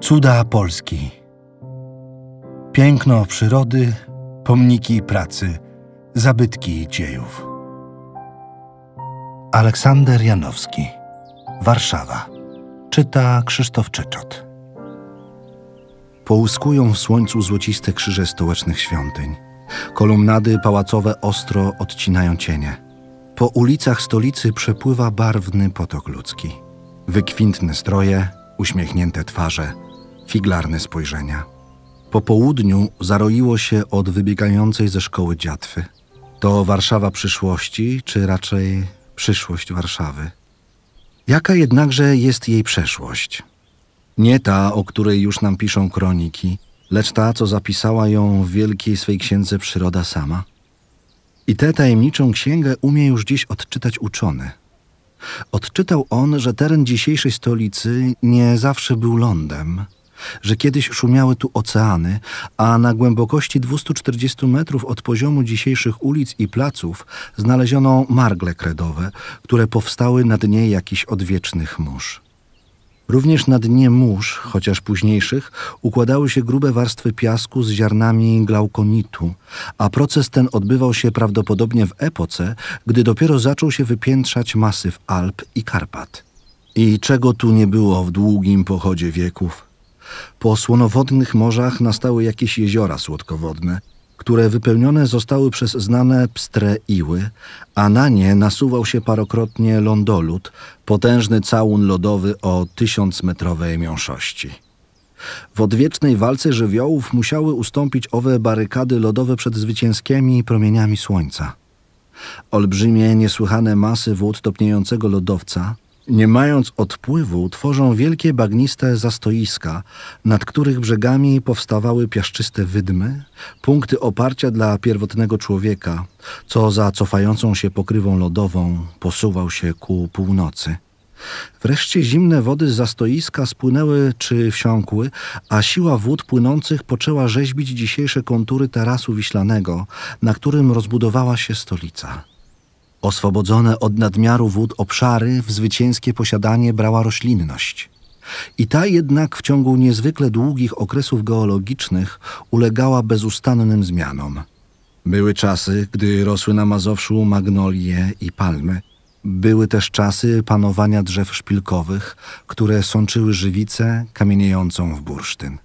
Cuda Polski. Piękno przyrody, pomniki pracy, zabytki dziejów. Aleksander Janowski, Warszawa. Czyta Krzysztof Czeczot. Połyskują w słońcu złociste krzyże stołecznych świątyń. Kolumnady pałacowe ostro odcinają cienie. Po ulicach stolicy przepływa barwny potok ludzki. Wykwintne stroje, uśmiechnięte twarze – figlarne spojrzenia. Po południu zaroiło się od wybiegającej ze szkoły dziatwy. To Warszawa przyszłości, czy raczej przyszłość Warszawy? Jaka jednakże jest jej przeszłość? Nie ta, o której już nam piszą kroniki, lecz ta, co zapisała ją w wielkiej swej księdze przyroda sama. I tę tajemniczą księgę umie już dziś odczytać uczony. Odczytał on, że teren dzisiejszej stolicy nie zawsze był lądem, że kiedyś szumiały tu oceany, a na głębokości 240 metrów od poziomu dzisiejszych ulic i placów znaleziono margle kredowe, które powstały na dnie jakichś odwiecznych mórz. Również na dnie mórz, chociaż późniejszych, układały się grube warstwy piasku z ziarnami glaukonitu, a proces ten odbywał się prawdopodobnie w epoce, gdy dopiero zaczął się wypiętrzać masyw Alp i Karpat. I czego tu nie było w długim pochodzie wieków? Po słonowodnych morzach nastały jakieś jeziora słodkowodne, które wypełnione zostały przez znane pstre iły, a na nie nasuwał się parokrotnie lądolud, potężny całun lodowy o tysiącmetrowej miąższości. W odwiecznej walce żywiołów musiały ustąpić owe barykady lodowe przed zwycięskimi promieniami słońca. Olbrzymie, niesłychane masy wód topniejącego lodowca – nie mając odpływu, tworzą wielkie bagniste zastoiska, nad których brzegami powstawały piaszczyste wydmy, punkty oparcia dla pierwotnego człowieka, co za cofającą się pokrywą lodową posuwał się ku północy. Wreszcie zimne wody z zastoiska spłynęły czy wsiąkły, a siła wód płynących poczęła rzeźbić dzisiejsze kontury tarasu wiślanego, na którym rozbudowała się stolica. Oswobodzone od nadmiaru wód obszary w zwycięskie posiadanie brała roślinność. I ta jednak w ciągu niezwykle długich okresów geologicznych ulegała bezustannym zmianom. Były czasy, gdy rosły na Mazowszu magnolie i palmy. Były też czasy panowania drzew szpilkowych, które sączyły żywicę kamieniejącą w bursztyn.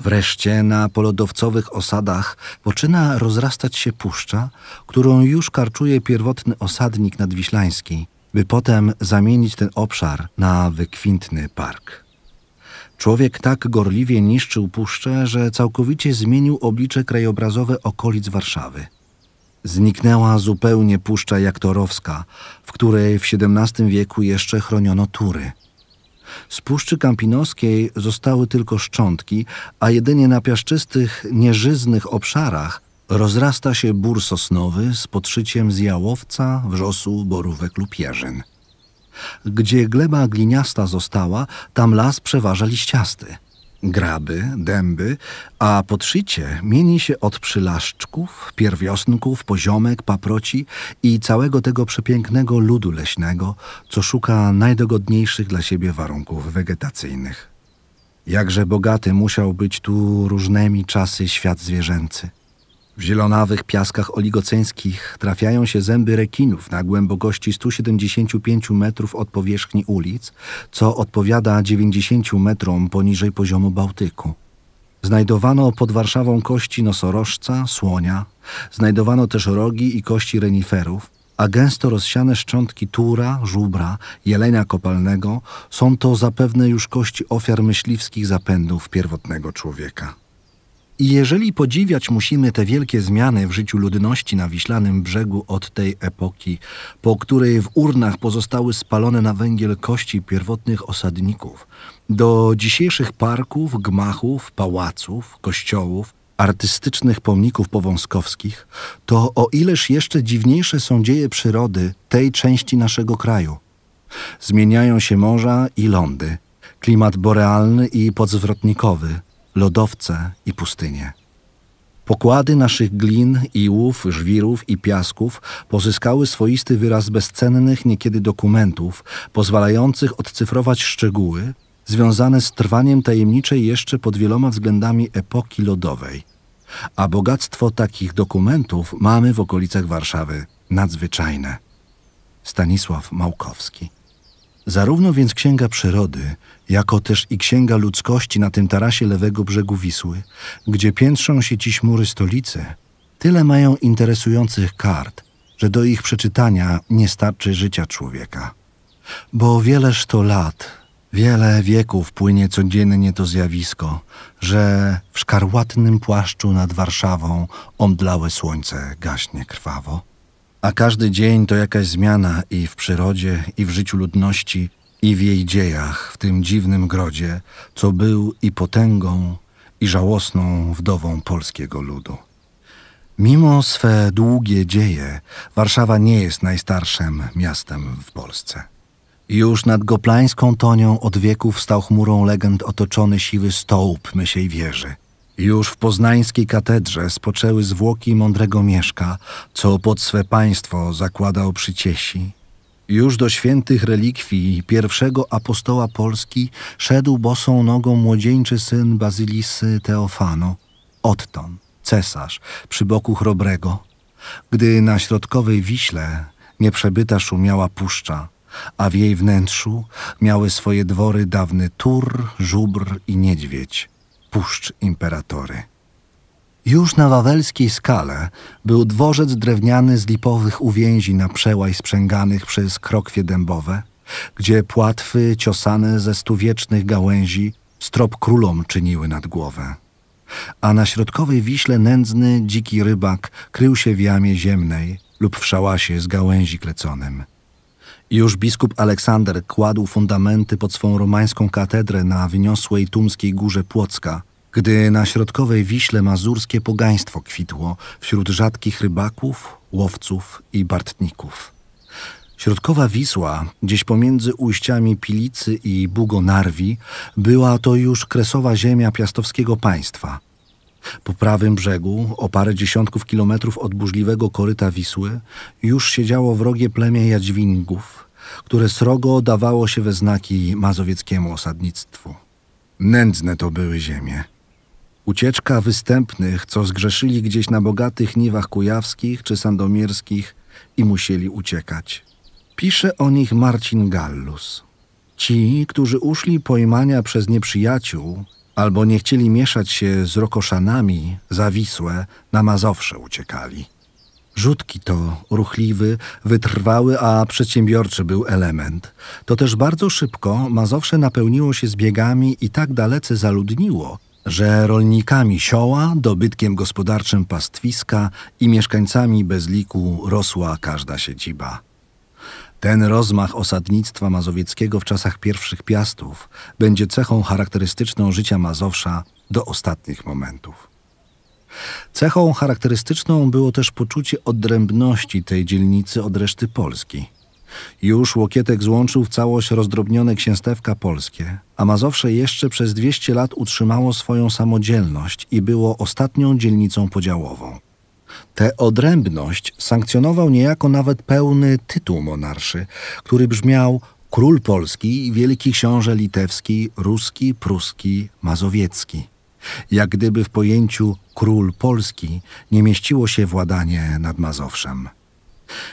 Wreszcie na polodowcowych osadach poczyna rozrastać się puszcza, którą już karczuje pierwotny osadnik nadwiślański, by potem zamienić ten obszar na wykwintny park. Człowiek tak gorliwie niszczył puszczę, że całkowicie zmienił oblicze krajobrazowe okolic Warszawy. Zniknęła zupełnie puszcza jaktorowska, w której w XVII wieku jeszcze chroniono tury – z Puszczy Kampinoskiej zostały tylko szczątki, a jedynie na piaszczystych, nieżyznych obszarach rozrasta się bór sosnowy z podszyciem z jałowca, wrzosu, borówek lub jeżyn. Gdzie gleba gliniasta została, tam las przeważa liściasty – graby, dęby, a podszycie mieni się od przylaszczków, pierwiosnków, poziomek, paproci i całego tego przepięknego ludu leśnego, co szuka najdogodniejszych dla siebie warunków wegetacyjnych. Jakże bogaty musiał być tu różnymi czasy świat zwierzęcy. W zielonawych piaskach oligocenskich trafiają się zęby rekinów na głębokości 175 metrów od powierzchni ulic, co odpowiada 90 metrom poniżej poziomu Bałtyku. Znajdowano pod Warszawą kości nosorożca, słonia, znajdowano też rogi i kości reniferów, a gęsto rozsiane szczątki tura, żubra, jelenia kopalnego są to zapewne już kości ofiar myśliwskich zapędów pierwotnego człowieka. I jeżeli podziwiać musimy te wielkie zmiany w życiu ludności na Wiślanym brzegu od tej epoki, po której w urnach pozostały spalone na węgiel kości pierwotnych osadników, do dzisiejszych parków, gmachów, pałaców, kościołów, artystycznych pomników powązkowskich, to o ileż jeszcze dziwniejsze są dzieje przyrody tej części naszego kraju. Zmieniają się morza i lądy, klimat borealny i podzwrotnikowy – lodowce i pustynie. Pokłady naszych glin, iłów, żwirów i piasków pozyskały swoisty wyraz bezcennych niekiedy dokumentów, pozwalających odcyfrować szczegóły związane z trwaniem tajemniczej jeszcze pod wieloma względami epoki lodowej. A bogactwo takich dokumentów mamy w okolicach Warszawy nadzwyczajne. Stanisław Małkowski Zarówno więc Księga Przyrody, jako też i Księga Ludzkości na tym tarasie lewego brzegu Wisły, gdzie piętrzą się ciśmury mury stolicy, tyle mają interesujących kart, że do ich przeczytania nie starczy życia człowieka. Bo wieleż to lat, wiele wieków płynie codziennie to zjawisko, że w szkarłatnym płaszczu nad Warszawą omdlałe słońce gaśnie krwawo a każdy dzień to jakaś zmiana i w przyrodzie, i w życiu ludności, i w jej dziejach, w tym dziwnym grodzie, co był i potęgą, i żałosną wdową polskiego ludu. Mimo swe długie dzieje, Warszawa nie jest najstarszym miastem w Polsce. Już nad Goplańską tonią od wieków stał chmurą legend otoczony siwy stołp Mysiej Wieży – już w poznańskiej katedrze spoczęły zwłoki mądrego mieszka, co pod swe państwo zakładał przyciesi. Już do świętych relikwii pierwszego apostoła Polski szedł bosą nogą młodzieńczy syn Bazylisy Teofano, Otton, cesarz, przy boku Chrobrego. Gdy na środkowej Wiśle nieprzebyta szumiała puszcza, a w jej wnętrzu miały swoje dwory dawny Tur, Żubr i Niedźwiedź – puszcz imperatory. Już na wawelskiej skale był dworzec drewniany z lipowych uwięzi na przełaj sprzęganych przez krokwie dębowe, gdzie płatwy ciosane ze stuwiecznych gałęzi strop królom czyniły nad głowę. A na środkowej wiśle nędzny, dziki rybak krył się w jamie ziemnej lub w szałasie z gałęzi kleconym. Już biskup Aleksander kładł fundamenty pod swą romańską katedrę na wyniosłej tumskiej górze Płocka, gdy na środkowej Wiśle mazurskie pogaństwo kwitło wśród rzadkich rybaków, łowców i bartników. Środkowa Wisła, gdzieś pomiędzy ujściami Pilicy i Bugonarwi, była to już kresowa ziemia piastowskiego państwa – po prawym brzegu, o parę dziesiątków kilometrów od burzliwego koryta Wisły, już siedziało wrogie plemię jadźwingów, które srogo dawało się we znaki mazowieckiemu osadnictwu. Nędzne to były ziemie. Ucieczka występnych, co zgrzeszyli gdzieś na bogatych niwach kujawskich czy sandomierskich i musieli uciekać. Pisze o nich Marcin Gallus. Ci, którzy uszli pojmania przez nieprzyjaciół albo nie chcieli mieszać się z Rokoszanami, za Wisłę, na Mazowsze uciekali. Rzutki to ruchliwy, wytrwały, a przedsiębiorczy był element. To też bardzo szybko Mazowsze napełniło się zbiegami i tak dalece zaludniło, że rolnikami sioła, dobytkiem gospodarczym pastwiska i mieszkańcami bez liku rosła każda siedziba. Ten rozmach osadnictwa mazowieckiego w czasach pierwszych piastów będzie cechą charakterystyczną życia Mazowsza do ostatnich momentów. Cechą charakterystyczną było też poczucie odrębności tej dzielnicy od reszty Polski. Już Łokietek złączył w całość rozdrobnione księstewka polskie, a Mazowsze jeszcze przez 200 lat utrzymało swoją samodzielność i było ostatnią dzielnicą podziałową. Tę odrębność sankcjonował niejako nawet pełny tytuł monarszy, który brzmiał Król Polski i Wielki Książę Litewski, Ruski, Pruski, Mazowiecki. Jak gdyby w pojęciu Król Polski nie mieściło się władanie nad Mazowszem.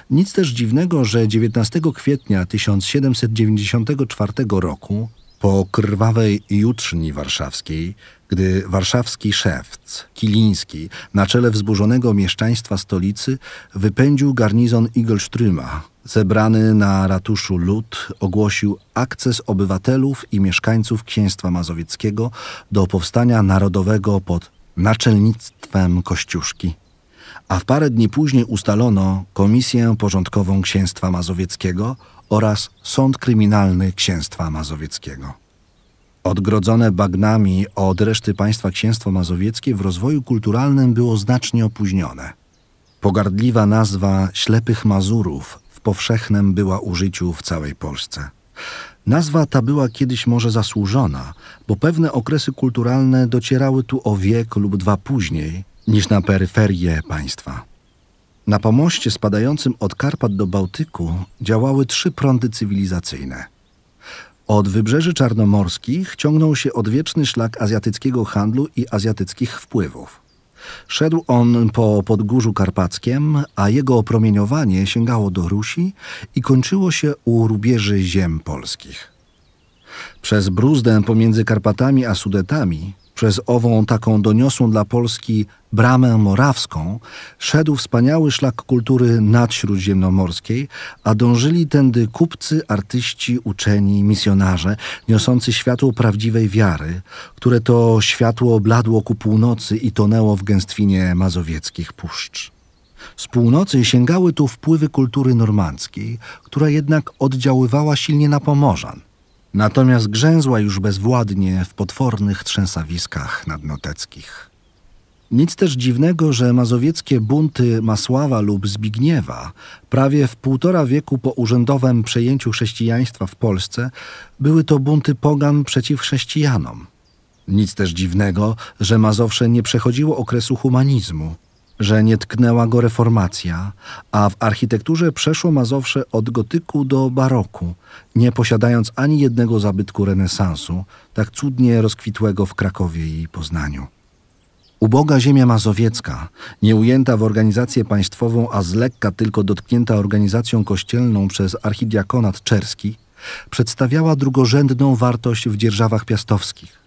Nic też dziwnego, że 19 kwietnia 1794 roku, po krwawej jutrzni warszawskiej, gdy warszawski szewc Kiliński na czele wzburzonego mieszczaństwa stolicy wypędził garnizon Igolsztryma. Zebrany na ratuszu lud ogłosił akces obywatelów i mieszkańców księstwa mazowieckiego do powstania narodowego pod naczelnictwem Kościuszki a w parę dni później ustalono Komisję Porządkową Księstwa Mazowieckiego oraz Sąd Kryminalny Księstwa Mazowieckiego. Odgrodzone bagnami od reszty państwa księstwo mazowieckie w rozwoju kulturalnym było znacznie opóźnione. Pogardliwa nazwa ślepych Mazurów w powszechnym była użyciu w całej Polsce. Nazwa ta była kiedyś może zasłużona, bo pewne okresy kulturalne docierały tu o wiek lub dwa później niż na peryferie państwa. Na pomoście spadającym od Karpat do Bałtyku działały trzy prądy cywilizacyjne – od wybrzeży czarnomorskich ciągnął się odwieczny szlak azjatyckiego handlu i azjatyckich wpływów. Szedł on po Podgórzu Karpackiem, a jego promieniowanie sięgało do Rusi i kończyło się u rubieży ziem polskich. Przez bruzdę pomiędzy Karpatami a Sudetami przez ową taką doniosłą dla Polski bramę morawską szedł wspaniały szlak kultury nadśródziemnomorskiej, a dążyli tędy kupcy, artyści, uczeni, misjonarze, niosący światło prawdziwej wiary, które to światło bladło ku północy i tonęło w gęstwinie mazowieckich puszcz. Z północy sięgały tu wpływy kultury normandzkiej, która jednak oddziaływała silnie na Pomorzan – Natomiast grzęzła już bezwładnie w potwornych trzęsawiskach nadnoteckich. Nic też dziwnego, że mazowieckie bunty Masława lub Zbigniewa prawie w półtora wieku po urzędowym przejęciu chrześcijaństwa w Polsce były to bunty pogan przeciw chrześcijanom. Nic też dziwnego, że Mazowsze nie przechodziło okresu humanizmu, że nie tknęła go reformacja, a w architekturze przeszło Mazowsze od gotyku do baroku, nie posiadając ani jednego zabytku renesansu, tak cudnie rozkwitłego w Krakowie i Poznaniu. Uboga ziemia mazowiecka, nieujęta w organizację państwową, a z lekka tylko dotknięta organizacją kościelną przez archidiakonat czerski, przedstawiała drugorzędną wartość w dzierżawach piastowskich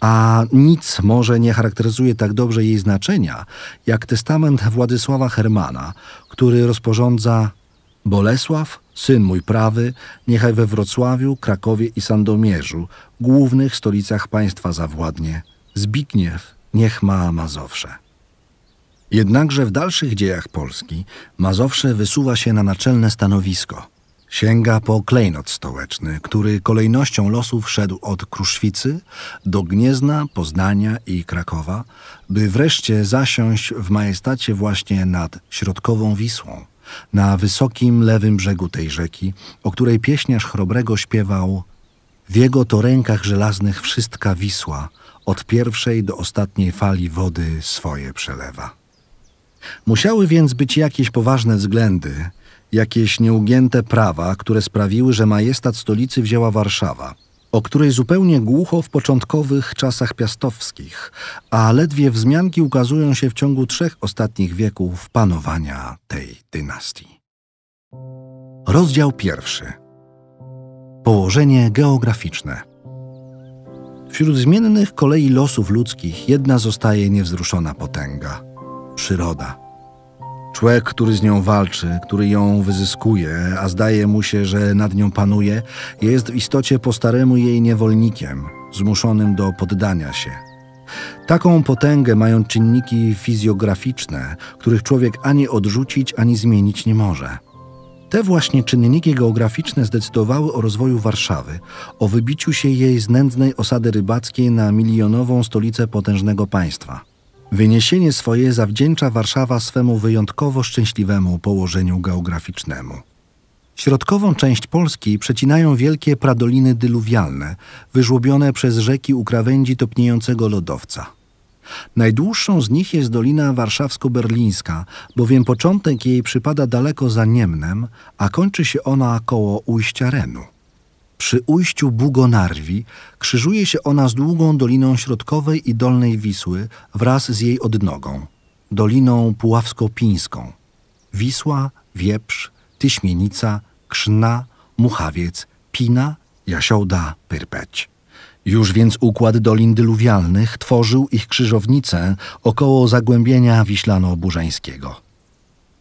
a nic może nie charakteryzuje tak dobrze jej znaczenia, jak testament Władysława Hermana, który rozporządza Bolesław, syn mój prawy, niechaj we Wrocławiu, Krakowie i Sandomierzu, głównych stolicach państwa zawładnie. Zbigniew niech ma Mazowsze. Jednakże w dalszych dziejach Polski Mazowsze wysuwa się na naczelne stanowisko – Sięga po klejnot stołeczny, który kolejnością losów szedł od Kruszwicy do Gniezna, Poznania i Krakowa, by wreszcie zasiąść w majestacie właśnie nad środkową Wisłą, na wysokim lewym brzegu tej rzeki, o której pieśniarz Chrobrego śpiewał w jego to rękach żelaznych wszystka Wisła od pierwszej do ostatniej fali wody swoje przelewa. Musiały więc być jakieś poważne względy, jakieś nieugięte prawa, które sprawiły, że majestat stolicy wzięła Warszawa, o której zupełnie głucho w początkowych czasach piastowskich, a ledwie wzmianki ukazują się w ciągu trzech ostatnich wieków panowania tej dynastii. Rozdział pierwszy. Położenie geograficzne. Wśród zmiennych kolei losów ludzkich jedna zostaje niewzruszona potęga przyroda Człowiek, który z nią walczy, który ją wyzyskuje, a zdaje mu się, że nad nią panuje, jest w istocie po staremu jej niewolnikiem, zmuszonym do poddania się. Taką potęgę mają czynniki fizjograficzne, których człowiek ani odrzucić, ani zmienić nie może. Te właśnie czynniki geograficzne zdecydowały o rozwoju Warszawy, o wybiciu się jej z nędznej osady rybackiej na milionową stolicę potężnego państwa. Wyniesienie swoje zawdzięcza Warszawa swemu wyjątkowo szczęśliwemu położeniu geograficznemu. Środkową część Polski przecinają wielkie pradoliny dyluwialne, wyżłobione przez rzeki u krawędzi topniejącego lodowca. Najdłuższą z nich jest Dolina Warszawsko-Berlińska, bowiem początek jej przypada daleko za Niemnem, a kończy się ona koło ujścia Renu. Przy ujściu Bugonarwi krzyżuje się ona z długą doliną środkowej i dolnej Wisły wraz z jej odnogą, doliną puławsko-pińską. Wisła, Wieprz, Tyśmienica, Krzna, Muchawiec, Pina, Jasiołda, Pyrpeć. Już więc układ dolin dyluwialnych tworzył ich krzyżownicę około zagłębienia Wiślano-Burzańskiego.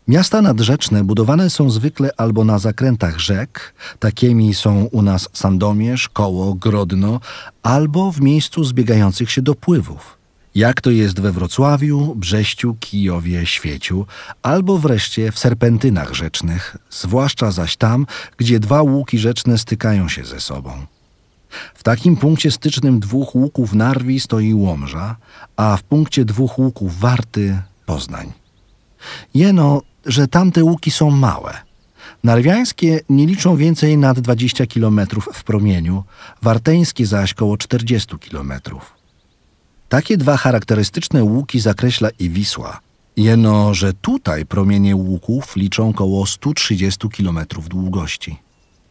Miasta nadrzeczne budowane są zwykle albo na zakrętach rzek, takimi są u nas Sandomierz, Koło, Grodno, albo w miejscu zbiegających się dopływów. Jak to jest we Wrocławiu, Brześciu, Kijowie, Świeciu, albo wreszcie w serpentynach rzecznych, zwłaszcza zaś tam, gdzie dwa łuki rzeczne stykają się ze sobą. W takim punkcie stycznym dwóch łuków Narwi stoi Łomża, a w punkcie dwóch łuków Warty Poznań. Jeno że tamte łuki są małe. Narwiańskie nie liczą więcej nad 20 km w promieniu, warteńskie zaś około 40 km. Takie dwa charakterystyczne łuki zakreśla i Wisła. Jeno, że tutaj promienie łuków liczą około 130 km długości.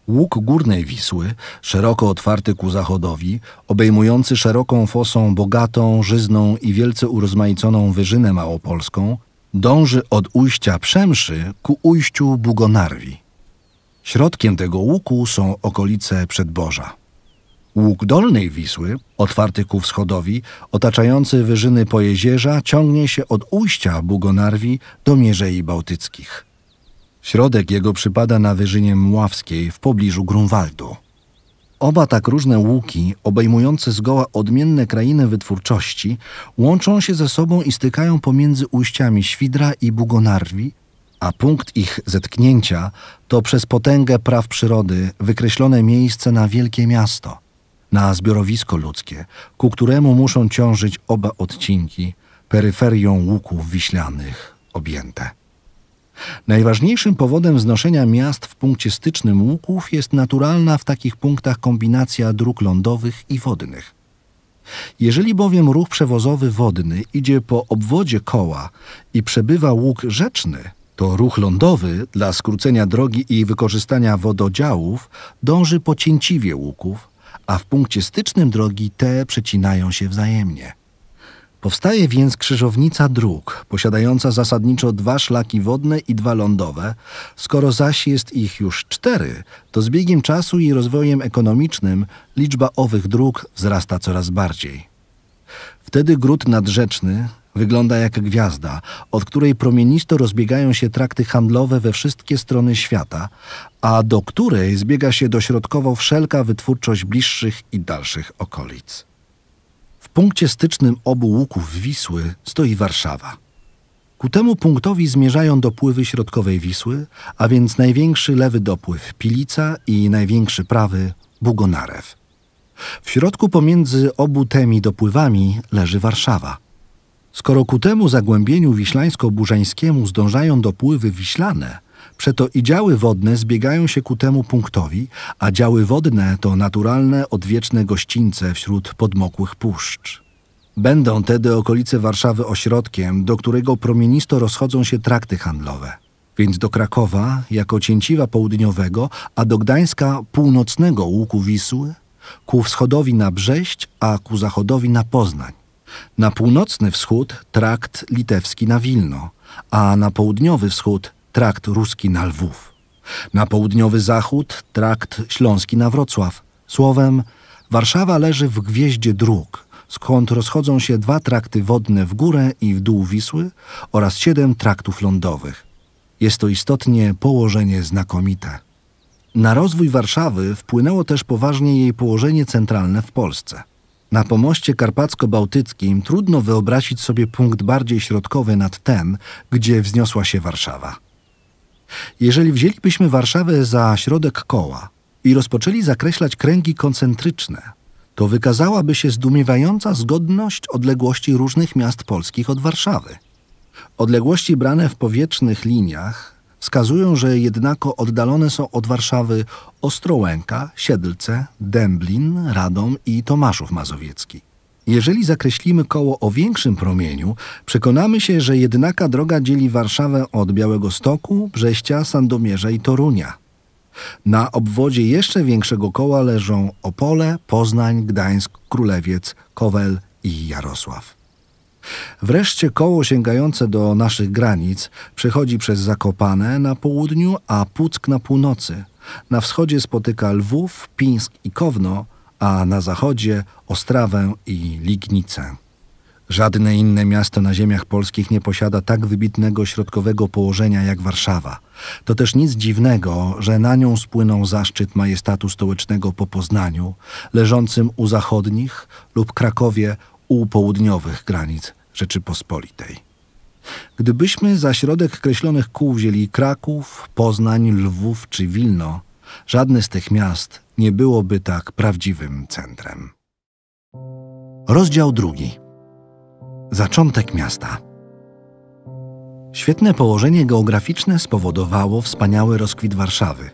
Łuk górnej Wisły, szeroko otwarty ku zachodowi, obejmujący szeroką fosą bogatą, żyzną i wielce urozmaiconą Wyżynę Małopolską, dąży od ujścia Przemszy ku ujściu Bugonarwi. Środkiem tego łuku są okolice Przedboża. Łuk dolnej Wisły, otwarty ku wschodowi, otaczający wyżyny Pojezierza, ciągnie się od ujścia Bugonarwi do Mierzei Bałtyckich. Środek jego przypada na wyżynie Mławskiej w pobliżu Grunwaldu. Oba tak różne łuki, obejmujące zgoła odmienne krainy wytwórczości, łączą się ze sobą i stykają pomiędzy ujściami Świdra i Bugonarwi, a punkt ich zetknięcia to przez potęgę praw przyrody wykreślone miejsce na wielkie miasto, na zbiorowisko ludzkie, ku któremu muszą ciążyć oba odcinki, peryferią łuków wiślanych objęte. Najważniejszym powodem znoszenia miast w punkcie stycznym łuków jest naturalna w takich punktach kombinacja dróg lądowych i wodnych. Jeżeli bowiem ruch przewozowy wodny idzie po obwodzie koła i przebywa łuk rzeczny, to ruch lądowy dla skrócenia drogi i wykorzystania wododziałów dąży po cięciwie łuków, a w punkcie stycznym drogi te przecinają się wzajemnie. Powstaje więc krzyżownica dróg, posiadająca zasadniczo dwa szlaki wodne i dwa lądowe. Skoro zaś jest ich już cztery, to z biegiem czasu i rozwojem ekonomicznym liczba owych dróg wzrasta coraz bardziej. Wtedy gród nadrzeczny wygląda jak gwiazda, od której promienisto rozbiegają się trakty handlowe we wszystkie strony świata, a do której zbiega się dośrodkowo wszelka wytwórczość bliższych i dalszych okolic punkcie stycznym obu łuków Wisły stoi Warszawa. Ku temu punktowi zmierzają dopływy środkowej Wisły, a więc największy lewy dopływ Pilica i największy prawy Bugonarew. W środku pomiędzy obu tymi dopływami leży Warszawa. Skoro ku temu zagłębieniu wiślańsko-burzańskiemu zdążają dopływy wiślane – Przeto i działy wodne zbiegają się ku temu punktowi, a działy wodne to naturalne, odwieczne gościńce wśród podmokłych puszcz. Będą tedy okolice Warszawy ośrodkiem, do którego promienisto rozchodzą się trakty handlowe. Więc do Krakowa jako cięciwa południowego, a do Gdańska północnego łuku Wisły, ku wschodowi na Brześć, a ku zachodowi na Poznań. Na północny wschód trakt litewski na Wilno, a na południowy wschód trakt ruski na Lwów, na południowy zachód trakt śląski na Wrocław. Słowem, Warszawa leży w gwieździe dróg, skąd rozchodzą się dwa trakty wodne w górę i w dół Wisły oraz siedem traktów lądowych. Jest to istotnie położenie znakomite. Na rozwój Warszawy wpłynęło też poważnie jej położenie centralne w Polsce. Na pomoście karpacko-bałtyckim trudno wyobrazić sobie punkt bardziej środkowy nad ten, gdzie wzniosła się Warszawa. Jeżeli wzięlibyśmy Warszawę za środek koła i rozpoczęli zakreślać kręgi koncentryczne, to wykazałaby się zdumiewająca zgodność odległości różnych miast polskich od Warszawy. Odległości brane w powietrznych liniach wskazują, że jednako oddalone są od Warszawy Ostrołęka, Siedlce, Dęblin, Radom i Tomaszów Mazowiecki. Jeżeli zakreślimy koło o większym promieniu, przekonamy się, że jednaka droga dzieli Warszawę od Białego Stoku, Brześcia, Sandomierza i Torunia. Na obwodzie jeszcze większego koła leżą Opole, Poznań, Gdańsk, Królewiec, Kowel i Jarosław. Wreszcie koło sięgające do naszych granic przechodzi przez Zakopane na południu, a Puck na północy. Na wschodzie spotyka Lwów, Pińsk i Kowno, a na zachodzie Ostrawę i Lignicę. Żadne inne miasto na ziemiach polskich nie posiada tak wybitnego środkowego położenia jak Warszawa. To też nic dziwnego, że na nią spłynął zaszczyt majestatu stołecznego po Poznaniu, leżącym u zachodnich lub Krakowie u południowych granic Rzeczypospolitej. Gdybyśmy za środek kreślonych kół wzięli Kraków, Poznań, Lwów czy Wilno, żadne z tych miast nie byłoby tak prawdziwym centrem. Rozdział drugi. Zaczątek miasta. Świetne położenie geograficzne spowodowało wspaniały rozkwit Warszawy.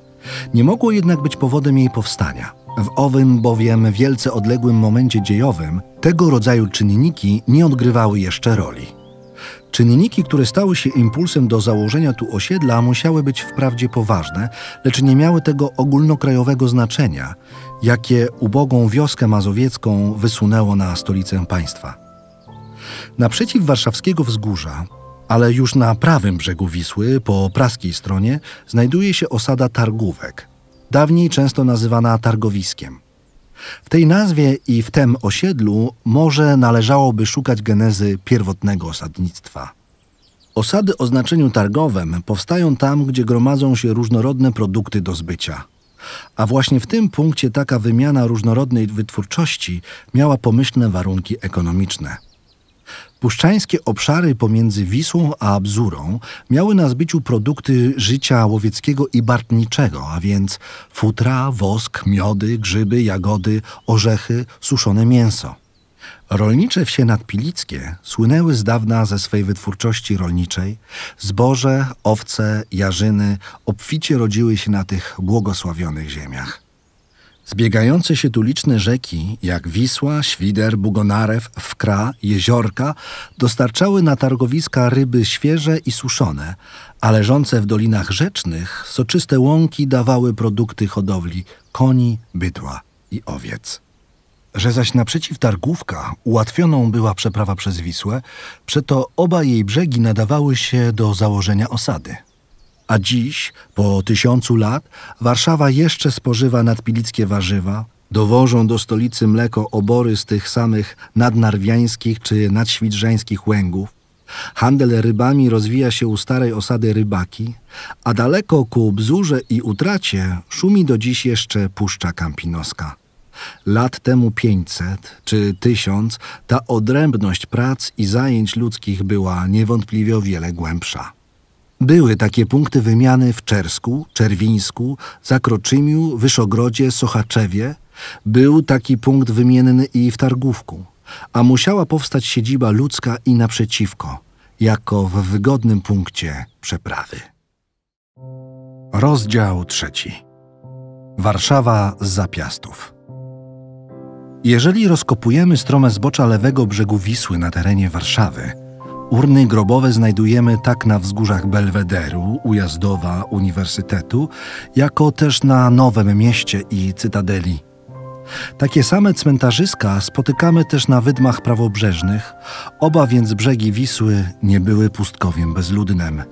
Nie mogło jednak być powodem jej powstania. W owym bowiem wielce odległym momencie dziejowym tego rodzaju czynniki nie odgrywały jeszcze roli. Czynniki, które stały się impulsem do założenia tu osiedla, musiały być wprawdzie poważne, lecz nie miały tego ogólnokrajowego znaczenia, jakie ubogą wioskę mazowiecką wysunęło na stolicę państwa. Naprzeciw warszawskiego wzgórza, ale już na prawym brzegu Wisły, po praskiej stronie, znajduje się osada Targówek, dawniej często nazywana Targowiskiem. W tej nazwie i w tym osiedlu może należałoby szukać genezy pierwotnego osadnictwa. Osady o znaczeniu targowym powstają tam, gdzie gromadzą się różnorodne produkty do zbycia. A właśnie w tym punkcie taka wymiana różnorodnej wytwórczości miała pomyślne warunki ekonomiczne. Puszczańskie obszary pomiędzy Wisłą a Bzurą miały na zbyciu produkty życia łowieckiego i bartniczego, a więc futra, wosk, miody, grzyby, jagody, orzechy, suszone mięso. Rolnicze wsie nadpilickie słynęły z dawna ze swej wytwórczości rolniczej. Zboże, owce, jarzyny obficie rodziły się na tych błogosławionych ziemiach. Zbiegające się tu liczne rzeki, jak Wisła, Świder, Bugonarew, Wkra, Jeziorka, dostarczały na targowiska ryby świeże i suszone, a leżące w dolinach rzecznych soczyste łąki dawały produkty hodowli koni, bydła i owiec. Że zaś naprzeciw targówka ułatwioną była przeprawa przez Wisłę, przeto oba jej brzegi nadawały się do założenia osady. A dziś, po tysiącu lat, Warszawa jeszcze spożywa nadpilickie warzywa, dowożą do stolicy mleko obory z tych samych nadnarwiańskich czy nadświdrzańskich łęgów. Handel rybami rozwija się u starej osady rybaki, a daleko ku bzurze i utracie szumi do dziś jeszcze Puszcza Kampinoska. Lat temu 500 czy 1000 ta odrębność prac i zajęć ludzkich była niewątpliwie o wiele głębsza. Były takie punkty wymiany w Czersku, Czerwińsku, Zakroczymiu, Wyszogrodzie, Sochaczewie. Był taki punkt wymienny i w Targówku. A musiała powstać siedziba ludzka i naprzeciwko, jako w wygodnym punkcie przeprawy. Rozdział trzeci. Warszawa z zapiastów. Jeżeli rozkopujemy strome zbocza lewego brzegu Wisły na terenie Warszawy – Urny grobowe znajdujemy tak na wzgórzach Belwederu, Ujazdowa Uniwersytetu, jako też na Nowym Mieście i Cytadeli. Takie same cmentarzyska spotykamy też na wydmach prawobrzeżnych, oba więc brzegi Wisły nie były pustkowiem bezludnym.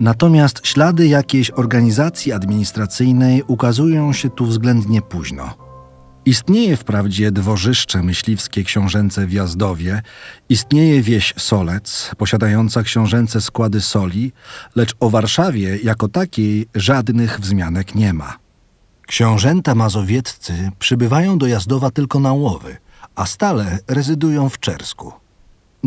Natomiast ślady jakiejś organizacji administracyjnej ukazują się tu względnie późno. Istnieje wprawdzie dworzyszcze myśliwskie książęce w Jazdowie, istnieje wieś Solec, posiadająca książęce składy soli, lecz o Warszawie jako takiej żadnych wzmianek nie ma. Książęta mazowieccy przybywają do Jazdowa tylko na łowy, a stale rezydują w Czersku.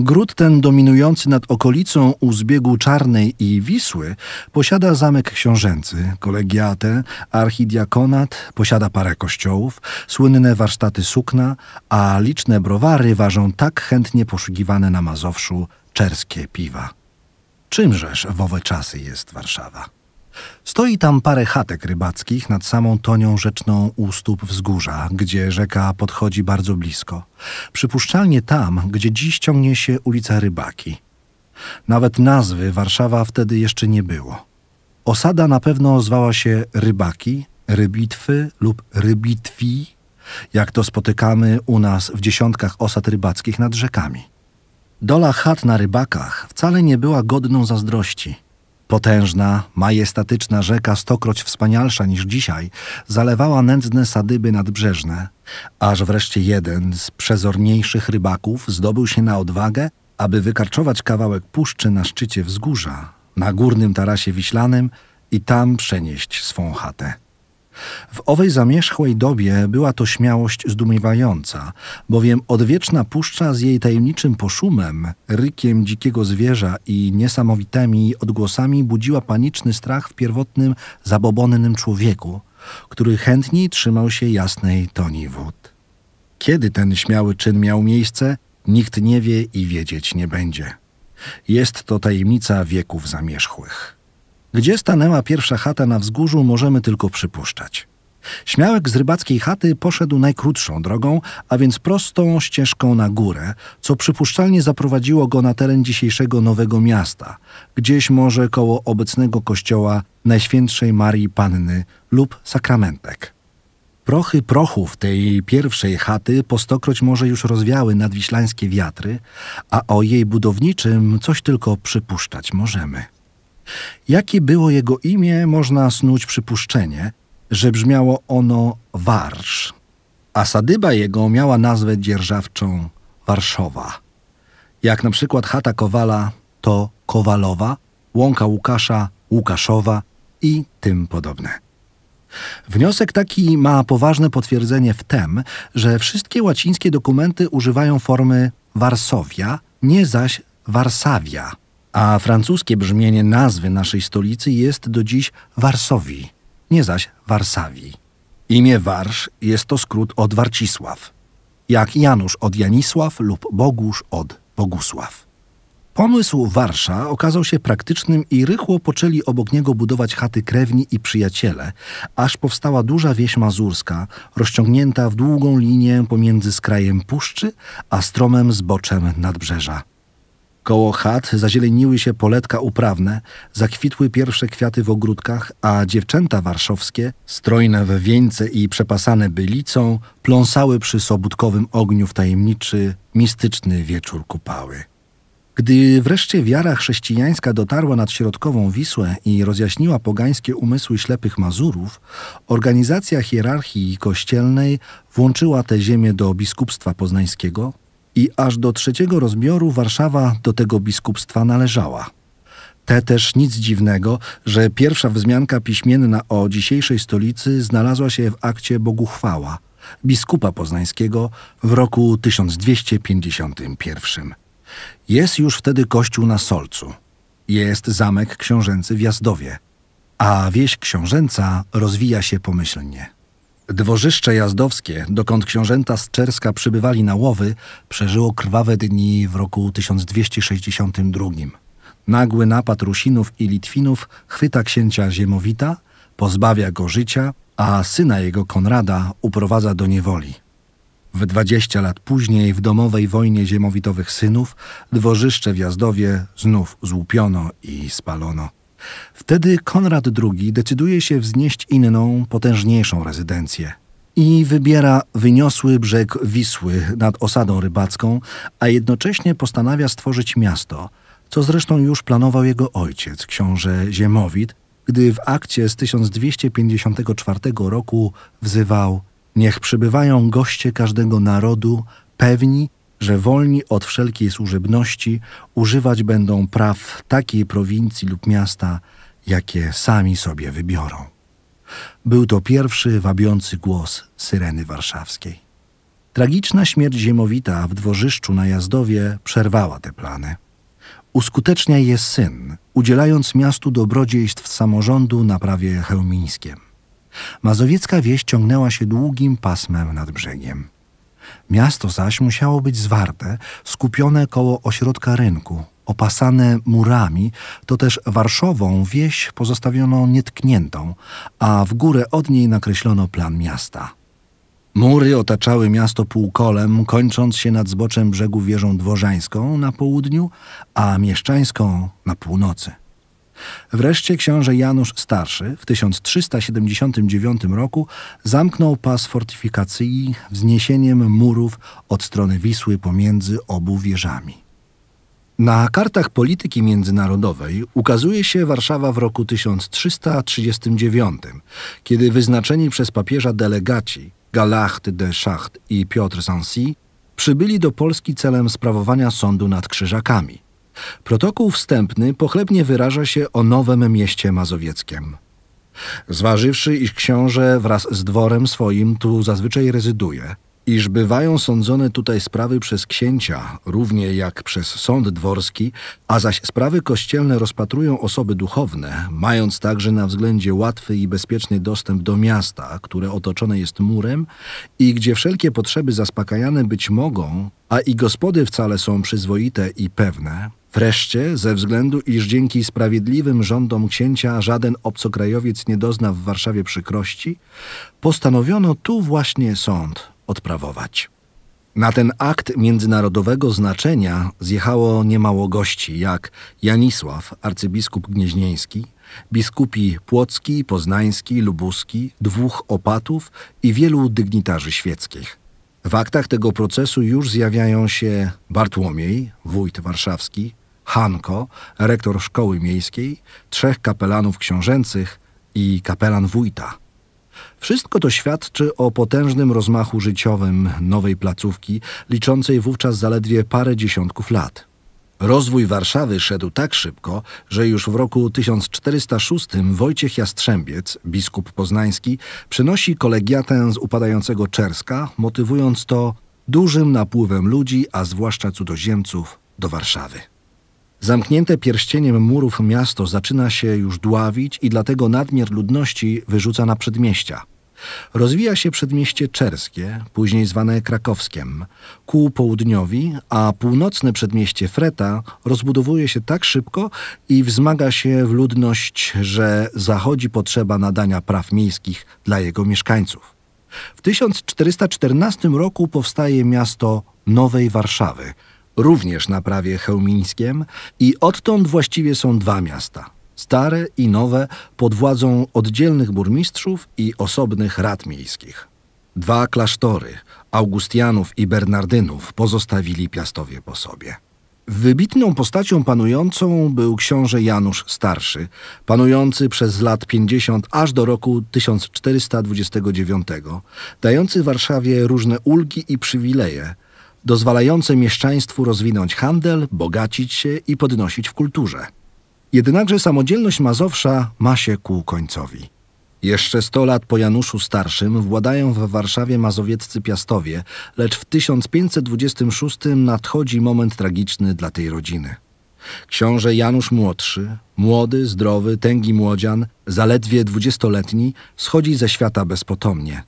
Gród ten dominujący nad okolicą u zbiegu Czarnej i Wisły posiada zamek książęcy, kolegiatę, archidiakonat, posiada parę kościołów, słynne warsztaty sukna, a liczne browary ważą tak chętnie poszukiwane na Mazowszu czerskie piwa. Czymżeż w owe czasy jest Warszawa? Stoi tam parę chatek rybackich nad samą tonią rzeczną u stóp wzgórza, gdzie rzeka podchodzi bardzo blisko. Przypuszczalnie tam, gdzie dziś ciągnie się ulica Rybaki. Nawet nazwy Warszawa wtedy jeszcze nie było. Osada na pewno zwała się Rybaki, Rybitwy lub Rybitwi, jak to spotykamy u nas w dziesiątkach osad rybackich nad rzekami. Dola chat na rybakach wcale nie była godną zazdrości – Potężna, majestatyczna rzeka, stokroć wspanialsza niż dzisiaj, zalewała nędzne sadyby nadbrzeżne, aż wreszcie jeden z przezorniejszych rybaków zdobył się na odwagę, aby wykarczować kawałek puszczy na szczycie wzgórza, na górnym tarasie wiślanym i tam przenieść swą chatę. W owej zamierzchłej dobie była to śmiałość zdumiewająca, bowiem odwieczna puszcza z jej tajemniczym poszumem, rykiem dzikiego zwierza i niesamowitymi odgłosami budziła paniczny strach w pierwotnym, zabobonnym człowieku, który chętniej trzymał się jasnej toni wód. Kiedy ten śmiały czyn miał miejsce, nikt nie wie i wiedzieć nie będzie. Jest to tajemnica wieków zamierzchłych. Gdzie stanęła pierwsza chata na wzgórzu, możemy tylko przypuszczać. Śmiałek z rybackiej chaty poszedł najkrótszą drogą, a więc prostą ścieżką na górę, co przypuszczalnie zaprowadziło go na teren dzisiejszego Nowego Miasta, gdzieś może koło obecnego kościoła Najświętszej Marii Panny lub Sakramentek. Prochy prochów tej pierwszej chaty postokroć może już rozwiały nadwiślańskie wiatry, a o jej budowniczym coś tylko przypuszczać możemy. Jakie było jego imię, można snuć przypuszczenie, że brzmiało ono Warsz, a sadyba jego miała nazwę dzierżawczą Warszowa. Jak na przykład chata Kowala to Kowalowa, łąka Łukasza Łukaszowa i tym podobne. Wniosek taki ma poważne potwierdzenie w tym, że wszystkie łacińskie dokumenty używają formy Warsowia, nie zaś Warsawia a francuskie brzmienie nazwy naszej stolicy jest do dziś Warsowi, nie zaś Warsawii. Imię Warsz jest to skrót od Warcisław, jak Janusz od Janisław lub Bogusz od Bogusław. Pomysł Warsza okazał się praktycznym i rychło poczęli obok niego budować chaty krewni i przyjaciele, aż powstała duża wieś mazurska, rozciągnięta w długą linię pomiędzy skrajem puszczy a stromem zboczem nadbrzeża. Koło chat zazieleniły się poletka uprawne, zakwitły pierwsze kwiaty w ogródkach, a dziewczęta warszawskie, strojne w wieńce i przepasane bylicą, pląsały przy sobudkowym ogniu w tajemniczy, mistyczny wieczór kupały. Gdy wreszcie wiara chrześcijańska dotarła nad środkową Wisłę i rozjaśniła pogańskie umysły ślepych Mazurów, organizacja hierarchii kościelnej włączyła tę ziemię do biskupstwa poznańskiego, i aż do trzeciego rozbioru Warszawa do tego biskupstwa należała. Te też nic dziwnego, że pierwsza wzmianka piśmienna o dzisiejszej stolicy znalazła się w akcie Boguchwała, biskupa poznańskiego w roku 1251. Jest już wtedy kościół na Solcu. Jest zamek książęcy w Jazdowie, a wieś książęca rozwija się pomyślnie. Dworzyszcze jazdowskie, dokąd książęta z Czerska przybywali na łowy, przeżyło krwawe dni w roku 1262. Nagły napad Rusinów i Litwinów chwyta księcia Ziemowita, pozbawia go życia, a syna jego Konrada uprowadza do niewoli. W 20 lat później w domowej wojnie ziemowitowych synów dworzyszcze w Jazdowie znów złupiono i spalono. Wtedy Konrad II decyduje się wznieść inną, potężniejszą rezydencję i wybiera wyniosły brzeg Wisły nad osadą rybacką, a jednocześnie postanawia stworzyć miasto, co zresztą już planował jego ojciec, książę Ziemowit, gdy w akcie z 1254 roku wzywał: Niech przybywają goście każdego narodu, pewni że wolni od wszelkiej służebności używać będą praw takiej prowincji lub miasta, jakie sami sobie wybiorą. Był to pierwszy wabiący głos syreny warszawskiej. Tragiczna śmierć ziemowita w dworzyszczu na Jazdowie przerwała te plany. Uskutecznia je syn, udzielając miastu dobrodziejstw samorządu na prawie chełmińskiem. Mazowiecka wieś ciągnęła się długim pasmem nad brzegiem. Miasto zaś musiało być zwarte, skupione koło ośrodka rynku, opasane murami, to też Warszową wieś pozostawiono nietkniętą, a w górę od niej nakreślono plan miasta. Mury otaczały miasto półkolem, kończąc się nad zboczem brzegu wieżą dworzańską na południu, a mieszczańską na północy. Wreszcie książę Janusz Starszy w 1379 roku zamknął pas fortyfikacji wzniesieniem murów od strony Wisły pomiędzy obu wieżami. Na kartach polityki międzynarodowej ukazuje się Warszawa w roku 1339, kiedy wyznaczeni przez papieża delegaci Galacht de Schacht i Piotr Sancy przybyli do Polski celem sprawowania sądu nad Krzyżakami – Protokół wstępny pochlebnie wyraża się o nowym mieście mazowieckiem. Zważywszy, iż książę wraz z dworem swoim tu zazwyczaj rezyduje, iż bywają sądzone tutaj sprawy przez księcia, równie jak przez sąd dworski, a zaś sprawy kościelne rozpatrują osoby duchowne, mając także na względzie łatwy i bezpieczny dostęp do miasta, które otoczone jest murem i gdzie wszelkie potrzeby zaspokajane być mogą, a i gospody wcale są przyzwoite i pewne, Wreszcie, ze względu, iż dzięki sprawiedliwym rządom księcia żaden obcokrajowiec nie dozna w Warszawie przykrości, postanowiono tu właśnie sąd odprawować. Na ten akt międzynarodowego znaczenia zjechało niemało gości, jak Janisław, arcybiskup gnieźnieński, biskupi płocki, poznański, lubuski, dwóch opatów i wielu dygnitarzy świeckich. W aktach tego procesu już zjawiają się Bartłomiej, wójt warszawski, Hanko, rektor szkoły miejskiej, trzech kapelanów książęcych i kapelan wójta. Wszystko to świadczy o potężnym rozmachu życiowym nowej placówki, liczącej wówczas zaledwie parę dziesiątków lat. Rozwój Warszawy szedł tak szybko, że już w roku 1406 Wojciech Jastrzębiec, biskup poznański, przynosi kolegiatę z upadającego Czerska, motywując to dużym napływem ludzi, a zwłaszcza cudzoziemców, do Warszawy. Zamknięte pierścieniem murów miasto zaczyna się już dławić i dlatego nadmiar ludności wyrzuca na przedmieścia. Rozwija się przedmieście czerskie, później zwane krakowskiem, ku południowi, a północne przedmieście Freta rozbudowuje się tak szybko i wzmaga się w ludność, że zachodzi potrzeba nadania praw miejskich dla jego mieszkańców. W 1414 roku powstaje miasto Nowej Warszawy – również na prawie chełmińskiem i odtąd właściwie są dwa miasta. Stare i nowe pod władzą oddzielnych burmistrzów i osobnych rad miejskich. Dwa klasztory, Augustianów i Bernardynów, pozostawili piastowie po sobie. Wybitną postacią panującą był książę Janusz Starszy, panujący przez lat 50 aż do roku 1429, dający Warszawie różne ulgi i przywileje – dozwalające mieszczaństwu rozwinąć handel, bogacić się i podnosić w kulturze. Jednakże samodzielność Mazowsza ma się ku końcowi. Jeszcze sto lat po Januszu Starszym władają w Warszawie mazowieccy piastowie, lecz w 1526 nadchodzi moment tragiczny dla tej rodziny. Książę Janusz Młodszy, młody, zdrowy, tęgi młodzian, zaledwie dwudziestoletni, schodzi ze świata bezpotomnie.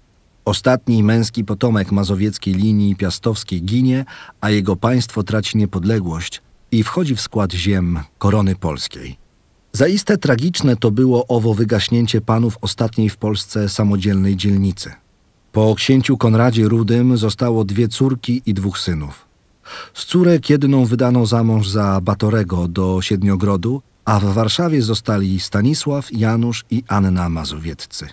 Ostatni męski potomek mazowieckiej linii piastowskiej ginie, a jego państwo traci niepodległość i wchodzi w skład ziem korony polskiej. Zaiste tragiczne to było owo wygaśnięcie panów ostatniej w Polsce samodzielnej dzielnicy. Po księciu Konradzie Rudym zostało dwie córki i dwóch synów. Z córek jedną wydano za mąż za Batorego do Siedmiogrodu, a w Warszawie zostali Stanisław, Janusz i Anna Mazowieccy.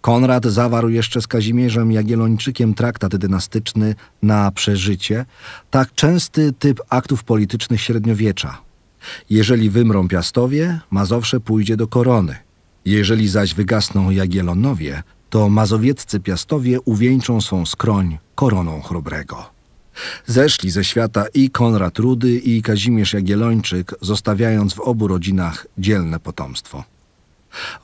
Konrad zawarł jeszcze z Kazimierzem Jagiellończykiem traktat dynastyczny na przeżycie, tak częsty typ aktów politycznych średniowiecza. Jeżeli wymrą Piastowie, Mazowsze pójdzie do korony. Jeżeli zaś wygasną Jagiellonowie, to mazowieccy Piastowie uwieńczą swą skroń koroną chrobrego. Zeszli ze świata i Konrad Rudy, i Kazimierz Jagiellończyk, zostawiając w obu rodzinach dzielne potomstwo.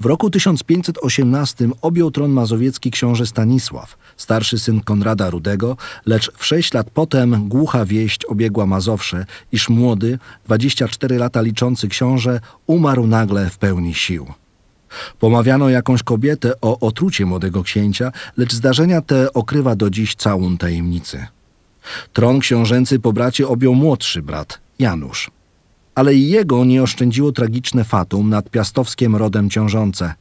W roku 1518 objął tron mazowiecki książę Stanisław, starszy syn Konrada Rudego, lecz w sześć lat potem głucha wieść obiegła Mazowsze, iż młody, 24 lata liczący książę, umarł nagle w pełni sił. Pomawiano jakąś kobietę o otrucie młodego księcia, lecz zdarzenia te okrywa do dziś całą tajemnicę. Tron książęcy po bracie objął młodszy brat, Janusz ale i jego nie oszczędziło tragiczne fatum nad piastowskim rodem ciążące.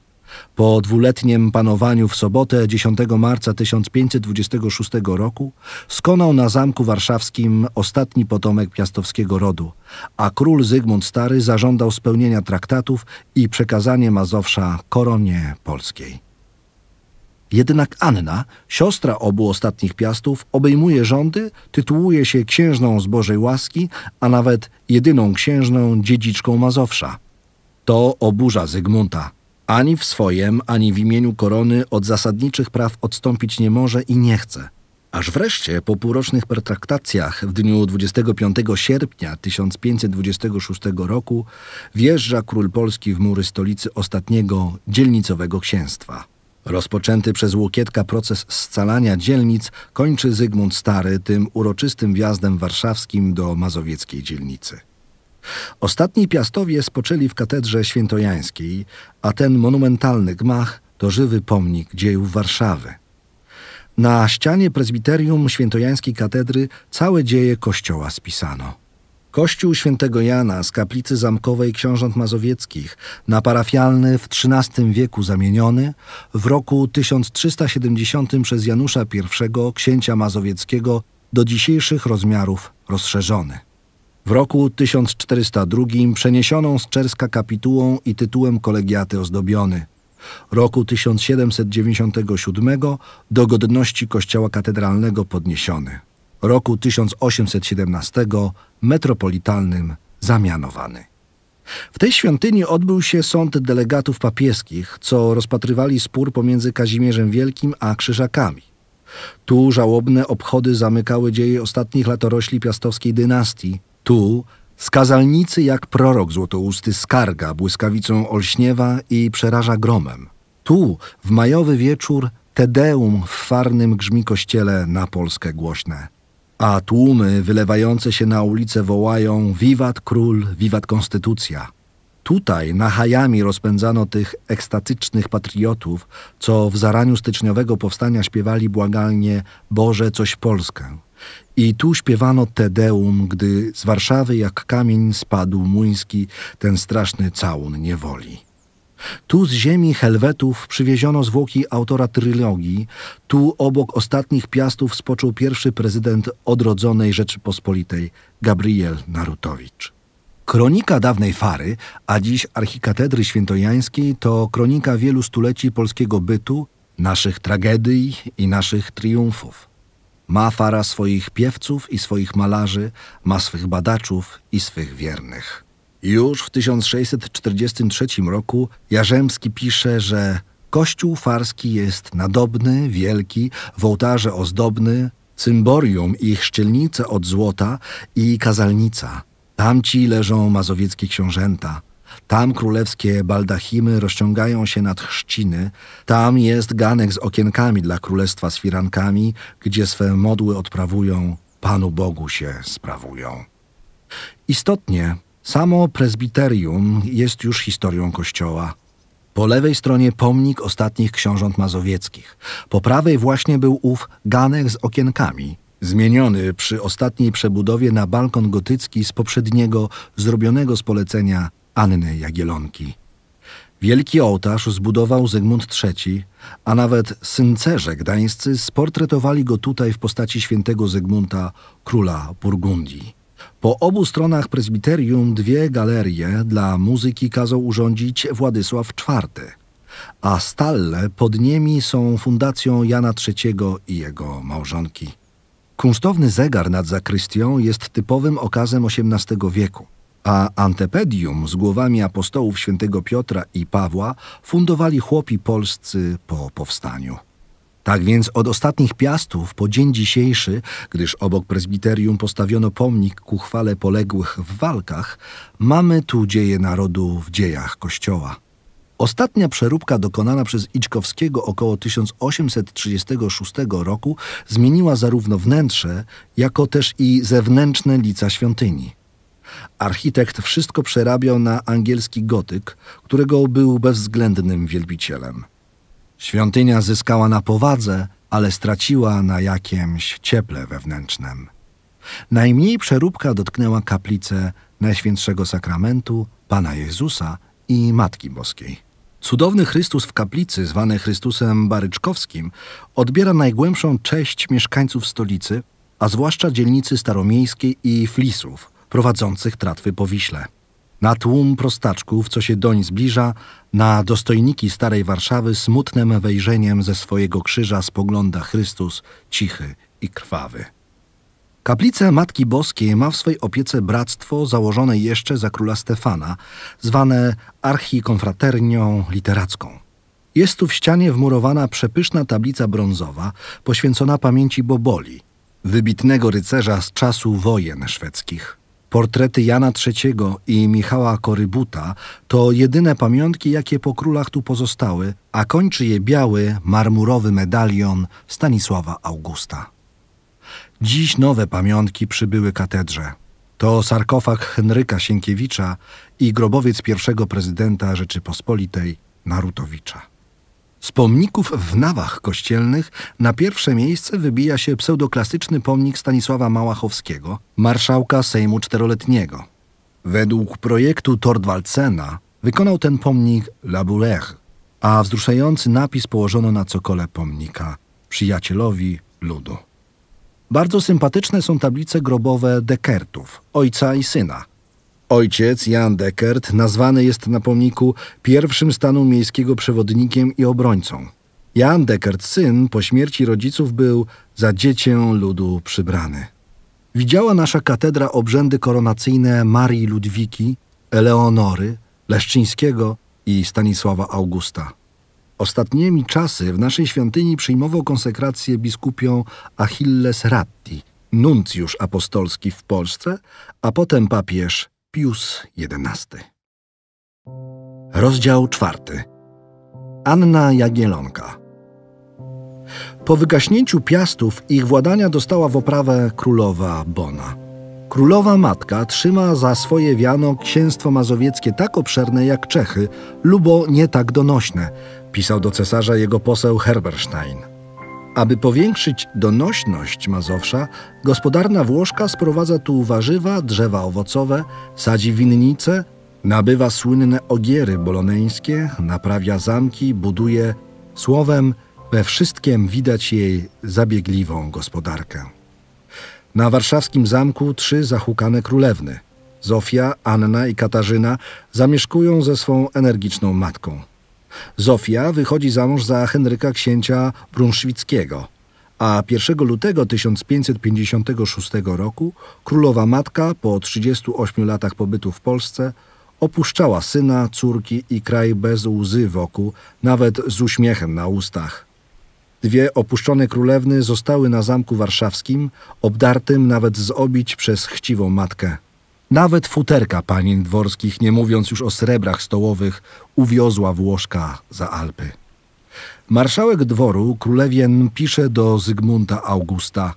Po dwuletnim panowaniu w sobotę 10 marca 1526 roku skonał na Zamku Warszawskim ostatni potomek piastowskiego rodu, a król Zygmunt Stary zażądał spełnienia traktatów i przekazania Mazowsza koronie polskiej. Jednak Anna, siostra obu ostatnich piastów, obejmuje rządy, tytułuje się księżną z Bożej łaski, a nawet jedyną księżną dziedziczką Mazowsza. To oburza Zygmunta. Ani w swojem, ani w imieniu korony od zasadniczych praw odstąpić nie może i nie chce. Aż wreszcie, po półrocznych pertraktacjach w dniu 25 sierpnia 1526 roku, wjeżdża król Polski w mury stolicy ostatniego dzielnicowego księstwa. Rozpoczęty przez Łokietka proces scalania dzielnic kończy Zygmunt Stary tym uroczystym wjazdem warszawskim do mazowieckiej dzielnicy. Ostatni piastowie spoczęli w katedrze świętojańskiej, a ten monumentalny gmach to żywy pomnik dziejów Warszawy. Na ścianie prezbiterium świętojańskiej katedry całe dzieje kościoła spisano. Kościół świętego Jana z kaplicy zamkowej książąt mazowieckich, na parafialny w XIII wieku zamieniony, w roku 1370 przez Janusza I, księcia mazowieckiego, do dzisiejszych rozmiarów rozszerzony. W roku 1402 przeniesioną z Czerska kapitułą i tytułem kolegiaty ozdobiony. Roku 1797 do godności kościoła katedralnego podniesiony. Roku 1817 metropolitalnym zamianowany. W tej świątyni odbył się sąd delegatów papieskich, co rozpatrywali spór pomiędzy Kazimierzem Wielkim a Krzyżakami. Tu żałobne obchody zamykały dzieje ostatnich latorośli piastowskiej dynastii. Tu skazalnicy jak prorok złotousty skarga błyskawicą olśniewa i przeraża gromem. Tu w majowy wieczór Tedeum w farnym grzmi kościele na Polskę głośne a tłumy wylewające się na ulice wołają Wiwat król, wiwat konstytucja. Tutaj na Hajami rozpędzano tych ekstatycznych patriotów, co w zaraniu styczniowego powstania śpiewali błagalnie Boże coś Polskę. I tu śpiewano Te Deum, gdy z Warszawy jak kamień spadł muński ten straszny całun niewoli. Tu z ziemi Helwetów przywieziono zwłoki autora trylogii, tu obok ostatnich piastów spoczął pierwszy prezydent odrodzonej Rzeczypospolitej, Gabriel Narutowicz. Kronika dawnej Fary, a dziś archikatedry świętojańskiej, to kronika wielu stuleci polskiego bytu, naszych tragedii i naszych triumfów. Ma Fara swoich piewców i swoich malarzy, ma swych badaczów i swych wiernych. Już w 1643 roku Jarzębski pisze, że Kościół farski jest nadobny, wielki, w ołtarze ozdobny, cymborium i chrzcielnice od złota i kazalnica. Tamci leżą mazowieckie książęta. Tam królewskie baldachimy rozciągają się nad chrzciny, tam jest ganek z okienkami dla królestwa z firankami, gdzie swe modły odprawują, Panu Bogu się sprawują. Istotnie Samo prezbiterium jest już historią kościoła. Po lewej stronie pomnik ostatnich książąt mazowieckich. Po prawej właśnie był ów ganek z okienkami, zmieniony przy ostatniej przebudowie na balkon gotycki z poprzedniego, zrobionego z polecenia Anny Jagielonki. Wielki ołtarz zbudował Zygmunt III, a nawet syncerze gdańscy sportretowali go tutaj w postaci świętego Zygmunta, króla Burgundii. Po obu stronach prezbiterium dwie galerie dla muzyki kazał urządzić Władysław IV, a stalle pod nimi są fundacją Jana III i jego małżonki. Kunsztowny zegar nad zakrystią jest typowym okazem XVIII wieku, a antepedium z głowami apostołów św. Piotra i Pawła fundowali chłopi polscy po powstaniu. Tak więc od ostatnich piastów po dzień dzisiejszy, gdyż obok prezbiterium postawiono pomnik ku chwale poległych w walkach, mamy tu dzieje narodu w dziejach Kościoła. Ostatnia przeróbka dokonana przez Iczkowskiego około 1836 roku zmieniła zarówno wnętrze, jako też i zewnętrzne lica świątyni. Architekt wszystko przerabiał na angielski gotyk, którego był bezwzględnym wielbicielem. Świątynia zyskała na powadze, ale straciła na jakimś cieple wewnętrznym. Najmniej przeróbka dotknęła kaplicę Najświętszego Sakramentu, Pana Jezusa i Matki Boskiej. Cudowny Chrystus w kaplicy, zwany Chrystusem Baryczkowskim, odbiera najgłębszą cześć mieszkańców stolicy, a zwłaszcza dzielnicy staromiejskiej i flisów, prowadzących tratwy po Wiśle. Na tłum prostaczków, co się doń zbliża, na dostojniki starej Warszawy smutnym wejrzeniem ze swojego krzyża spogląda Chrystus cichy i krwawy. Kaplicę Matki Boskiej ma w swej opiece bractwo założone jeszcze za króla Stefana, zwane archikonfraternią literacką. Jest tu w ścianie wmurowana przepyszna tablica brązowa poświęcona pamięci Boboli, wybitnego rycerza z czasu wojen szwedzkich. Portrety Jana III i Michała Korybuta to jedyne pamiątki, jakie po królach tu pozostały, a kończy je biały, marmurowy medalion Stanisława Augusta. Dziś nowe pamiątki przybyły katedrze. To sarkofag Henryka Sienkiewicza i grobowiec pierwszego prezydenta Rzeczypospolitej Narutowicza. Z pomników w nawach kościelnych na pierwsze miejsce wybija się pseudoklasyczny pomnik Stanisława Małachowskiego, marszałka Sejmu Czteroletniego. Według projektu Tordwalcena wykonał ten pomnik Laboureur, a wzruszający napis położono na cokole pomnika przyjacielowi ludu. Bardzo sympatyczne są tablice grobowe Dekertów, ojca i syna, Ojciec, Jan Dekert, nazwany jest na pomniku pierwszym stanu miejskiego przewodnikiem i obrońcą. Jan Dekert, syn, po śmierci rodziców był za dziecię ludu przybrany. Widziała nasza katedra obrzędy koronacyjne Marii Ludwiki, Eleonory, Leszczyńskiego i Stanisława Augusta. Ostatnimi czasy w naszej świątyni przyjmował konsekrację biskupią Achilles Ratti, nuncjusz apostolski w Polsce, a potem papież Pius XI. Rozdział czwarty. Anna Jagielonka. Po wygaśnięciu piastów ich władania dostała w oprawę królowa Bona. Królowa matka trzyma za swoje wiano księstwo mazowieckie tak obszerne jak Czechy, lubo nie tak donośne, pisał do cesarza jego poseł Herberstein. Aby powiększyć donośność Mazowsza, gospodarna Włoszka sprowadza tu warzywa, drzewa owocowe, sadzi winnice, nabywa słynne ogiery boloneńskie, naprawia zamki, buduje, słowem, we wszystkim widać jej zabiegliwą gospodarkę. Na warszawskim zamku trzy zahukane królewny. Zofia, Anna i Katarzyna zamieszkują ze swą energiczną matką. Zofia wychodzi za mąż za Henryka księcia Brunszwickiego, a 1 lutego 1556 roku królowa matka po 38 latach pobytu w Polsce opuszczała syna, córki i kraj bez łzy wokół, nawet z uśmiechem na ustach. Dwie opuszczone królewny zostały na zamku warszawskim, obdartym nawet z obić przez chciwą matkę. Nawet futerka panin dworskich, nie mówiąc już o srebrach stołowych, uwiozła Włoszka za Alpy. Marszałek dworu, królewien, pisze do Zygmunta Augusta.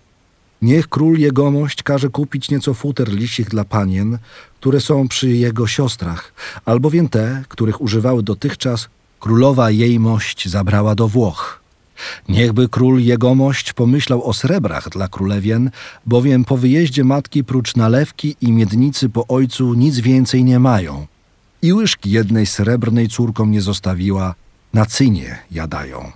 Niech król jegomość każe kupić nieco futer lisich dla panien, które są przy jego siostrach, albowiem te, których używały dotychczas, królowa jejmość zabrała do Włoch. Niechby król jegomość pomyślał o srebrach dla królewien, bowiem po wyjeździe matki prócz nalewki i miednicy po ojcu nic więcej nie mają. I łyżki jednej srebrnej córkom nie zostawiła, na cynie jadają.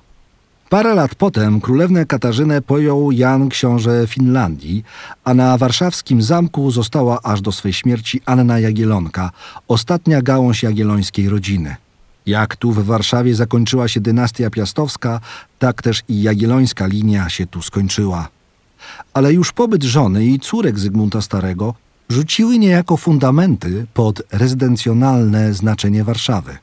Parę lat potem królewnę Katarzynę pojął Jan książę Finlandii, a na warszawskim zamku została aż do swej śmierci Anna Jagielonka, ostatnia gałąź jagiellońskiej rodziny – jak tu w Warszawie zakończyła się dynastia piastowska, tak też i jagiellońska linia się tu skończyła. Ale już pobyt żony i córek Zygmunta Starego rzuciły niejako fundamenty pod rezydencjonalne znaczenie Warszawy.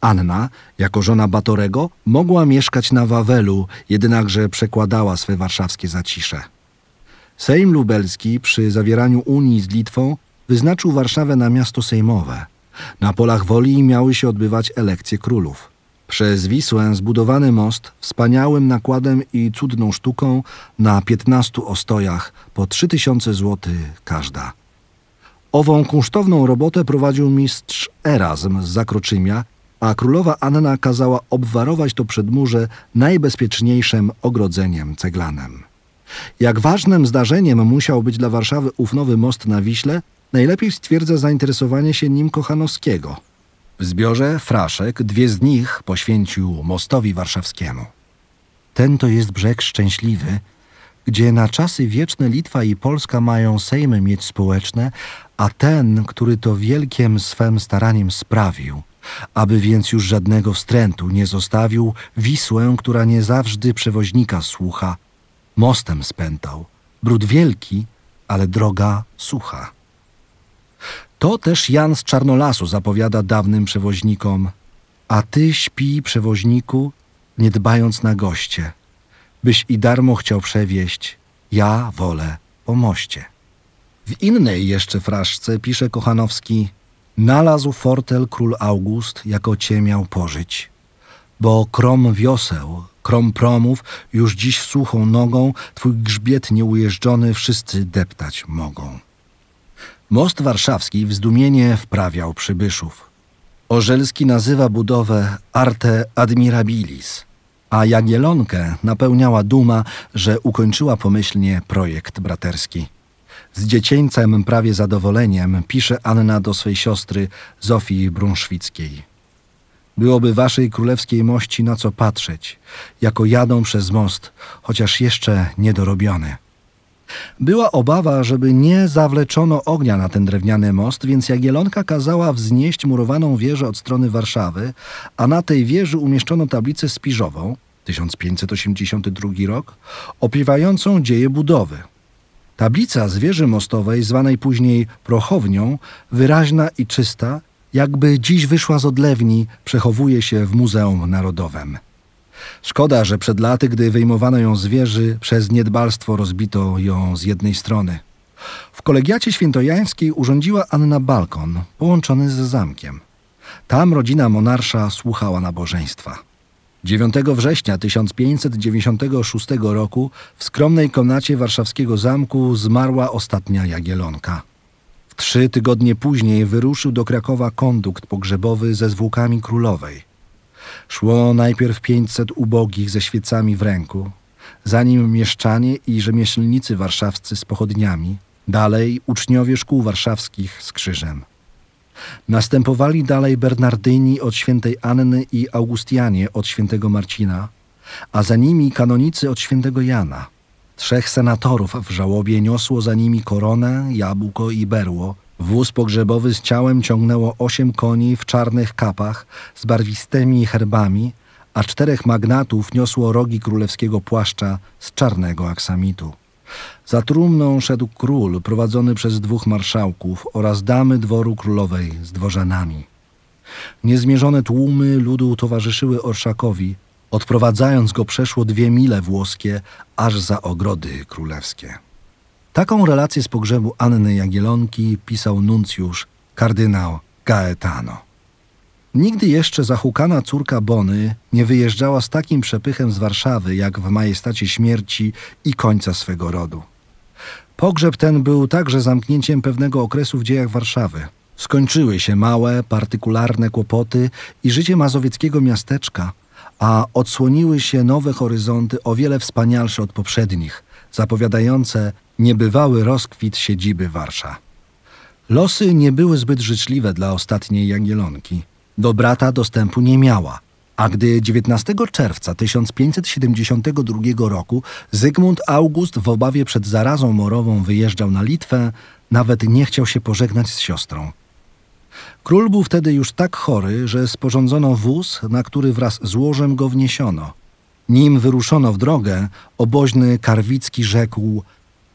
Anna, jako żona Batorego, mogła mieszkać na Wawelu, jednakże przekładała swe warszawskie zacisze. Sejm lubelski przy zawieraniu Unii z Litwą wyznaczył Warszawę na miasto sejmowe – na polach Woli miały się odbywać elekcje królów. Przez Wisłę zbudowany most wspaniałym nakładem i cudną sztuką na piętnastu ostojach po trzy tysiące złotych każda. Ową kunsztowną robotę prowadził mistrz Erasm z Zakroczymia, a królowa Anna kazała obwarować to przedmurze najbezpieczniejszym ogrodzeniem ceglanem. Jak ważnym zdarzeniem musiał być dla Warszawy ów nowy most na Wiśle, Najlepiej stwierdza zainteresowanie się nim Kochanowskiego. W zbiorze fraszek dwie z nich poświęcił mostowi warszawskiemu. Ten to jest brzeg szczęśliwy, gdzie na czasy wieczne Litwa i Polska mają sejmy mieć społeczne, a ten, który to wielkiem swem staraniem sprawił, aby więc już żadnego wstrętu nie zostawił, Wisłę, która nie zawsze przewoźnika słucha, mostem spętał. Brud wielki, ale droga sucha. To też Jan z Czarnolasu zapowiada dawnym przewoźnikom. A ty śpi, przewoźniku, nie dbając na goście. Byś i darmo chciał przewieźć, ja wolę po moście. W innej jeszcze fraszce pisze Kochanowski Nalazł fortel król August, jako cie miał pożyć. Bo krom wioseł, krom promów, już dziś suchą nogą, twój grzbiet nieujeżdżony wszyscy deptać mogą. Most warszawski w zdumienie wprawiał przybyszów. Orzelski nazywa budowę arte admirabilis, a Jagielonkę napełniała duma, że ukończyła pomyślnie projekt braterski. Z dziecięcem prawie zadowoleniem pisze Anna do swej siostry Zofii Brunszwickiej. Byłoby waszej królewskiej mości na co patrzeć, jako jadą przez most, chociaż jeszcze niedorobiony. Była obawa, żeby nie zawleczono ognia na ten drewniany most, więc Jagielonka kazała wznieść murowaną wieżę od strony Warszawy, a na tej wieży umieszczono tablicę spiżową 1582 rok, opiewającą dzieje budowy. Tablica z wieży mostowej, zwanej później prochownią, wyraźna i czysta, jakby dziś wyszła z odlewni, przechowuje się w Muzeum Narodowym. Szkoda, że przed laty, gdy wyjmowano ją z wieży, przez niedbalstwo rozbito ją z jednej strony. W kolegiacie świętojańskiej urządziła Anna balkon, połączony z zamkiem. Tam rodzina monarsza słuchała nabożeństwa. 9 września 1596 roku w skromnej komnacie warszawskiego zamku zmarła ostatnia Jagielonka. Trzy tygodnie później wyruszył do Krakowa kondukt pogrzebowy ze zwłokami królowej – Szło najpierw pięćset ubogich ze świecami w ręku, zanim mieszczanie i rzemieślnicy warszawscy z pochodniami, dalej uczniowie szkół warszawskich z krzyżem. Następowali dalej Bernardyni od świętej Anny i Augustianie od świętego Marcina, a za nimi kanonicy od świętego Jana. Trzech senatorów w żałobie niosło za nimi koronę, jabłko i berło, Wóz pogrzebowy z ciałem ciągnęło osiem koni w czarnych kapach z barwistymi herbami, a czterech magnatów niosło rogi królewskiego płaszcza z czarnego aksamitu. Za trumną szedł król prowadzony przez dwóch marszałków oraz damy dworu królowej z dworzanami. Niezmierzone tłumy ludu towarzyszyły Orszakowi, odprowadzając go przeszło dwie mile włoskie, aż za ogrody królewskie. Taką relację z pogrzebu Anny Jagielonki pisał nuncjusz kardynał Gaetano. Nigdy jeszcze zahukana córka Bony nie wyjeżdżała z takim przepychem z Warszawy, jak w majestacie śmierci i końca swego rodu. Pogrzeb ten był także zamknięciem pewnego okresu w dziejach Warszawy. Skończyły się małe, partykularne kłopoty i życie mazowieckiego miasteczka, a odsłoniły się nowe horyzonty o wiele wspanialsze od poprzednich, zapowiadające niebywały rozkwit siedziby Warsza. Losy nie były zbyt życzliwe dla ostatniej Jagielonki. Do brata dostępu nie miała, a gdy 19 czerwca 1572 roku Zygmunt August w obawie przed zarazą morową wyjeżdżał na Litwę, nawet nie chciał się pożegnać z siostrą. Król był wtedy już tak chory, że sporządzono wóz, na który wraz z łożem go wniesiono – nim wyruszono w drogę, oboźny Karwicki rzekł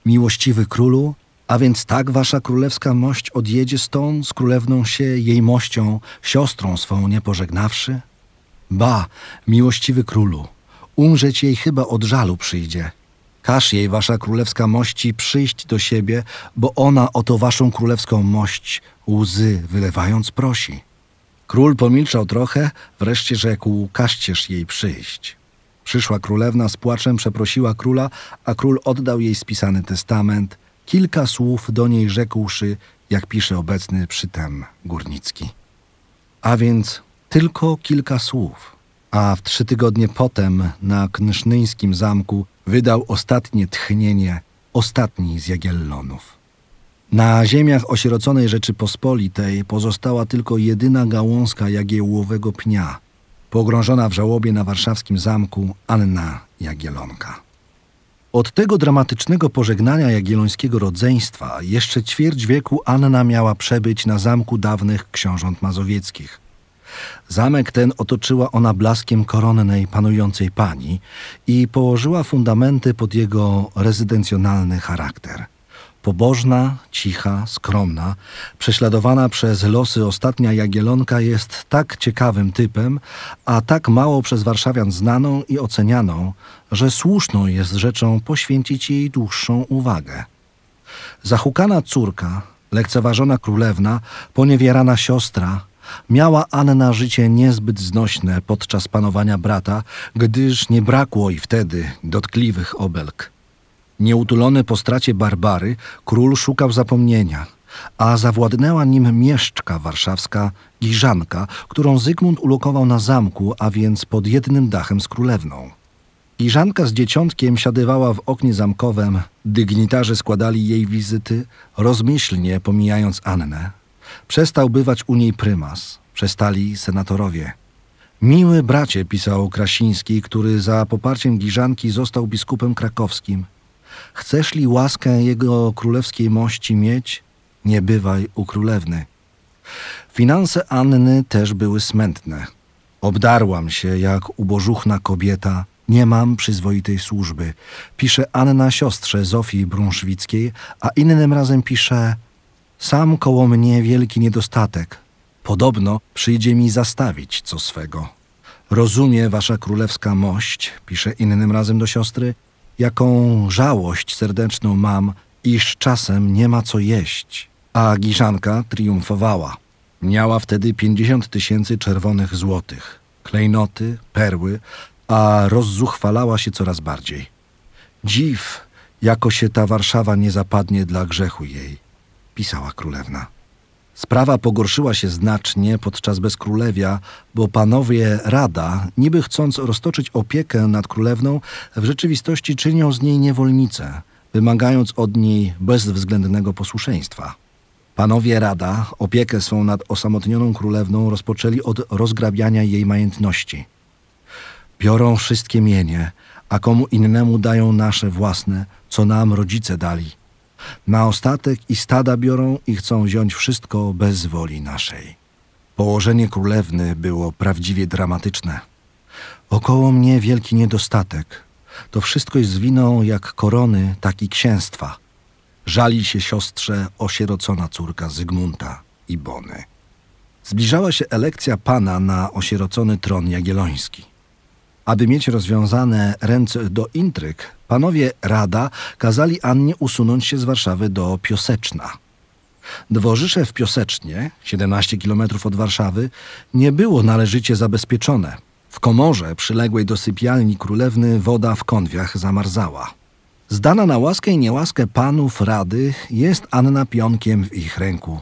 Miłościwy królu, a więc tak wasza królewska mość odjedzie stąd z królewną się jej mością, siostrą swą nie pożegnawszy? Ba, miłościwy królu, umrzeć jej chyba od żalu przyjdzie. Każ jej, wasza królewska mości, przyjść do siebie, bo ona o to waszą królewską mość łzy wylewając prosi. Król pomilczał trochę, wreszcie rzekł, każcież jej przyjść. Przyszła królewna z płaczem przeprosiła króla, a król oddał jej spisany testament. Kilka słów do niej rzekłszy, jak pisze obecny przytem Górnicki. A więc tylko kilka słów. A w trzy tygodnie potem na Knysznyńskim zamku wydał ostatnie tchnienie, ostatni z Jagiellonów. Na ziemiach osieroconej Rzeczypospolitej pozostała tylko jedyna gałązka jagiełłowego pnia – pogrążona w żałobie na warszawskim zamku Anna Jagielonka. Od tego dramatycznego pożegnania jagiellońskiego rodzeństwa jeszcze ćwierć wieku Anna miała przebyć na zamku dawnych książąt mazowieckich. Zamek ten otoczyła ona blaskiem koronnej panującej pani i położyła fundamenty pod jego rezydencjonalny charakter – Pobożna, cicha, skromna, prześladowana przez losy ostatnia Jagielonka jest tak ciekawym typem, a tak mało przez warszawian znaną i ocenianą, że słuszną jest rzeczą poświęcić jej dłuższą uwagę. Zahukana córka, lekceważona królewna, poniewierana siostra, Miała Anna życie niezbyt znośne podczas panowania brata, gdyż nie brakło i wtedy dotkliwych obelg. Nieutulony po stracie Barbary, król szukał zapomnienia, a zawładnęła nim mieszczka warszawska, Giżanka, którą Zygmunt ulokował na zamku, a więc pod jednym dachem z królewną. Giżanka z dzieciątkiem siadywała w oknie zamkowym, dygnitarze składali jej wizyty, rozmyślnie pomijając Annę. Przestał bywać u niej prymas, przestali senatorowie. Miły bracie, pisał Krasiński, który za poparciem Giżanki został biskupem krakowskim – Chcesz li łaskę Jego królewskiej mości mieć, nie bywaj u królewny. Finanse Anny też były smętne. Obdarłam się jak ubożuchna kobieta, nie mam przyzwoitej służby. Pisze Anna siostrze Zofii Brunszwickiej, a innym razem pisze sam koło mnie wielki niedostatek. Podobno przyjdzie mi zastawić co swego. Rozumie wasza królewska mość, pisze innym razem do siostry, jaką żałość serdeczną mam, iż czasem nie ma co jeść. A Giszanka triumfowała. Miała wtedy pięćdziesiąt tysięcy czerwonych złotych, klejnoty, perły, a rozzuchwalała się coraz bardziej. Dziw, jako się ta Warszawa nie zapadnie dla grzechu jej, pisała królewna. Sprawa pogorszyła się znacznie podczas bezkrólewia, bo panowie Rada, niby chcąc roztoczyć opiekę nad królewną, w rzeczywistości czynią z niej niewolnicę, wymagając od niej bezwzględnego posłuszeństwa. Panowie Rada opiekę swą nad osamotnioną królewną rozpoczęli od rozgrabiania jej majątności. Biorą wszystkie mienie, a komu innemu dają nasze własne, co nam rodzice dali – na ostatek i stada biorą i chcą wziąć wszystko bez woli naszej. Położenie królewny było prawdziwie dramatyczne. Około mnie wielki niedostatek. To wszystko jest winą jak korony, tak i księstwa. Żali się siostrze osierocona córka Zygmunta i Bony. Zbliżała się elekcja pana na osierocony tron jagielloński. Aby mieć rozwiązane ręce do intryg, Panowie Rada kazali Annie usunąć się z Warszawy do Pioseczna. Dworzysze w Piosecznie, 17 km od Warszawy, nie było należycie zabezpieczone. W komorze przyległej do sypialni królewny woda w konwiach zamarzała. Zdana na łaskę i niełaskę panów Rady jest Anna pionkiem w ich ręku.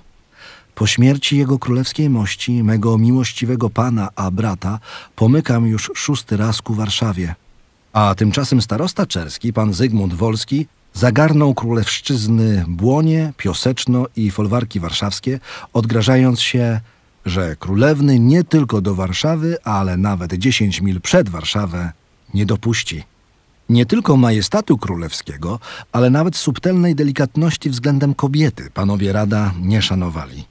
Po śmierci jego królewskiej mości, mego miłościwego pana a brata, pomykam już szósty raz ku Warszawie – a tymczasem starosta czerski, pan Zygmunt Wolski, zagarnął królewszczyzny Błonie, Pioseczno i folwarki warszawskie, odgrażając się, że królewny nie tylko do Warszawy, ale nawet dziesięć mil przed Warszawę nie dopuści. Nie tylko majestatu królewskiego, ale nawet subtelnej delikatności względem kobiety panowie rada nie szanowali.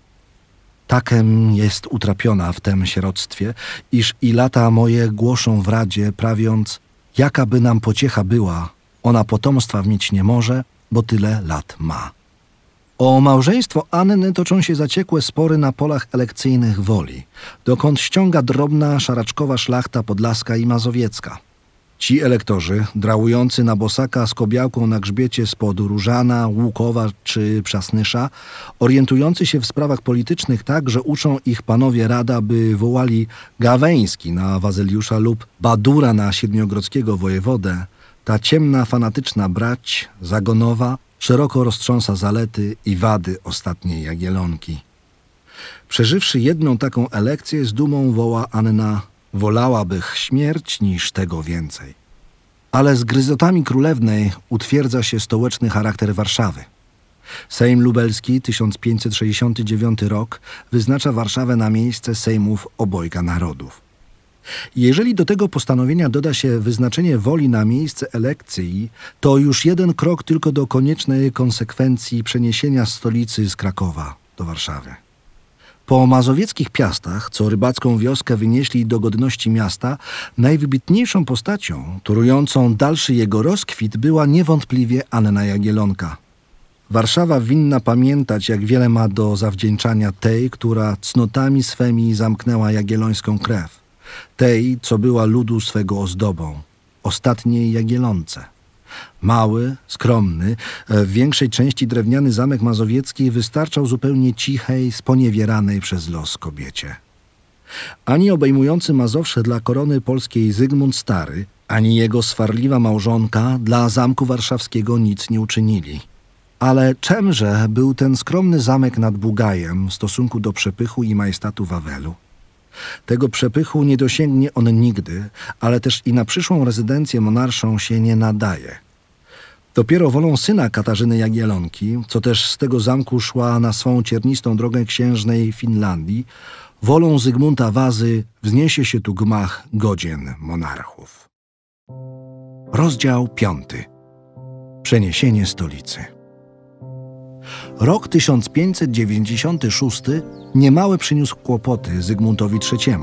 Takem jest utrapiona w tem sieroctwie, iż i lata moje głoszą w radzie, prawiąc – Jaka by nam pociecha była, ona potomstwa mieć nie może, bo tyle lat ma. O małżeństwo Anny toczą się zaciekłe spory na polach elekcyjnych Woli, dokąd ściąga drobna szaraczkowa szlachta podlaska i mazowiecka – Ci elektorzy, drałujący na bosaka z kobiałką na grzbiecie spod Różana, Łukowa czy Przasnysza, orientujący się w sprawach politycznych tak, że uczą ich panowie rada, by wołali Gaweński na Wazyliusza lub Badura na Siedmiogrodzkiego wojewodę, ta ciemna, fanatyczna brać, zagonowa, szeroko roztrząsa zalety i wady ostatniej Jagielonki. Przeżywszy jedną taką elekcję, z dumą woła Anna Wolałabych śmierć niż tego więcej. Ale z gryzotami królewnej utwierdza się stołeczny charakter Warszawy. Sejm Lubelski 1569 rok wyznacza Warszawę na miejsce sejmów obojga narodów. Jeżeli do tego postanowienia doda się wyznaczenie woli na miejsce elekcji, to już jeden krok tylko do koniecznej konsekwencji przeniesienia stolicy z Krakowa do Warszawy. Po mazowieckich piastach, co rybacką wioskę wynieśli do godności miasta, najwybitniejszą postacią, turującą dalszy jego rozkwit, była niewątpliwie Anna Jagielonka. Warszawa winna pamiętać, jak wiele ma do zawdzięczania tej, która cnotami swemi zamknęła jagiellońską krew. Tej, co była ludu swego ozdobą. Ostatniej Jagielonce. Mały, skromny, e, w większej części drewniany zamek mazowiecki wystarczał zupełnie cichej, sponiewieranej przez los kobiecie. Ani obejmujący Mazowsze dla korony polskiej Zygmunt Stary, ani jego swarliwa małżonka dla zamku warszawskiego nic nie uczynili. Ale czemże był ten skromny zamek nad Bugajem w stosunku do przepychu i majestatu Wawelu? Tego przepychu nie dosięgnie on nigdy, ale też i na przyszłą rezydencję monarszą się nie nadaje – Dopiero wolą syna Katarzyny Jagielonki, co też z tego zamku szła na swą ciernistą drogę księżnej Finlandii, wolą Zygmunta Wazy wzniesie się tu gmach godzien monarchów. Rozdział piąty. Przeniesienie stolicy. Rok 1596 niemałe przyniósł kłopoty Zygmuntowi III.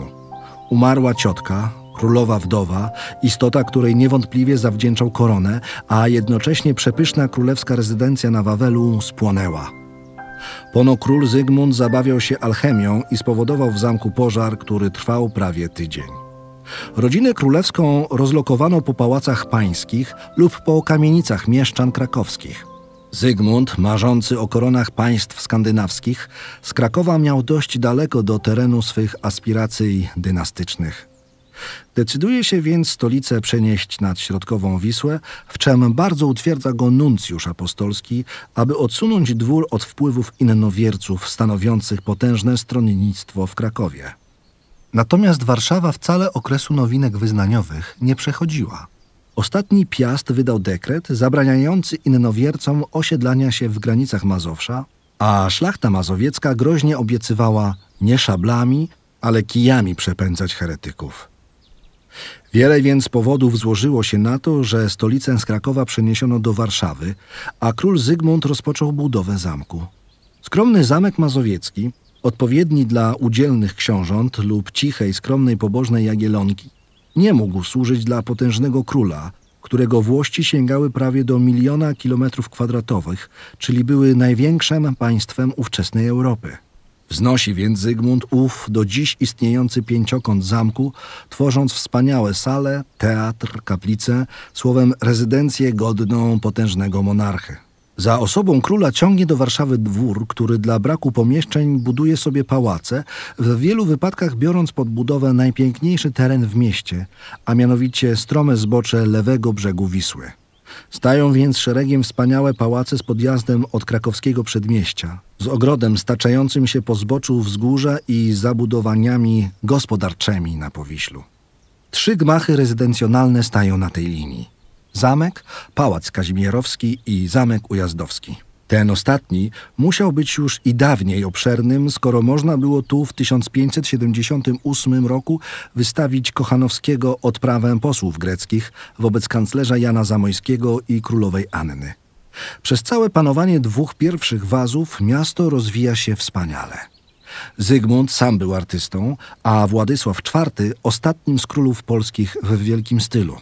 Umarła ciotka, królowa wdowa, istota, której niewątpliwie zawdzięczał koronę, a jednocześnie przepyszna królewska rezydencja na Wawelu spłonęła. Pono król Zygmunt zabawiał się alchemią i spowodował w zamku pożar, który trwał prawie tydzień. Rodzinę królewską rozlokowano po pałacach pańskich lub po kamienicach mieszczan krakowskich. Zygmunt, marzący o koronach państw skandynawskich, z Krakowa miał dość daleko do terenu swych aspiracji dynastycznych. Decyduje się więc stolicę przenieść nad środkową Wisłę, w czym bardzo utwierdza go nuncjusz apostolski, aby odsunąć dwór od wpływów innowierców stanowiących potężne stronnictwo w Krakowie. Natomiast Warszawa wcale okresu nowinek wyznaniowych nie przechodziła. Ostatni Piast wydał dekret zabraniający innowiercom osiedlania się w granicach Mazowsza, a szlachta mazowiecka groźnie obiecywała nie szablami, ale kijami przepędzać heretyków. Wiele więc powodów złożyło się na to, że stolicę z Krakowa przeniesiono do Warszawy, a król Zygmunt rozpoczął budowę zamku. Skromny zamek mazowiecki, odpowiedni dla udzielnych książąt lub cichej, skromnej, pobożnej Jagielonki, nie mógł służyć dla potężnego króla, którego włości sięgały prawie do miliona kilometrów kwadratowych, czyli były największym państwem ówczesnej Europy. Znosi więc Zygmunt ów do dziś istniejący pięciokąt zamku, tworząc wspaniałe sale, teatr, kaplicę, słowem rezydencję godną potężnego monarchy. Za osobą króla ciągnie do Warszawy dwór, który dla braku pomieszczeń buduje sobie pałace, w wielu wypadkach biorąc pod budowę najpiękniejszy teren w mieście, a mianowicie strome zbocze lewego brzegu Wisły. Stają więc szeregiem wspaniałe pałace z podjazdem od krakowskiego przedmieścia, z ogrodem staczającym się po zboczu wzgórza i zabudowaniami gospodarczymi na Powiślu. Trzy gmachy rezydencjonalne stają na tej linii. Zamek, Pałac Kazimierowski i Zamek Ujazdowski. Ten ostatni musiał być już i dawniej obszernym, skoro można było tu w 1578 roku wystawić Kochanowskiego odprawę posłów greckich wobec kanclerza Jana Zamojskiego i królowej Anny. Przez całe panowanie dwóch pierwszych wazów miasto rozwija się wspaniale. Zygmunt sam był artystą, a Władysław IV ostatnim z królów polskich w wielkim stylu.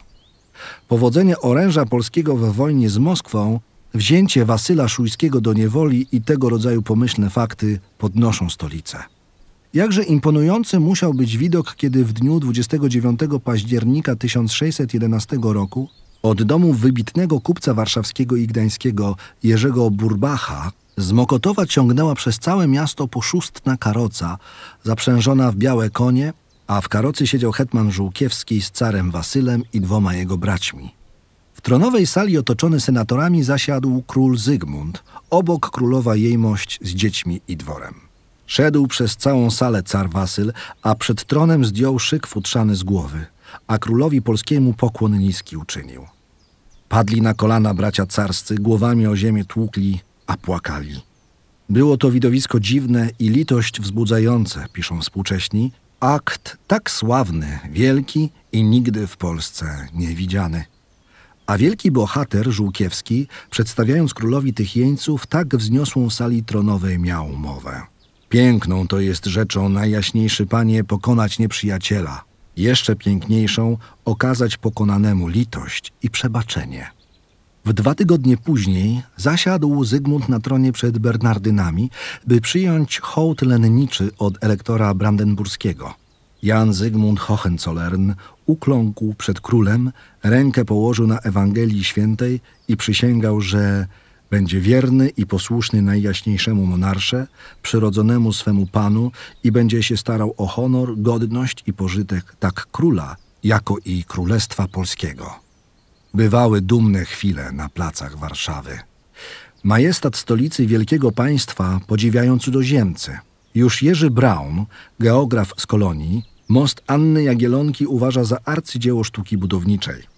Powodzenie oręża polskiego w wojnie z Moskwą, wzięcie Wasyla Szujskiego do niewoli i tego rodzaju pomyślne fakty podnoszą stolicę. Jakże imponujący musiał być widok, kiedy w dniu 29 października 1611 roku od domu wybitnego kupca warszawskiego i gdańskiego Jerzego Burbacha z Mokotowa ciągnęła przez całe miasto poszustna karoca, zaprzężona w białe konie, a w karocy siedział hetman Żółkiewski z carem Wasylem i dwoma jego braćmi. W tronowej sali otoczony senatorami zasiadł król Zygmunt, obok królowa jejmość z dziećmi i dworem. Szedł przez całą salę car Wasyl, a przed tronem zdjął szyk futrzany z głowy – a królowi polskiemu pokłon niski uczynił. Padli na kolana bracia carscy, głowami o ziemię tłukli, a płakali. Było to widowisko dziwne i litość wzbudzające, piszą współcześni, akt tak sławny, wielki i nigdy w Polsce niewidziany. A wielki bohater Żółkiewski, przedstawiając królowi tych jeńców, tak wzniosłą sali tronowej miał mowę. Piękną to jest rzeczą, najjaśniejszy panie, pokonać nieprzyjaciela, jeszcze piękniejszą, okazać pokonanemu litość i przebaczenie. W dwa tygodnie później zasiadł Zygmunt na tronie przed Bernardynami, by przyjąć hołd lenniczy od elektora brandenburskiego. Jan Zygmunt Hohenzollern ukląkł przed królem, rękę położył na Ewangelii Świętej i przysięgał, że będzie wierny i posłuszny najjaśniejszemu monarsze, przyrodzonemu swemu panu i będzie się starał o honor, godność i pożytek tak króla, jako i Królestwa Polskiego. Bywały dumne chwile na placach Warszawy. Majestat stolicy wielkiego państwa podziwiają cudzoziemcy. Już Jerzy Braun, geograf z kolonii, most Anny Jagielonki uważa za arcydzieło sztuki budowniczej.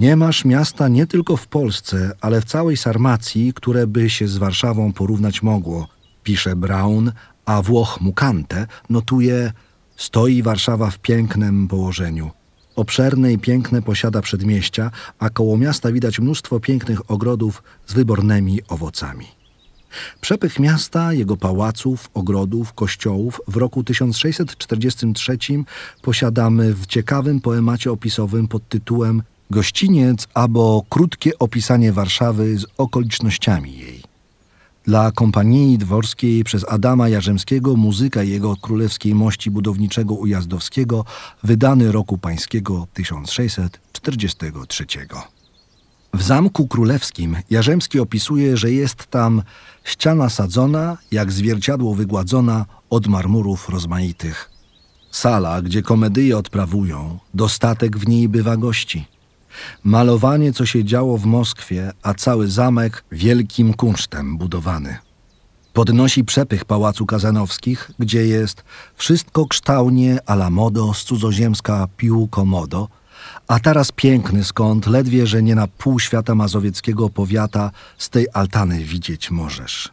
Nie masz miasta nie tylko w Polsce, ale w całej Sarmacji, które by się z Warszawą porównać mogło, pisze Braun, a Włoch Mukante notuje: Stoi Warszawa w pięknym położeniu. Obszerne i piękne posiada przedmieścia, a koło miasta widać mnóstwo pięknych ogrodów z wybornymi owocami. Przepych miasta, jego pałaców, ogrodów, kościołów w roku 1643 posiadamy w ciekawym poemacie opisowym pod tytułem gościniec albo krótkie opisanie Warszawy z okolicznościami jej. Dla kompanii dworskiej przez Adama Jarzemskiego, muzyka jego królewskiej mości budowniczego ujazdowskiego, wydany roku pańskiego 1643. W Zamku Królewskim Jarzemski opisuje, że jest tam ściana sadzona, jak zwierciadło wygładzona od marmurów rozmaitych. Sala, gdzie komedyje odprawują, dostatek w niej bywa gości. Malowanie, co się działo w Moskwie, a cały zamek wielkim kunsztem budowany. Podnosi przepych pałacu Kazanowskich, gdzie jest wszystko kształnie ala modo z cudzoziemska piłko modo, a teraz piękny skąd ledwie, że nie na pół świata mazowieckiego powiata z tej altany widzieć możesz.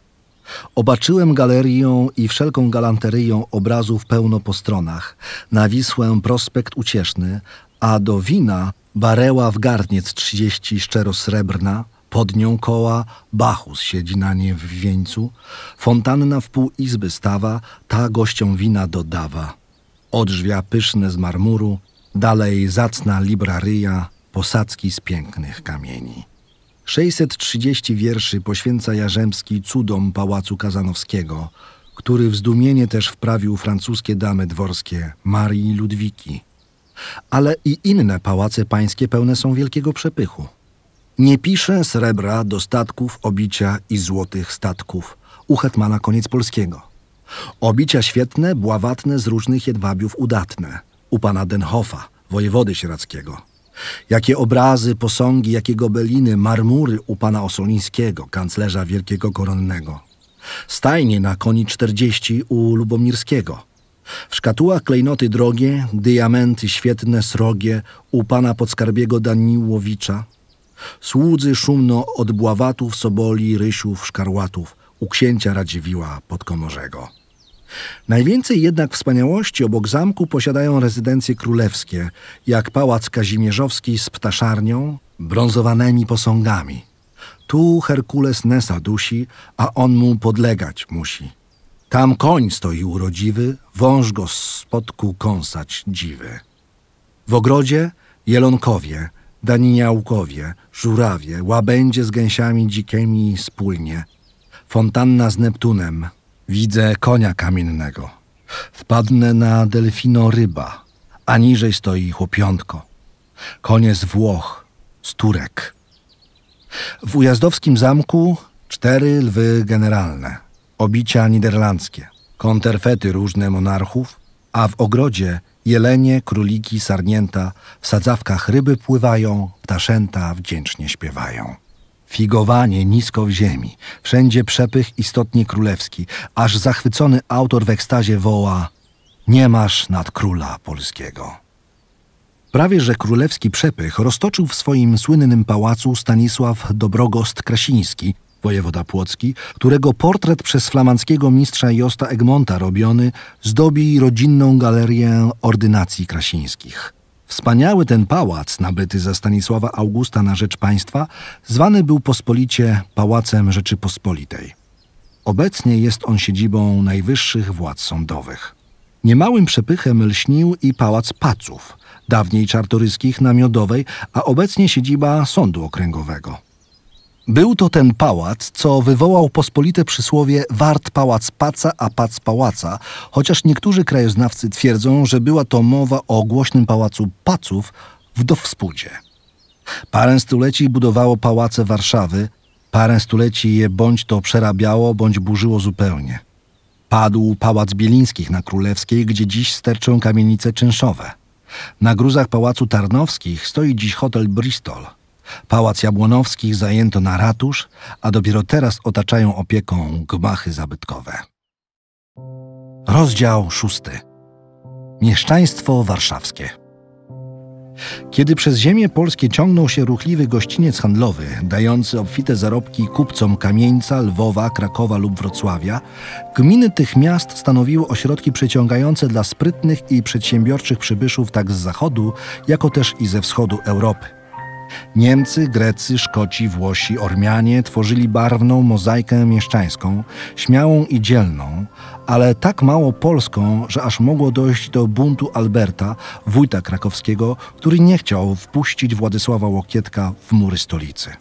Obaczyłem galerią i wszelką galanteryją obrazów pełno po stronach, na Wisłę prospekt Ucieszny, a do wina bareła w garniec trzydzieści szczero-srebrna, pod nią koła, Bachus siedzi na nie w wieńcu, fontanna w pół izby stawa, ta gościom wina dodawa. Odrzwia pyszne z marmuru, dalej zacna ryja, posadzki z pięknych kamieni. 630 wierszy poświęca Jarzębski cudom pałacu Kazanowskiego, który w zdumienie też wprawił francuskie damy dworskie Marii Ludwiki – ale i inne pałace pańskie pełne są wielkiego przepychu. Nie piszę srebra, dostatków, obicia i złotych statków. U Hetmana koniec polskiego. Obicia świetne, bławatne, z różnych jedwabiów udatne. U pana Denhofa, wojewody sierackiego. Jakie obrazy, posągi, jakie gobeliny, marmury u pana Osolińskiego, kanclerza wielkiego koronnego. Stajnie na koni czterdzieści u Lubomirskiego – w szkatułach klejnoty drogie, diamenty świetne, srogie, u pana podskarbiego Daniłowicza. Słudzy szumno od bławatów, soboli, rysiów, szkarłatów, u księcia Radziwiła Podkomorzego. Najwięcej jednak wspaniałości obok zamku posiadają rezydencje królewskie, jak Pałac Kazimierzowski z ptaszarnią, brązowanymi posągami. Tu Herkules Nesa dusi, a on mu podlegać musi. Tam koń stoi urodziwy, wąż go z spodku kąsać dziwy. W ogrodzie jelonkowie, daniniałkowie, żurawie, łabędzie z gęsiami dzikimi wspólnie, fontanna z Neptunem, widzę konia kamiennego. Wpadnę na delfino ryba, a niżej stoi chłopiątko. Konie z Włoch, z Turek. W ujazdowskim zamku cztery lwy generalne – obicia niderlandzkie, konterfety różne monarchów, a w ogrodzie jelenie, króliki, sarnięta, w sadzawkach ryby pływają, ptaszęta wdzięcznie śpiewają. Figowanie nisko w ziemi, wszędzie przepych istotnie królewski, aż zachwycony autor w ekstazie woła Nie masz nad króla polskiego. Prawie że królewski przepych roztoczył w swoim słynnym pałacu Stanisław Dobrogost Krasiński, wojewoda płocki, którego portret przez flamandzkiego mistrza Josta Egmonta robiony zdobi rodzinną galerię ordynacji krasińskich. Wspaniały ten pałac, nabyty za Stanisława Augusta na rzecz państwa, zwany był pospolicie Pałacem Rzeczypospolitej. Obecnie jest on siedzibą najwyższych władz sądowych. Niemałym przepychem lśnił i pałac Paców, dawniej czartoryskich na Miodowej, a obecnie siedziba Sądu Okręgowego. Był to ten pałac, co wywołał pospolite przysłowie wart pałac paca, a pac pałaca, chociaż niektórzy krajoznawcy twierdzą, że była to mowa o głośnym pałacu paców w Dowspudzie. Parę stuleci budowało pałace Warszawy, parę stuleci je bądź to przerabiało, bądź burzyło zupełnie. Padł pałac Bielińskich na Królewskiej, gdzie dziś sterczą kamienice czynszowe. Na gruzach pałacu Tarnowskich stoi dziś hotel Bristol – Pałac Jabłonowskich zajęto na ratusz, a dopiero teraz otaczają opieką gmachy zabytkowe. Rozdział szósty. Mieszczaństwo warszawskie. Kiedy przez ziemię polskie ciągnął się ruchliwy gościniec handlowy, dający obfite zarobki kupcom Kamieńca, Lwowa, Krakowa lub Wrocławia, gminy tych miast stanowiły ośrodki przyciągające dla sprytnych i przedsiębiorczych przybyszów tak z zachodu, jako też i ze wschodu Europy. Niemcy, Grecy, Szkoci, Włosi, Ormianie tworzyli barwną mozaikę mieszczańską, śmiałą i dzielną, ale tak mało polską, że aż mogło dojść do buntu Alberta, wójta krakowskiego, który nie chciał wpuścić Władysława Łokietka w mury stolicy.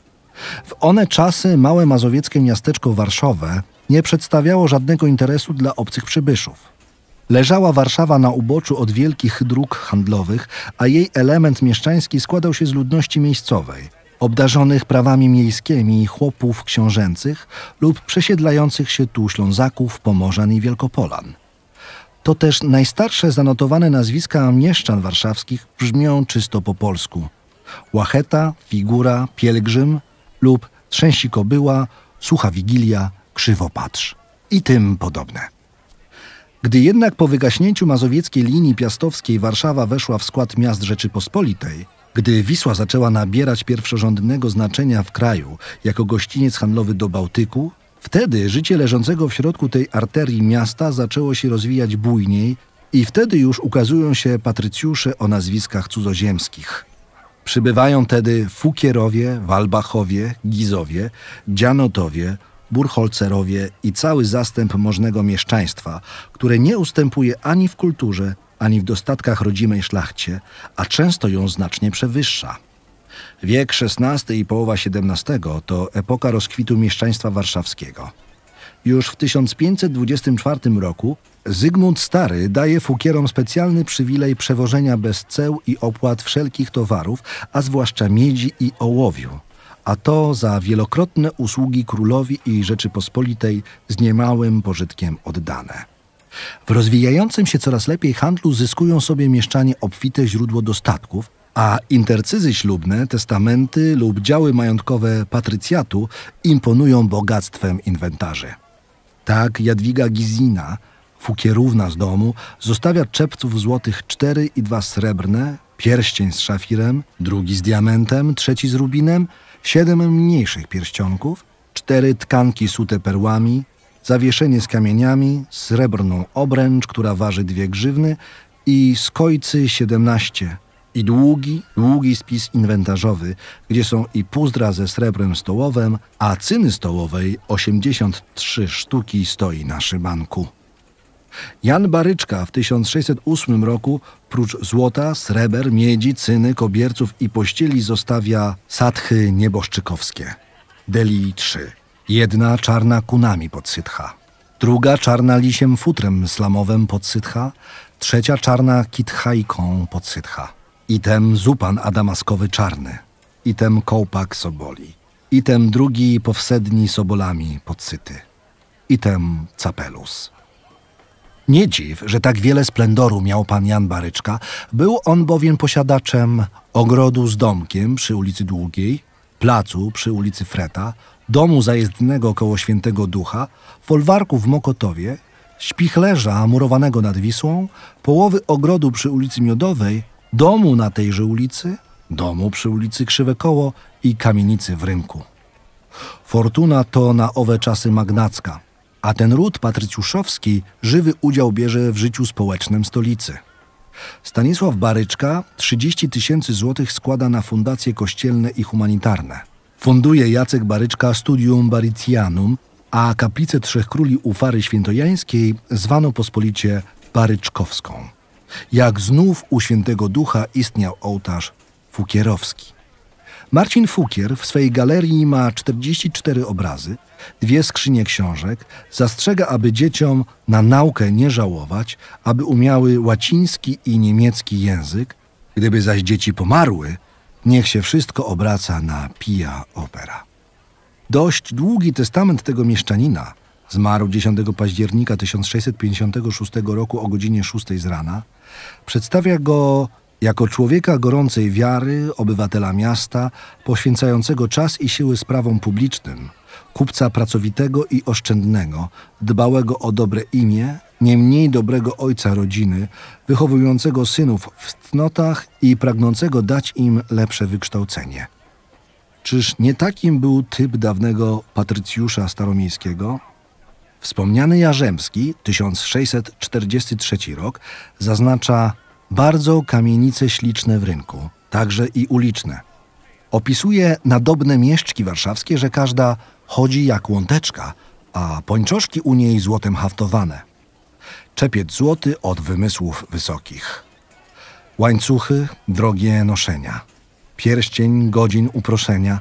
W one czasy małe mazowieckie miasteczko Warszowe nie przedstawiało żadnego interesu dla obcych przybyszów. Leżała Warszawa na uboczu od wielkich dróg handlowych, a jej element mieszczański składał się z ludności miejscowej, obdarzonych prawami miejskimi chłopów książęcych lub przesiedlających się tu Ślązaków, Pomorzan i Wielkopolan. To też najstarsze zanotowane nazwiska mieszczan warszawskich brzmią czysto po polsku. Łacheta, Figura, Pielgrzym lub Trzęsi Kobyła, Sucha Wigilia, Krzywopatrz i tym podobne. Gdy jednak po wygaśnięciu mazowieckiej linii piastowskiej Warszawa weszła w skład miast Rzeczypospolitej, gdy Wisła zaczęła nabierać pierwszorządnego znaczenia w kraju jako gościniec handlowy do Bałtyku, wtedy życie leżącego w środku tej arterii miasta zaczęło się rozwijać bujniej i wtedy już ukazują się patrycjusze o nazwiskach cudzoziemskich. Przybywają tedy Fukierowie, Walbachowie, Gizowie, Dzianotowie, Burholcerowie i cały zastęp możnego mieszczaństwa, które nie ustępuje ani w kulturze, ani w dostatkach rodzimej szlachcie, a często ją znacznie przewyższa. Wiek XVI i połowa XVII to epoka rozkwitu mieszczaństwa warszawskiego. Już w 1524 roku Zygmunt Stary daje fukierom specjalny przywilej przewożenia bez ceł i opłat wszelkich towarów, a zwłaszcza miedzi i ołowiu a to za wielokrotne usługi królowi i Rzeczypospolitej z niemałym pożytkiem oddane. W rozwijającym się coraz lepiej handlu zyskują sobie mieszczanie obfite źródło dostatków, a intercyzy ślubne, testamenty lub działy majątkowe patrycjatu imponują bogactwem inwentarzy. Tak Jadwiga Gizina, fukierówna z domu, zostawia czepców złotych cztery i dwa srebrne, pierścień z szafirem, drugi z diamentem, trzeci z rubinem – siedem mniejszych pierścionków, cztery tkanki sute perłami, zawieszenie z kamieniami, srebrną obręcz, która waży dwie grzywny i skojcy siedemnaście. i długi, długi spis inwentarzowy, gdzie są i puzdra ze srebrem stołowym, a cyny stołowej 83 sztuki stoi na szybanku. Jan Baryczka w 1608 roku prócz złota, sreber, miedzi, cyny, kobierców i pościeli zostawia satchy nieboszczykowskie. Delii trzy. Jedna czarna kunami podsytcha, druga czarna lisiem futrem slamowym podsytcha, trzecia czarna kitchajką podsytcha. Item zupan adamaskowy czarny, item kołpak soboli, item drugi powsedni sobolami podsyty, item capelus. Nie dziw, że tak wiele splendoru miał pan Jan Baryczka. Był on bowiem posiadaczem ogrodu z domkiem przy ulicy Długiej, placu przy ulicy Freta, domu zajezdnego koło Świętego Ducha, folwarku w Mokotowie, śpichlerza murowanego nad Wisłą, połowy ogrodu przy ulicy Miodowej, domu na tejże ulicy, domu przy ulicy Krzywe Koło i kamienicy w rynku. Fortuna to na owe czasy magnacka – a ten ród patrycjuszowski żywy udział bierze w życiu społecznym stolicy. Stanisław Baryczka 30 tysięcy złotych składa na fundacje kościelne i humanitarne. Funduje Jacek Baryczka Studium Baricianum, a kaplicę Trzech Króli u Fary Świętojańskiej zwano pospolicie Baryczkowską. Jak znów u Świętego Ducha istniał ołtarz fukierowski. Marcin Fukier w swojej galerii ma 44 obrazy, dwie skrzynie książek, zastrzega, aby dzieciom na naukę nie żałować, aby umiały łaciński i niemiecki język, gdyby zaś dzieci pomarły, niech się wszystko obraca na pija opera. Dość długi testament tego mieszczanina, zmarł 10 października 1656 roku o godzinie 6 z rana, przedstawia go jako człowieka gorącej wiary, obywatela miasta, poświęcającego czas i siły sprawom publicznym, kupca pracowitego i oszczędnego, dbałego o dobre imię, nie mniej dobrego ojca rodziny, wychowującego synów w cnotach i pragnącego dać im lepsze wykształcenie. Czyż nie takim był typ dawnego patrycjusza staromiejskiego? Wspomniany Jarzębski, 1643 rok, zaznacza bardzo kamienice śliczne w rynku, także i uliczne. Opisuje nadobne mieszczki warszawskie, że każda chodzi jak łąteczka, a pończoszki u niej złotem haftowane. Czepiec złoty od wymysłów wysokich. Łańcuchy drogie noszenia. Pierścień godzin uproszenia.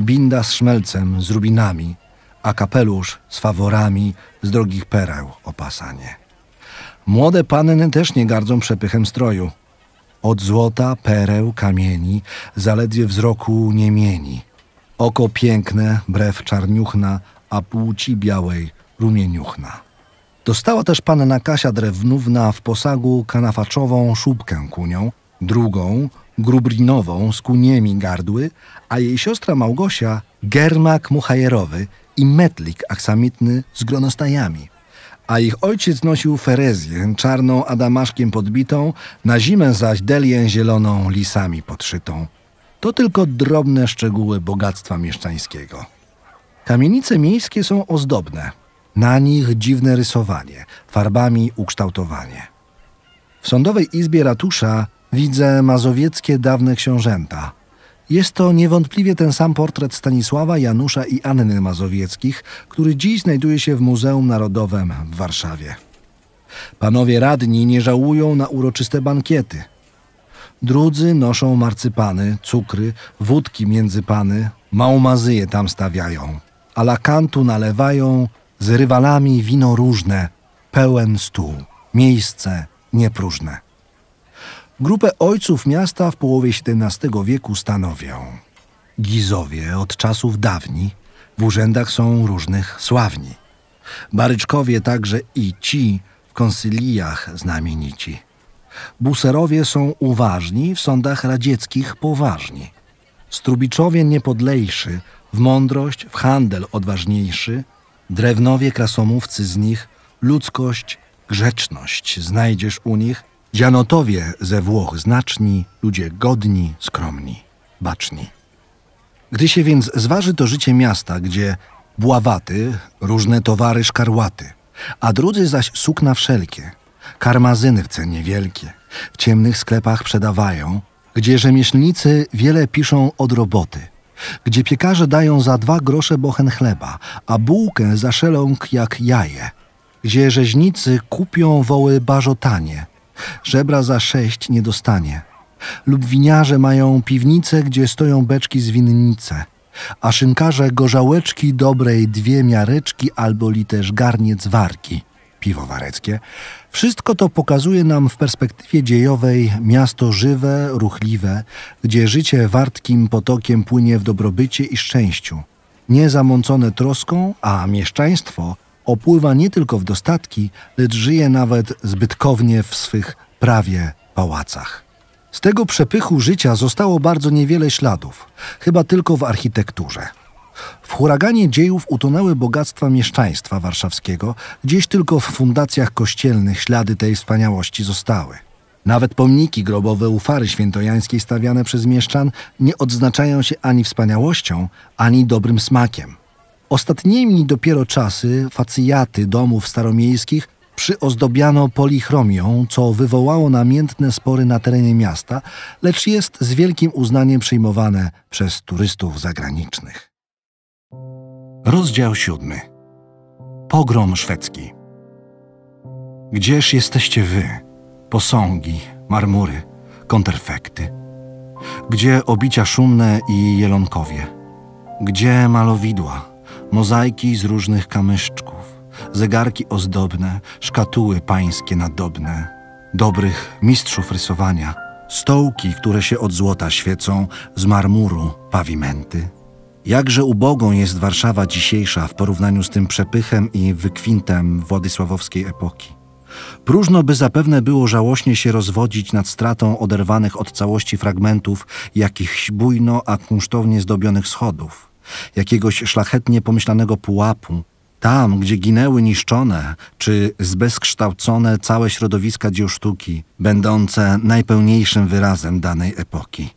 Binda z szmelcem, z rubinami, a kapelusz z faworami z drogich pereł opasanie. Młode panny też nie gardzą przepychem stroju. Od złota, pereł, kamieni zaledwie wzroku nie mieni. Oko piękne, brew czarniuchna, a płci białej rumieniuchna. Dostała też panna Kasia Drewnówna w posagu kanafaczową szubkę kunią, drugą grubrinową z kuniemi gardły, a jej siostra Małgosia germak muchajerowy i metlik aksamitny z gronostajami – a ich ojciec nosił ferezję, czarną adamaszkiem podbitą, na zimę zaś delię zieloną lisami podszytą. To tylko drobne szczegóły bogactwa mieszczańskiego. Kamienice miejskie są ozdobne. Na nich dziwne rysowanie, farbami ukształtowanie. W sądowej izbie ratusza widzę mazowieckie dawne książęta – jest to niewątpliwie ten sam portret Stanisława, Janusza i Anny Mazowieckich, który dziś znajduje się w Muzeum Narodowym w Warszawie. Panowie radni nie żałują na uroczyste bankiety. Drudzy noszą marcypany, cukry, wódki między pany, małmazyje tam stawiają. A nalewają z rywalami wino różne, pełen stół, miejsce niepróżne. Grupę ojców miasta w połowie XVII wieku stanowią Gizowie od czasów dawni, w urzędach są różnych sławni. Baryczkowie także i ci w konsyliach znamienici. Buserowie są uważni, w sądach radzieckich poważni. Strubiczowie niepodlejszy, w mądrość, w handel odważniejszy, drewnowie krasomówcy z nich, ludzkość, grzeczność znajdziesz u nich – Dzianotowie ze Włoch znaczni, ludzie godni, skromni, baczni. Gdy się więc zważy to życie miasta, gdzie bławaty, różne towary szkarłaty, a drudzy zaś sukna wszelkie, karmazyny w cenie wielkie, w ciemnych sklepach przedawają, gdzie rzemieślnicy wiele piszą od roboty, gdzie piekarze dają za dwa grosze bochen chleba, a bułkę za szeląg jak jaje, gdzie rzeźnicy kupią woły barzotanie – Żebra za sześć nie dostanie. Lub winiarze mają piwnice, gdzie stoją beczki z winnice, a szynkarze gorzałeczki dobrej dwie miareczki albo li garniec warki piwo wareckie. Wszystko to pokazuje nam w perspektywie dziejowej miasto żywe, ruchliwe, gdzie życie wartkim potokiem płynie w dobrobycie i szczęściu. Nie zamącone troską, a mieszczaństwo opływa nie tylko w dostatki, lecz żyje nawet zbytkownie w swych prawie pałacach. Z tego przepychu życia zostało bardzo niewiele śladów, chyba tylko w architekturze. W huraganie dziejów utonęły bogactwa mieszczaństwa warszawskiego, gdzieś tylko w fundacjach kościelnych ślady tej wspaniałości zostały. Nawet pomniki grobowe ufary fary świętojańskiej stawiane przez mieszczan nie odznaczają się ani wspaniałością, ani dobrym smakiem. Ostatnimi dopiero czasy facjaty domów staromiejskich przyozdobiano polichromią, co wywołało namiętne spory na terenie miasta, lecz jest z wielkim uznaniem przyjmowane przez turystów zagranicznych. Rozdział siódmy. Pogrom szwedzki. Gdzież jesteście wy, posągi, marmury, konterfekty? Gdzie obicia szumne i jelonkowie? Gdzie malowidła? mozaiki z różnych kamyszczków, zegarki ozdobne, szkatuły pańskie nadobne, dobrych mistrzów rysowania, stołki, które się od złota świecą, z marmuru pawimenty. Jakże ubogą jest Warszawa dzisiejsza w porównaniu z tym przepychem i wykwintem władysławowskiej epoki. Próżno by zapewne było żałośnie się rozwodzić nad stratą oderwanych od całości fragmentów jakichś bujno a kunsztownie zdobionych schodów jakiegoś szlachetnie pomyślanego pułapu, tam, gdzie ginęły niszczone czy zbezkształcone całe środowiska dzieł sztuki, będące najpełniejszym wyrazem danej epoki.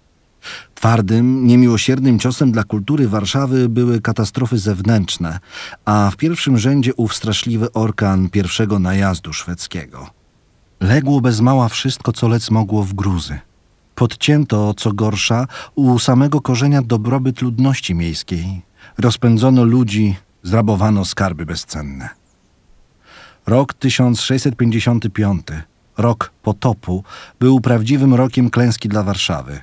Twardym, niemiłosiernym ciosem dla kultury Warszawy były katastrofy zewnętrzne, a w pierwszym rzędzie ów straszliwy orkan pierwszego najazdu szwedzkiego. Legło bez mała wszystko, co lec mogło w gruzy. Podcięto, co gorsza, u samego korzenia dobrobyt ludności miejskiej. Rozpędzono ludzi, zrabowano skarby bezcenne. Rok 1655, rok potopu, był prawdziwym rokiem klęski dla Warszawy.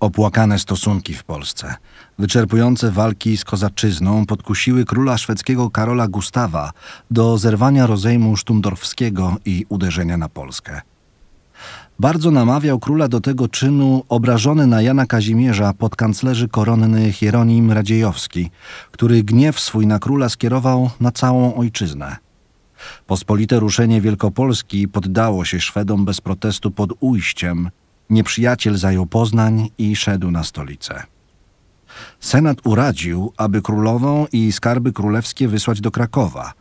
Opłakane stosunki w Polsce, wyczerpujące walki z kozaczyzną podkusiły króla szwedzkiego Karola Gustawa do zerwania rozejmu sztumdorfskiego i uderzenia na Polskę bardzo namawiał króla do tego czynu obrażony na Jana Kazimierza podkanclerzy koronny Hieronim Radziejowski, który gniew swój na króla skierował na całą ojczyznę. Pospolite ruszenie Wielkopolski poddało się Szwedom bez protestu pod ujściem. Nieprzyjaciel zajął Poznań i szedł na stolicę. Senat uradził, aby królową i skarby królewskie wysłać do Krakowa –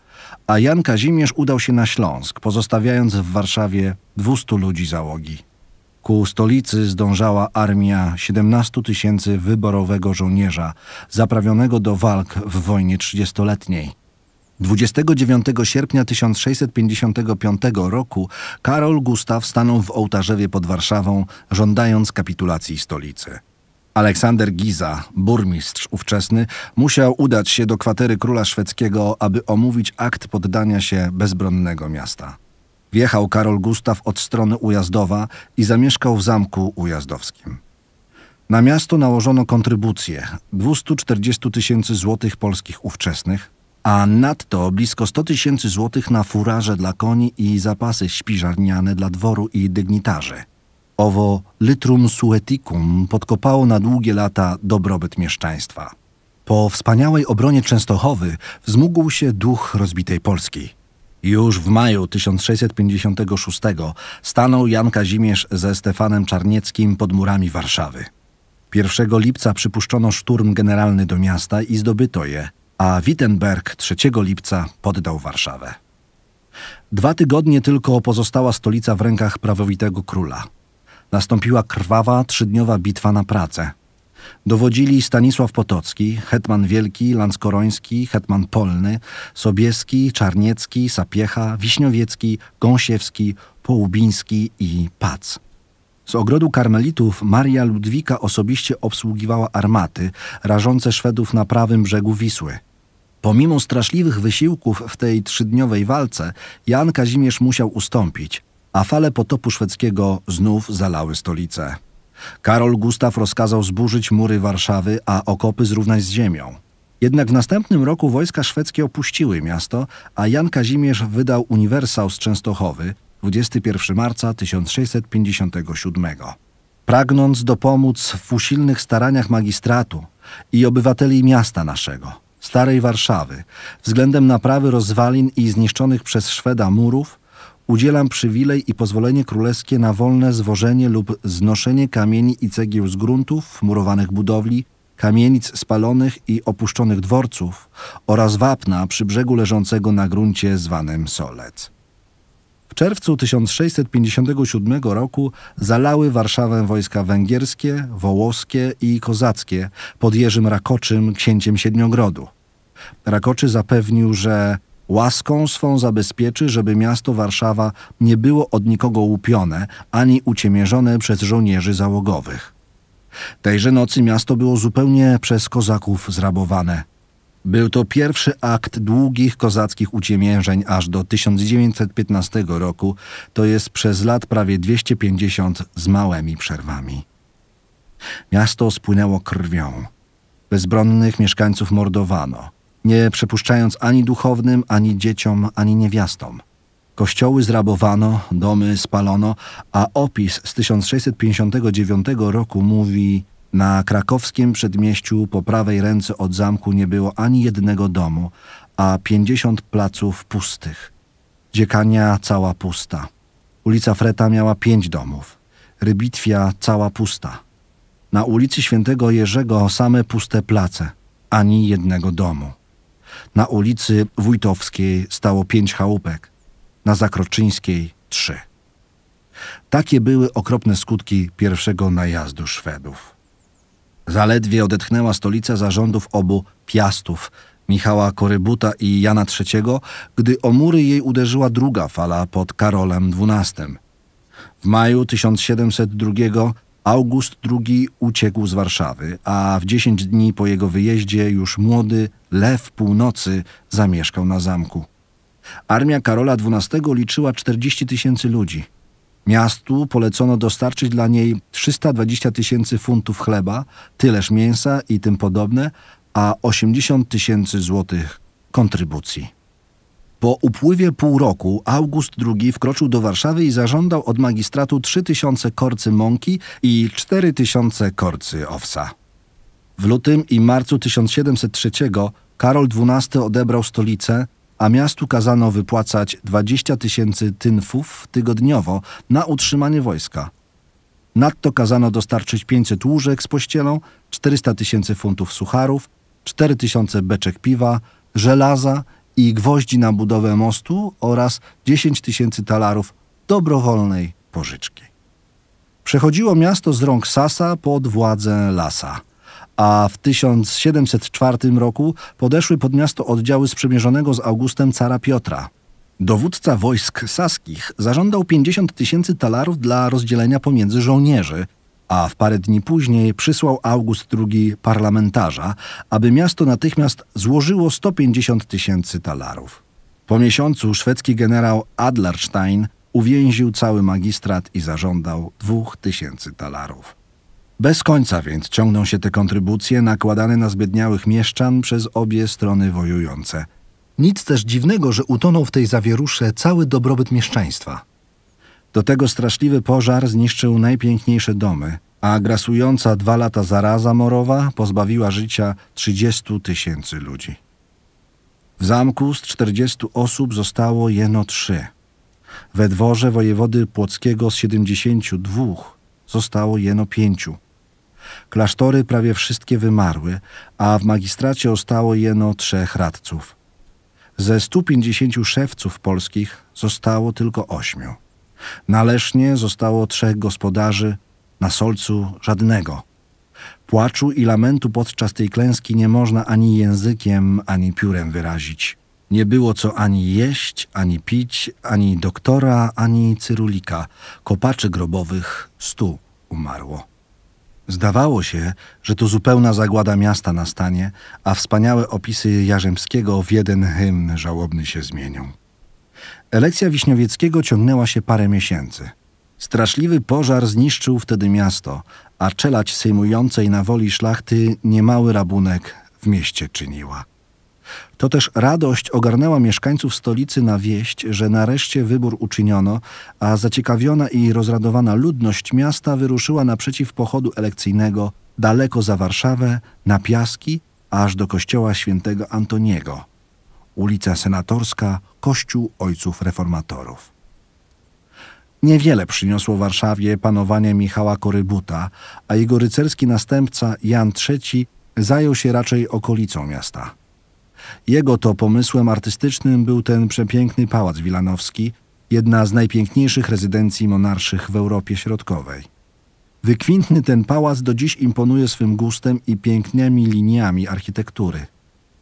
a Jan Kazimierz udał się na Śląsk, pozostawiając w Warszawie 200 ludzi załogi. Ku stolicy zdążała armia 17 tysięcy wyborowego żołnierza, zaprawionego do walk w wojnie trzydziestoletniej. 29 sierpnia 1655 roku Karol Gustaw stanął w Ołtarzewie pod Warszawą, żądając kapitulacji stolicy. Aleksander Giza, burmistrz ówczesny, musiał udać się do kwatery króla szwedzkiego, aby omówić akt poddania się bezbronnego miasta. Wjechał Karol Gustaw od strony Ujazdowa i zamieszkał w zamku ujazdowskim. Na miasto nałożono kontrybucję 240 tysięcy złotych polskich ówczesnych, a nadto blisko 100 tysięcy złotych na furaże dla koni i zapasy śpiżarniane dla dworu i dygnitarzy – Owo litrum sueticum podkopało na długie lata dobrobyt mieszczaństwa. Po wspaniałej obronie Częstochowy wzmógł się duch rozbitej Polski. Już w maju 1656 stanął Jan Kazimierz ze Stefanem Czarnieckim pod murami Warszawy. 1 lipca przypuszczono szturm generalny do miasta i zdobyto je, a Wittenberg 3 lipca poddał Warszawę. Dwa tygodnie tylko pozostała stolica w rękach prawowitego króla – nastąpiła krwawa trzydniowa bitwa na pracę. Dowodzili Stanisław Potocki, hetman Wielki, Lanskoroński, hetman Polny, Sobieski, Czarniecki, Sapiecha, Wiśniowiecki, Gąsiewski, Połubiński i Pac. Z ogrodu karmelitów Maria Ludwika osobiście obsługiwała armaty rażące Szwedów na prawym brzegu Wisły. Pomimo straszliwych wysiłków w tej trzydniowej walce, Jan Kazimierz musiał ustąpić – a fale potopu szwedzkiego znów zalały stolicę. Karol Gustaw rozkazał zburzyć mury Warszawy, a okopy zrównać z ziemią. Jednak w następnym roku wojska szwedzkie opuściły miasto, a Jan Kazimierz wydał uniwersał z Częstochowy 21 marca 1657. Pragnąc dopomóc w usilnych staraniach magistratu i obywateli miasta naszego, starej Warszawy, względem naprawy rozwalin i zniszczonych przez Szweda murów, udzielam przywilej i pozwolenie królewskie na wolne zwożenie lub znoszenie kamieni i cegieł z gruntów, murowanych budowli, kamienic spalonych i opuszczonych dworców oraz wapna przy brzegu leżącego na gruncie zwanym Solec. W czerwcu 1657 roku zalały Warszawę wojska węgierskie, wołoskie i kozackie pod Jerzym Rakoczym, księciem Siedmiogrodu. Rakoczy zapewnił, że Łaską swą zabezpieczy, żeby miasto Warszawa nie było od nikogo łupione ani uciemierzone przez żołnierzy załogowych. Tejże nocy miasto było zupełnie przez kozaków zrabowane. Był to pierwszy akt długich kozackich uciemiężeń aż do 1915 roku, to jest przez lat prawie 250 z małymi przerwami. Miasto spłynęło krwią. Bezbronnych mieszkańców mordowano nie przepuszczając ani duchownym, ani dzieciom, ani niewiastom. Kościoły zrabowano, domy spalono, a opis z 1659 roku mówi na krakowskim przedmieściu po prawej ręce od zamku nie było ani jednego domu, a 50 placów pustych. Dziekania cała pusta. Ulica Freta miała pięć domów. Rybitwia cała pusta. Na ulicy Świętego Jerzego same puste place, ani jednego domu. Na ulicy Wójtowskiej stało pięć chałupek, na Zakroczyńskiej trzy. Takie były okropne skutki pierwszego najazdu Szwedów. Zaledwie odetchnęła stolica zarządów obu piastów, Michała Korybuta i Jana III, gdy o mury jej uderzyła druga fala pod Karolem XII. W maju 1702 August II uciekł z Warszawy, a w 10 dni po jego wyjeździe już młody Lew Północy zamieszkał na zamku. Armia Karola XII liczyła 40 tysięcy ludzi. Miastu polecono dostarczyć dla niej 320 tysięcy funtów chleba, tyleż mięsa i tym podobne, a 80 tysięcy złotych kontrybucji. Po upływie pół roku August II wkroczył do Warszawy i zażądał od magistratu 3000 korcy mąki i 4000 korcy owsa. W lutym i marcu 1703 Karol XII odebrał stolicę, a miastu kazano wypłacać 20 tysięcy tynfów tygodniowo na utrzymanie wojska. Nadto kazano dostarczyć 500 łóżek z pościelą, 400 tysięcy funtów sucharów, 4 tysiące beczek piwa, żelaza i gwoździ na budowę mostu oraz 10 tysięcy talarów dobrowolnej pożyczki. Przechodziło miasto z rąk Sasa pod władzę Lasa, a w 1704 roku podeszły pod miasto oddziały sprzymierzonego z Augustem cara Piotra. Dowódca wojsk saskich zażądał 50 tysięcy talarów dla rozdzielenia pomiędzy żołnierzy – a w parę dni później przysłał August II parlamentarza, aby miasto natychmiast złożyło 150 tysięcy talarów. Po miesiącu szwedzki generał Adlerstein uwięził cały magistrat i zażądał 2000 talarów. Bez końca więc ciągną się te kontrybucje nakładane na zbiedniałych mieszczan przez obie strony wojujące. Nic też dziwnego, że utonął w tej zawierusze cały dobrobyt mieszczaństwa. Do tego straszliwy pożar zniszczył najpiękniejsze domy, a grasująca dwa lata zaraza morowa pozbawiła życia 30 tysięcy ludzi. W zamku z 40 osób zostało jeno trzy. We dworze wojewody płockiego z 72 zostało jeno pięciu. Klasztory prawie wszystkie wymarły, a w magistracie ostało jeno trzech radców. Ze 150 szewców polskich zostało tylko ośmiu. Na Lesznie zostało trzech gospodarzy, na Solcu żadnego. Płaczu i lamentu podczas tej klęski nie można ani językiem, ani piórem wyrazić. Nie było co ani jeść, ani pić, ani doktora, ani cyrulika. Kopaczy grobowych stu umarło. Zdawało się, że to zupełna zagłada miasta nastanie, a wspaniałe opisy Jarzębskiego w jeden hymn żałobny się zmienią. Elekcja Wiśniowieckiego ciągnęła się parę miesięcy. Straszliwy pożar zniszczył wtedy miasto, a czelać sejmującej na woli szlachty niemały rabunek w mieście czyniła. To też radość ogarnęła mieszkańców stolicy na wieść, że nareszcie wybór uczyniono, a zaciekawiona i rozradowana ludność miasta wyruszyła naprzeciw pochodu elekcyjnego daleko za Warszawę, na Piaski, aż do kościoła świętego Antoniego – ulica Senatorska, Kościół Ojców Reformatorów. Niewiele przyniosło Warszawie panowanie Michała Korybuta, a jego rycerski następca Jan III zajął się raczej okolicą miasta. Jego to pomysłem artystycznym był ten przepiękny pałac wilanowski, jedna z najpiękniejszych rezydencji monarszych w Europie Środkowej. Wykwintny ten pałac do dziś imponuje swym gustem i pięknymi liniami architektury –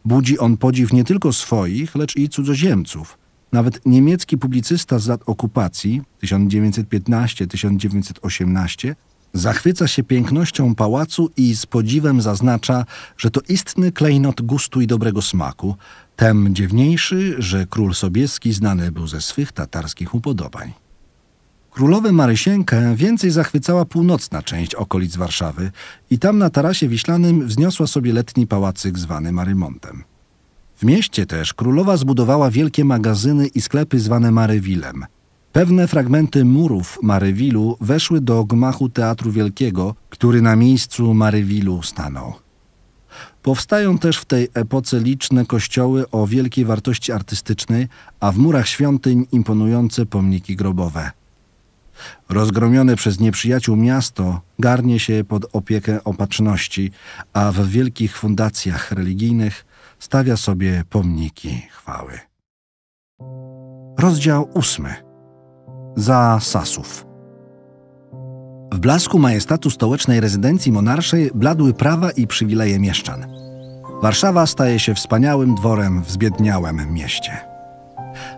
Budzi on podziw nie tylko swoich, lecz i cudzoziemców. Nawet niemiecki publicysta z lat okupacji 1915-1918 zachwyca się pięknością pałacu i z podziwem zaznacza, że to istny klejnot gustu i dobrego smaku, tem dziwniejszy, że król Sobieski znany był ze swych tatarskich upodobań. Królowę Marysienkę więcej zachwycała północna część okolic Warszawy i tam na tarasie wiślanym wzniosła sobie letni pałacyk zwany Marymontem. W mieście też królowa zbudowała wielkie magazyny i sklepy zwane Marywilem. Pewne fragmenty murów Marywilu weszły do gmachu Teatru Wielkiego, który na miejscu Marywilu stanął. Powstają też w tej epoce liczne kościoły o wielkiej wartości artystycznej, a w murach świątyń imponujące pomniki grobowe – Rozgromione przez nieprzyjaciół miasto garnie się pod opiekę opatrzności, a w wielkich fundacjach religijnych stawia sobie pomniki chwały. Rozdział ósmy. Za Sasów. W blasku majestatu stołecznej rezydencji monarszej bladły prawa i przywileje mieszczan. Warszawa staje się wspaniałym dworem w zbiedniałem mieście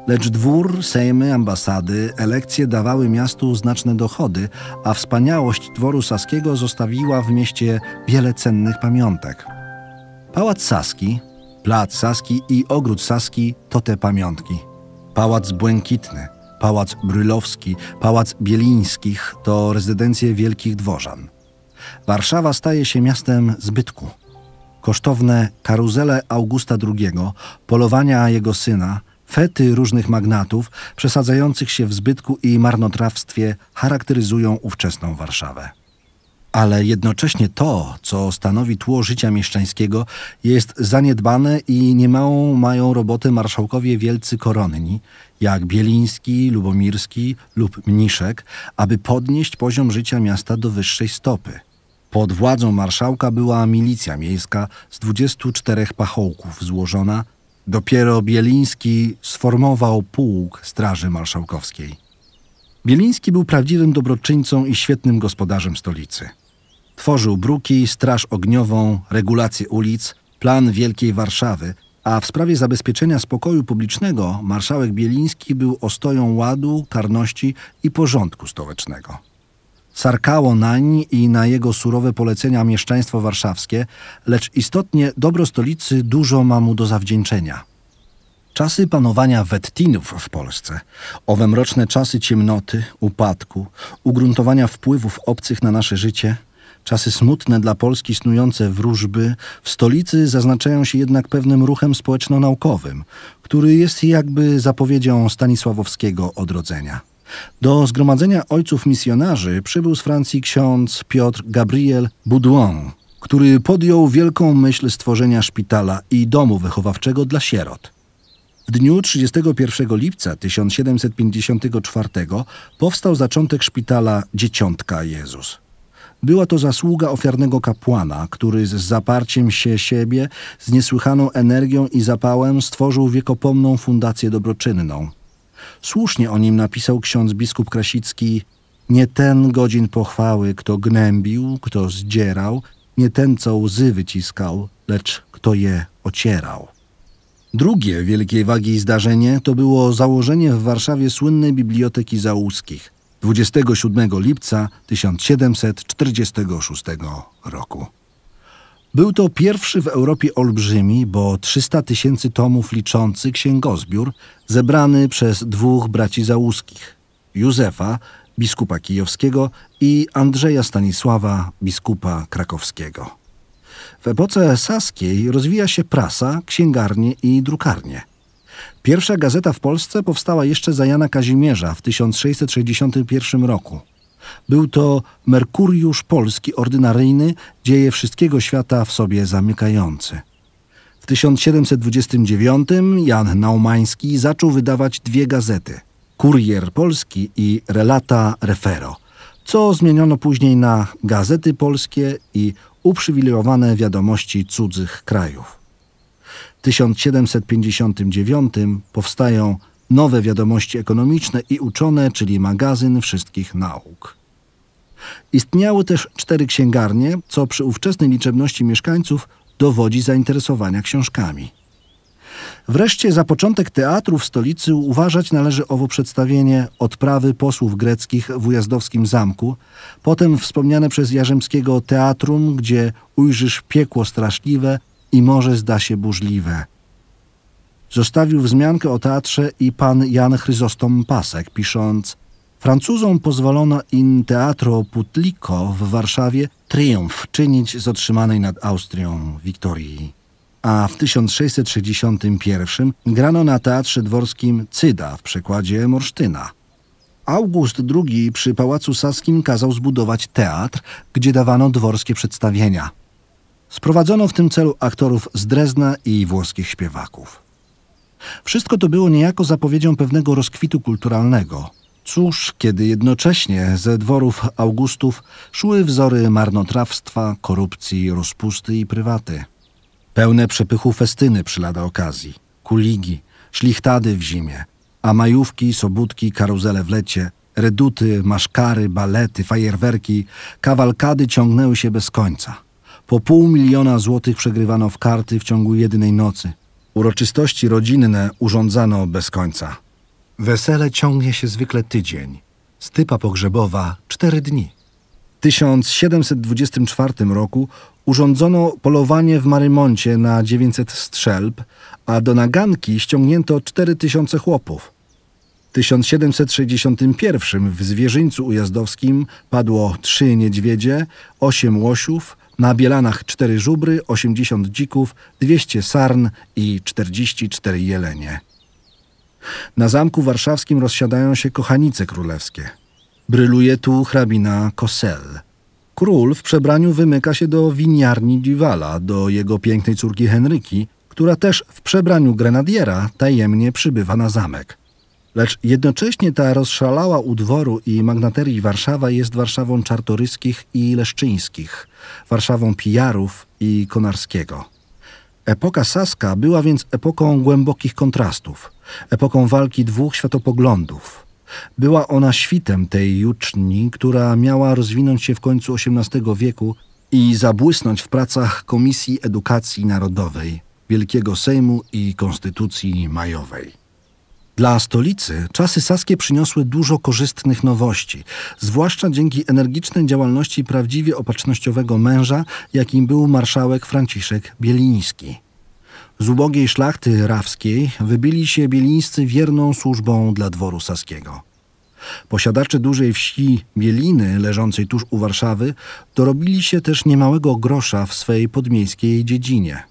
lecz dwór, sejmy, ambasady, elekcje dawały miastu znaczne dochody, a wspaniałość dworu saskiego zostawiła w mieście wiele cennych pamiątek. Pałac Saski, Plac Saski i Ogród Saski to te pamiątki. Pałac Błękitny, Pałac Brylowski, Pałac Bielińskich to rezydencje wielkich dworzan. Warszawa staje się miastem zbytku. Kosztowne karuzele Augusta II, polowania jego syna, Fety różnych magnatów, przesadzających się w zbytku i marnotrawstwie, charakteryzują ówczesną Warszawę. Ale jednocześnie to, co stanowi tło życia mieszczańskiego, jest zaniedbane i niemałą mają robotę marszałkowie wielcy koronni, jak Bieliński, Lubomirski lub Mniszek, aby podnieść poziom życia miasta do wyższej stopy. Pod władzą marszałka była milicja miejska z 24 pachołków złożona Dopiero Bieliński sformował pułk Straży Marszałkowskiej. Bieliński był prawdziwym dobroczyńcą i świetnym gospodarzem stolicy. Tworzył bruki, straż ogniową, regulację ulic, plan Wielkiej Warszawy, a w sprawie zabezpieczenia spokoju publicznego marszałek Bieliński był ostoją ładu, karności i porządku stołecznego. Sarkało nań i na jego surowe polecenia mieszczaństwo warszawskie, lecz istotnie dobro stolicy dużo ma mu do zawdzięczenia. Czasy panowania Wettinów w Polsce, owe mroczne czasy ciemnoty, upadku, ugruntowania wpływów obcych na nasze życie, czasy smutne dla Polski snujące wróżby, w stolicy zaznaczają się jednak pewnym ruchem społeczno-naukowym, który jest jakby zapowiedzią stanisławowskiego odrodzenia. Do zgromadzenia ojców misjonarzy przybył z Francji ksiądz Piotr Gabriel Boudouin, który podjął wielką myśl stworzenia szpitala i domu wychowawczego dla sierot. W dniu 31 lipca 1754 powstał zaczątek szpitala Dzieciątka Jezus. Była to zasługa ofiarnego kapłana, który z zaparciem się siebie, z niesłychaną energią i zapałem stworzył wiekopomną fundację dobroczynną, Słusznie o nim napisał ksiądz biskup Krasicki nie ten godzin pochwały, kto gnębił, kto zdzierał, nie ten, co łzy wyciskał, lecz kto je ocierał. Drugie wielkiej wagi zdarzenie to było założenie w Warszawie słynnej Biblioteki Załuskich 27 lipca 1746 roku. Był to pierwszy w Europie olbrzymi, bo 300 tysięcy tomów liczący księgozbiór zebrany przez dwóch braci załuskich Józefa, biskupa kijowskiego i Andrzeja Stanisława, biskupa krakowskiego. W epoce saskiej rozwija się prasa, księgarnie i drukarnie. Pierwsza gazeta w Polsce powstała jeszcze za Jana Kazimierza w 1661 roku – był to Merkuriusz Polski ordynaryjny, dzieje wszystkiego świata w sobie zamykający. W 1729 Jan Naumański zaczął wydawać dwie gazety – Kurier Polski i Relata Refero, co zmieniono później na Gazety Polskie i Uprzywilejowane Wiadomości Cudzych Krajów. W 1759 powstają Nowe Wiadomości Ekonomiczne i Uczone, czyli magazyn wszystkich nauk. Istniały też cztery księgarnie, co przy ówczesnej liczebności mieszkańców dowodzi zainteresowania książkami. Wreszcie za początek teatru w stolicy uważać należy owo przedstawienie odprawy posłów greckich w ujazdowskim zamku, potem wspomniane przez Jarzemskiego teatrum, gdzie ujrzysz piekło straszliwe i morze zda się burzliwe zostawił wzmiankę o teatrze i pan Jan Chryzostom Pasek, pisząc Francuzom pozwolono in teatro Putlico w Warszawie triumf czynić z otrzymanej nad Austrią Wiktorii. A w 1661 grano na Teatrze Dworskim Cyda w przekładzie Morsztyna. August II przy Pałacu Saskim kazał zbudować teatr, gdzie dawano dworskie przedstawienia. Sprowadzono w tym celu aktorów z Drezna i włoskich śpiewaków. Wszystko to było niejako zapowiedzią pewnego rozkwitu kulturalnego. Cóż, kiedy jednocześnie ze dworów Augustów szły wzory marnotrawstwa, korupcji, rozpusty i prywaty. Pełne przepychu festyny przy lada okazji, kuligi, szlichtady w zimie, a majówki, sobudki, karuzele w lecie, reduty, maszkary, balety, fajerwerki, kawalkady ciągnęły się bez końca. Po pół miliona złotych przegrywano w karty w ciągu jednej nocy – Uroczystości rodzinne urządzano bez końca. Wesele ciągnie się zwykle tydzień, stypa pogrzebowa cztery dni. W 1724 roku urządzono polowanie w Marymoncie na 900 strzelb, a do naganki ściągnięto 4000 chłopów. W 1761 w zwierzyńcu ujazdowskim padło trzy niedźwiedzie, osiem łosiów, na Bielanach 4 żubry, 80 dzików, 200 sarn i 44 jelenie. Na Zamku Warszawskim rozsiadają się kochanice królewskie. Bryluje tu hrabina Kosel. Król w przebraniu wymyka się do winiarni Dziwala, do jego pięknej córki Henryki, która też w przebraniu grenadiera tajemnie przybywa na zamek. Lecz jednocześnie ta rozszalała u dworu i magnaterii Warszawa jest Warszawą Czartoryskich i Leszczyńskich, Warszawą Pijarów i Konarskiego. Epoka Saska była więc epoką głębokich kontrastów, epoką walki dwóch światopoglądów. Była ona świtem tej juczni, która miała rozwinąć się w końcu XVIII wieku i zabłysnąć w pracach Komisji Edukacji Narodowej, Wielkiego Sejmu i Konstytucji Majowej. Dla stolicy czasy saskie przyniosły dużo korzystnych nowości, zwłaszcza dzięki energicznej działalności prawdziwie opatrznościowego męża, jakim był marszałek Franciszek Bieliński. Z ubogiej szlachty rawskiej wybili się bielińscy wierną służbą dla dworu saskiego. Posiadacze dużej wsi Bieliny, leżącej tuż u Warszawy, dorobili się też niemałego grosza w swej podmiejskiej dziedzinie –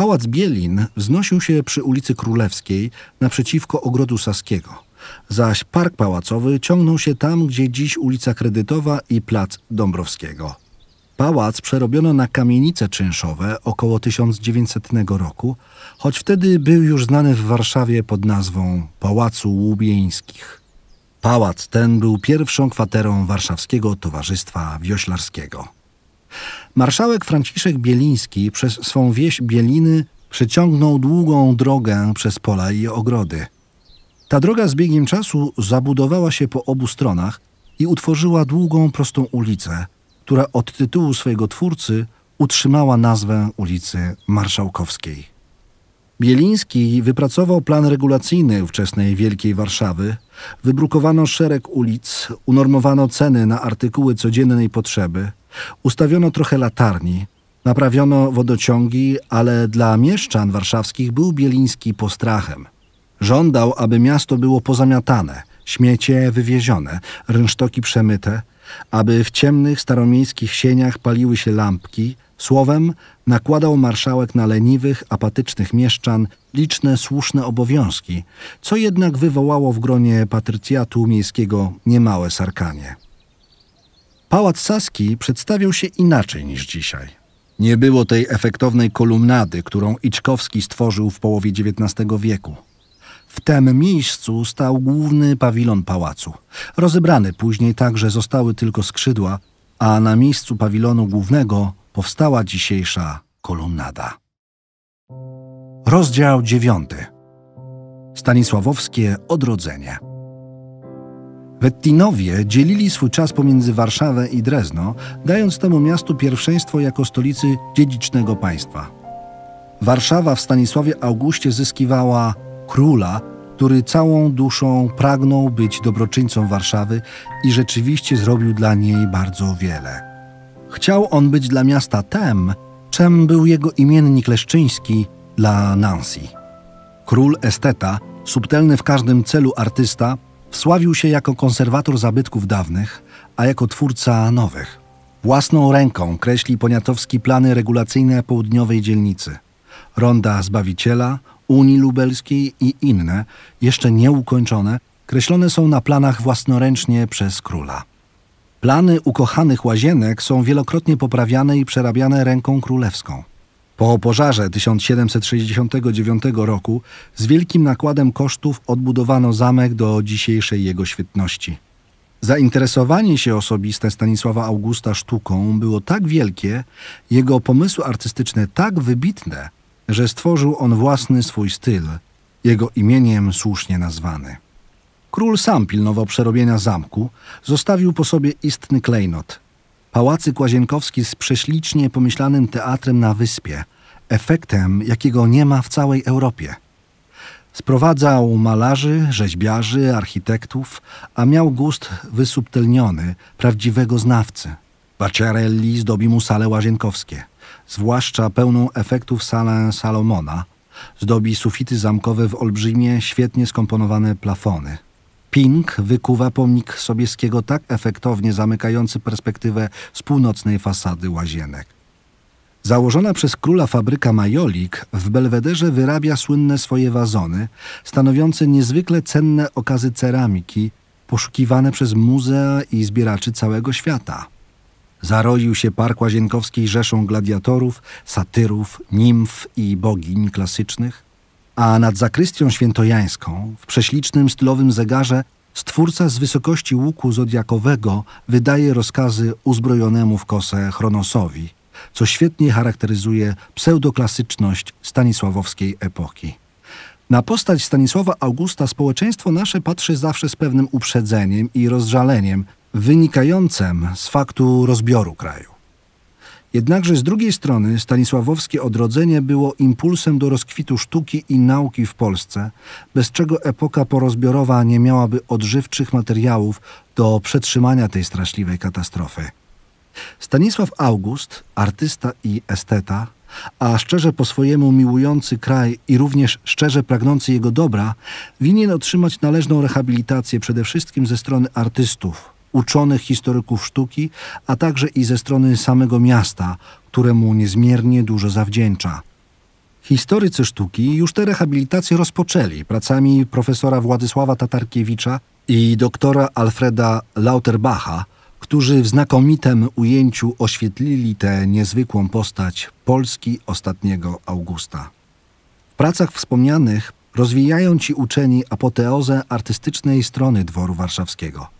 Pałac Bielin wznosił się przy ulicy Królewskiej naprzeciwko Ogrodu Saskiego, zaś Park Pałacowy ciągnął się tam, gdzie dziś ulica Kredytowa i Plac Dąbrowskiego. Pałac przerobiono na kamienice czynszowe około 1900 roku, choć wtedy był już znany w Warszawie pod nazwą Pałacu Łubieńskich. Pałac ten był pierwszą kwaterą Warszawskiego Towarzystwa Wioślarskiego. Marszałek Franciszek Bieliński przez swą wieś Bieliny przeciągnął długą drogę przez pola i ogrody. Ta droga z biegiem czasu zabudowała się po obu stronach i utworzyła długą, prostą ulicę, która od tytułu swojego twórcy utrzymała nazwę ulicy Marszałkowskiej. Bieliński wypracował plan regulacyjny ówczesnej Wielkiej Warszawy. Wybrukowano szereg ulic, unormowano ceny na artykuły codziennej potrzeby, ustawiono trochę latarni, naprawiono wodociągi, ale dla mieszczan warszawskich był Bieliński postrachem. Żądał, aby miasto było pozamiatane, śmiecie wywiezione, rynsztoki przemyte – aby w ciemnych staromiejskich sieniach paliły się lampki, słowem nakładał marszałek na leniwych, apatycznych mieszczan liczne słuszne obowiązki, co jednak wywołało w gronie patrycjatu miejskiego niemałe sarkanie. Pałac Saski przedstawiał się inaczej niż dzisiaj. Nie było tej efektownej kolumnady, którą Iczkowski stworzył w połowie XIX wieku. W tym miejscu stał główny pawilon pałacu. Rozebrany później tak, że zostały tylko skrzydła, a na miejscu pawilonu głównego powstała dzisiejsza kolumnada. Rozdział 9. Stanisławowskie odrodzenie. Wettinowie dzielili swój czas pomiędzy Warszawę i Drezno, dając temu miastu pierwszeństwo jako stolicy dziedzicznego państwa. Warszawa w Stanisławie Augustie zyskiwała króla, który całą duszą pragnął być dobroczyńcą Warszawy i rzeczywiście zrobił dla niej bardzo wiele. Chciał on być dla miasta tem, czym był jego imiennik leszczyński dla Nancy. Król esteta, subtelny w każdym celu artysta, wsławił się jako konserwator zabytków dawnych, a jako twórca nowych. Własną ręką kreśli Poniatowski plany regulacyjne południowej dzielnicy. Ronda Zbawiciela, Unii Lubelskiej i inne, jeszcze nieukończone, kreślone są na planach własnoręcznie przez króla. Plany ukochanych łazienek są wielokrotnie poprawiane i przerabiane ręką królewską. Po pożarze 1769 roku z wielkim nakładem kosztów odbudowano zamek do dzisiejszej jego świetności. Zainteresowanie się osobiste Stanisława Augusta sztuką było tak wielkie, jego pomysły artystyczne tak wybitne, że stworzył on własny swój styl, jego imieniem słusznie nazwany. Król sam pilnował przerobienia zamku, zostawił po sobie istny klejnot. Pałacyk Łazienkowski z prześlicznie pomyślanym teatrem na wyspie, efektem jakiego nie ma w całej Europie. Sprowadzał malarzy, rzeźbiarzy, architektów, a miał gust wysubtelniony, prawdziwego znawcy. Baciarelli zdobi mu sale łazienkowskie zwłaszcza pełną efektów salę Salomona, zdobi sufity zamkowe w olbrzymie, świetnie skomponowane plafony. Pink wykuwa pomnik Sobieskiego tak efektownie zamykający perspektywę z północnej fasady łazienek. Założona przez króla fabryka Majolik w Belwederze wyrabia słynne swoje wazony, stanowiące niezwykle cenne okazy ceramiki, poszukiwane przez muzea i zbieraczy całego świata zaroił się Park Łazienkowski rzeszą gladiatorów, satyrów, nimf i bogiń klasycznych, a nad zakrystią świętojańską w prześlicznym stylowym zegarze stwórca z wysokości łuku zodiakowego wydaje rozkazy uzbrojonemu w kosę Chronosowi, co świetnie charakteryzuje pseudoklasyczność stanisławowskiej epoki. Na postać Stanisława Augusta społeczeństwo nasze patrzy zawsze z pewnym uprzedzeniem i rozżaleniem – wynikającym z faktu rozbioru kraju. Jednakże z drugiej strony stanisławowskie odrodzenie było impulsem do rozkwitu sztuki i nauki w Polsce, bez czego epoka porozbiorowa nie miałaby odżywczych materiałów do przetrzymania tej straszliwej katastrofy. Stanisław August, artysta i esteta, a szczerze po swojemu miłujący kraj i również szczerze pragnący jego dobra, winien otrzymać należną rehabilitację przede wszystkim ze strony artystów, uczonych historyków sztuki, a także i ze strony samego miasta, któremu niezmiernie dużo zawdzięcza. Historycy sztuki już te rehabilitacje rozpoczęli pracami profesora Władysława Tatarkiewicza i doktora Alfreda Lauterbacha, którzy w znakomitym ujęciu oświetlili tę niezwykłą postać Polski ostatniego Augusta. W pracach wspomnianych rozwijają ci uczeni apoteozę artystycznej strony dworu warszawskiego –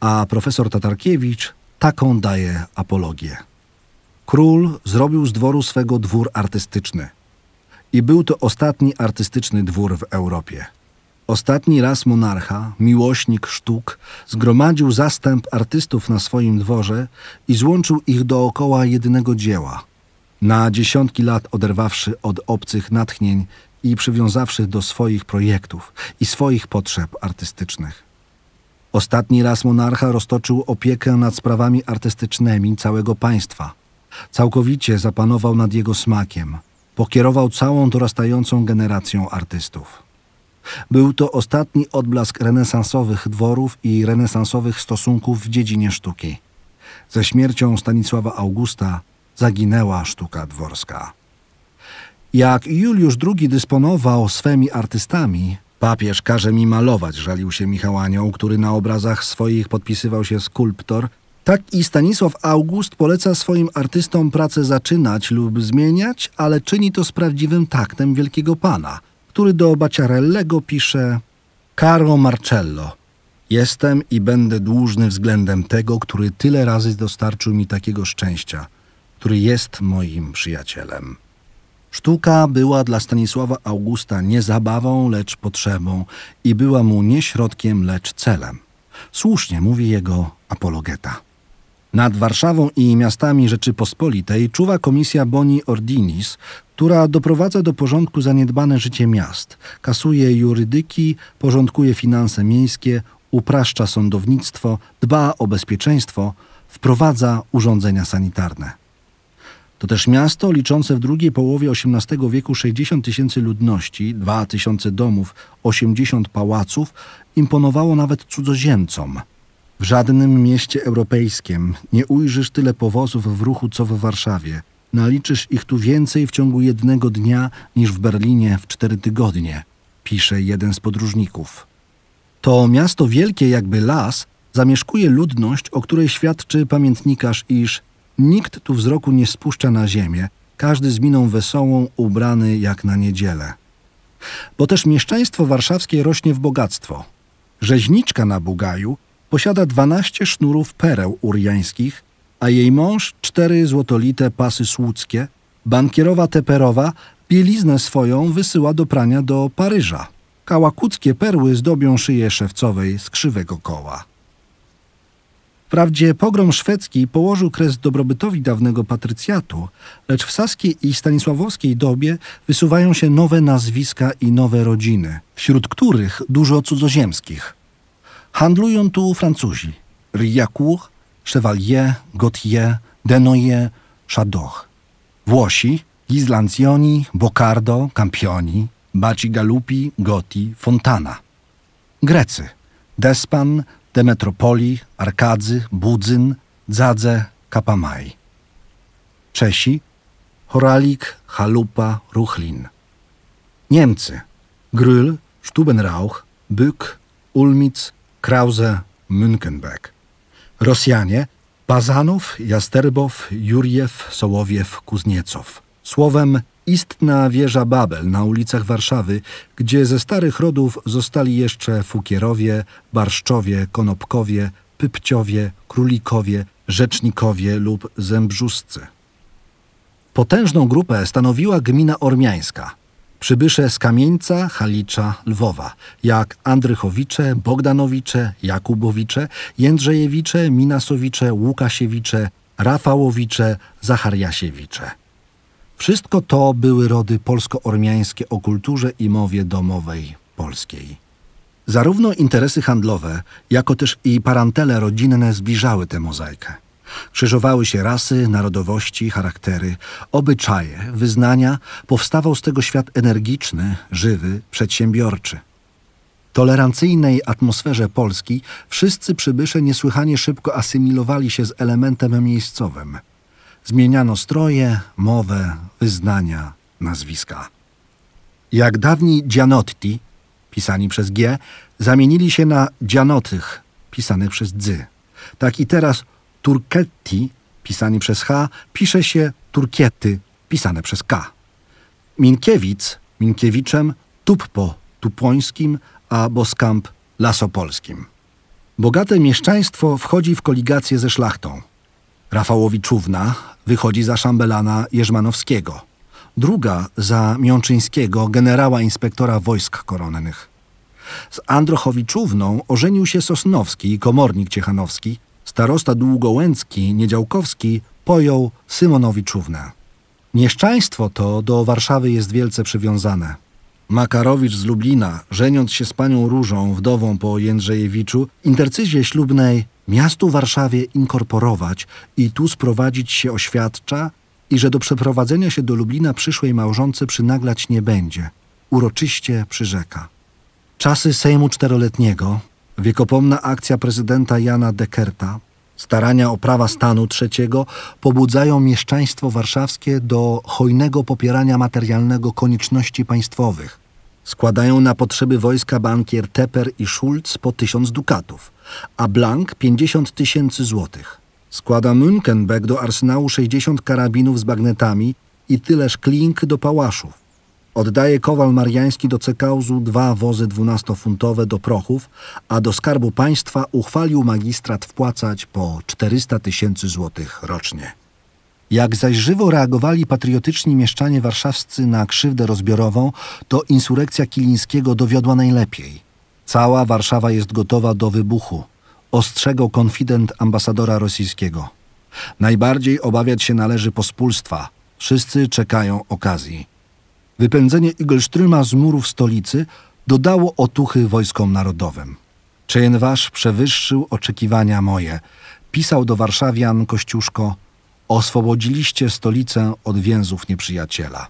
a profesor Tatarkiewicz taką daje apologię. Król zrobił z dworu swego dwór artystyczny. I był to ostatni artystyczny dwór w Europie. Ostatni raz monarcha, miłośnik sztuk, zgromadził zastęp artystów na swoim dworze i złączył ich dookoła jednego dzieła. Na dziesiątki lat oderwawszy od obcych natchnień i przywiązawszy do swoich projektów i swoich potrzeb artystycznych. Ostatni raz monarcha roztoczył opiekę nad sprawami artystycznymi całego państwa. Całkowicie zapanował nad jego smakiem. Pokierował całą dorastającą generacją artystów. Był to ostatni odblask renesansowych dworów i renesansowych stosunków w dziedzinie sztuki. Ze śmiercią Stanisława Augusta zaginęła sztuka dworska. Jak Juliusz II dysponował swymi artystami, Papież każe mi malować, żalił się Michał Anioł, który na obrazach swoich podpisywał się skulptor. Tak i Stanisław August poleca swoim artystom pracę zaczynać lub zmieniać, ale czyni to z prawdziwym taktem wielkiego pana, który do Baciarellego pisze Caro Marcello, jestem i będę dłużny względem tego, który tyle razy dostarczył mi takiego szczęścia, który jest moim przyjacielem. Sztuka była dla Stanisława Augusta nie zabawą, lecz potrzebą i była mu nie środkiem, lecz celem. Słusznie mówi jego apologeta. Nad Warszawą i miastami Rzeczypospolitej czuwa komisja Boni Ordinis, która doprowadza do porządku zaniedbane życie miast, kasuje jurydyki, porządkuje finanse miejskie, upraszcza sądownictwo, dba o bezpieczeństwo, wprowadza urządzenia sanitarne. To też miasto liczące w drugiej połowie XVIII wieku 60 tysięcy ludności, 2 tysiące domów, 80 pałaców imponowało nawet cudzoziemcom. W żadnym mieście europejskim nie ujrzysz tyle powozów w ruchu co w Warszawie. Naliczysz ich tu więcej w ciągu jednego dnia niż w Berlinie w cztery tygodnie, pisze jeden z podróżników. To miasto wielkie jakby las zamieszkuje ludność, o której świadczy pamiętnikarz, iż Nikt tu wzroku nie spuszcza na ziemię, każdy z miną wesołą, ubrany jak na niedzielę. Bo też mieszczaństwo warszawskie rośnie w bogactwo. Rzeźniczka na Bugaju posiada 12 sznurów pereł urjańskich, a jej mąż cztery złotolite pasy słudzkie, bankierowa teperowa bieliznę swoją wysyła do prania do Paryża. Kałakuckie perły zdobią szyję szewcowej z krzywego koła. Wprawdzie pogrom szwedzki położył kres dobrobytowi dawnego patrycjatu, lecz w saskiej i stanisławowskiej dobie wysuwają się nowe nazwiska i nowe rodziny, wśród których dużo cudzoziemskich. Handlują tu Francuzi: Riacourt, Chevalier, Gautier, Denoyer, Chadoch. Włosi: Ghislanzioni, Boccardo, Campioni, Baci Galupi, Goti, Fontana. Grecy: Despan, Demetropoli, Arkadzy, Budzyn, Dzadze, Kapamaj. Czesi Horalik, Chalupa, Ruchlin. Niemcy Grül, Stubenrauch, Bück, Ulmitz, Krause, Münkenberg. Rosjanie Bazanów, Jasterbow, Jurjew, Sołowiew, Kuzniecow. Słowem istna wieża Babel na ulicach Warszawy, gdzie ze starych rodów zostali jeszcze Fukierowie, Barszczowie, Konopkowie, Pypciowie, Królikowie, Rzecznikowie lub Zębrzuscy. Potężną grupę stanowiła gmina ormiańska. Przybysze z Kamieńca, Halicza, Lwowa, jak Andrychowicze, Bogdanowicze, Jakubowicze, Jędrzejewicze, Minasowicze, Łukasiewicze, Rafałowicze, Zachariasiewicze. Wszystko to były rody polsko-ormiańskie o kulturze i mowie domowej polskiej. Zarówno interesy handlowe, jako też i parantele rodzinne zbliżały tę mozaikę. Krzyżowały się rasy, narodowości, charaktery, obyczaje, wyznania, powstawał z tego świat energiczny, żywy, przedsiębiorczy. W Tolerancyjnej atmosferze Polski wszyscy przybysze niesłychanie szybko asymilowali się z elementem miejscowym – Zmieniano stroje, mowę, wyznania, nazwiska. Jak dawni Gianotti, pisani przez G, zamienili się na Gianotych, pisane przez Dzy. Tak i teraz Turketti, pisani przez H, pisze się Turkiety, pisane przez K. Minkiewicz, Minkiewiczem, Tuppo, Tupońskim, a Boskamp, Lasopolskim. Bogate mieszczaństwo wchodzi w koligację ze szlachtą. Rafałowiczówna, wychodzi za szambelana Jerzmanowskiego, druga za Miączyńskiego, generała inspektora wojsk koronnych. Z Androchowiczówną ożenił się Sosnowski i komornik Ciechanowski, starosta Długołęcki, Niedziałkowski pojął Symonowiczównę. Mieszczaństwo to do Warszawy jest wielce przywiązane. Makarowicz z Lublina, żeniąc się z panią Różą, wdową po Jędrzejewiczu, intercyzję ślubnej miastu Warszawie inkorporować i tu sprowadzić się oświadcza i że do przeprowadzenia się do Lublina przyszłej małżonce przynaglać nie będzie. Uroczyście przyrzeka. Czasy Sejmu Czteroletniego, wiekopomna akcja prezydenta Jana Dekerta, starania o prawa stanu trzeciego pobudzają mieszczaństwo warszawskie do hojnego popierania materialnego konieczności państwowych. Składają na potrzeby wojska bankier Tepper i Schulz po tysiąc dukatów – a Blank 50 tysięcy złotych. Składa Münkenbeck do arsenału 60 karabinów z bagnetami i tyleż klink do pałaszów. Oddaje Kowal Mariański do Cekauzu dwa wozy dwunastofuntowe do Prochów, a do Skarbu Państwa uchwalił magistrat wpłacać po 400 tysięcy złotych rocznie. Jak zaś żywo reagowali patriotyczni mieszczanie warszawscy na krzywdę rozbiorową, to insurrekcja Kilińskiego dowiodła najlepiej – Cała Warszawa jest gotowa do wybuchu, ostrzegał konfident ambasadora rosyjskiego. Najbardziej obawiać się należy pospólstwa. Wszyscy czekają okazji. Wypędzenie Igelsztryma z murów stolicy dodało otuchy wojskom narodowym. Czejenwasz przewyższył oczekiwania moje. Pisał do warszawian Kościuszko – oswobodziliście stolicę od więzów nieprzyjaciela.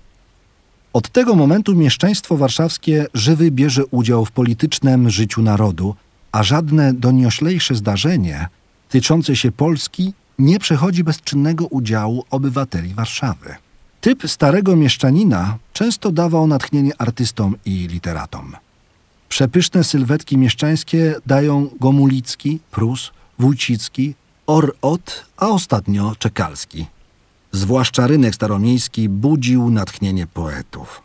Od tego momentu mieszczaństwo warszawskie żywy bierze udział w politycznym życiu narodu, a żadne donioślejsze zdarzenie tyczące się Polski nie przechodzi bez czynnego udziału obywateli Warszawy. Typ starego mieszczanina często dawał natchnienie artystom i literatom. Przepyszne sylwetki mieszczańskie dają Gomulicki, Prus, Wójcicki, Orot, a ostatnio Czekalski zwłaszcza rynek staromiejski, budził natchnienie poetów.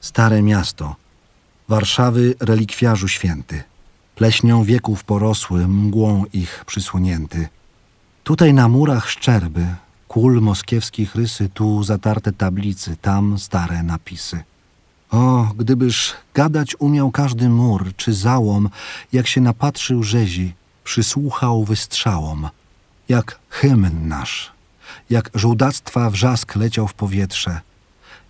Stare miasto, Warszawy relikwiarzu święty, pleśnią wieków porosły, mgłą ich przysłonięty. Tutaj na murach szczerby, kul moskiewskich rysy, tu zatarte tablicy, tam stare napisy. O, gdybyż gadać umiał każdy mur czy załom, jak się napatrzył rzezi, przysłuchał wystrzałom, jak hymn nasz jak żołdactwa wrzask leciał w powietrze,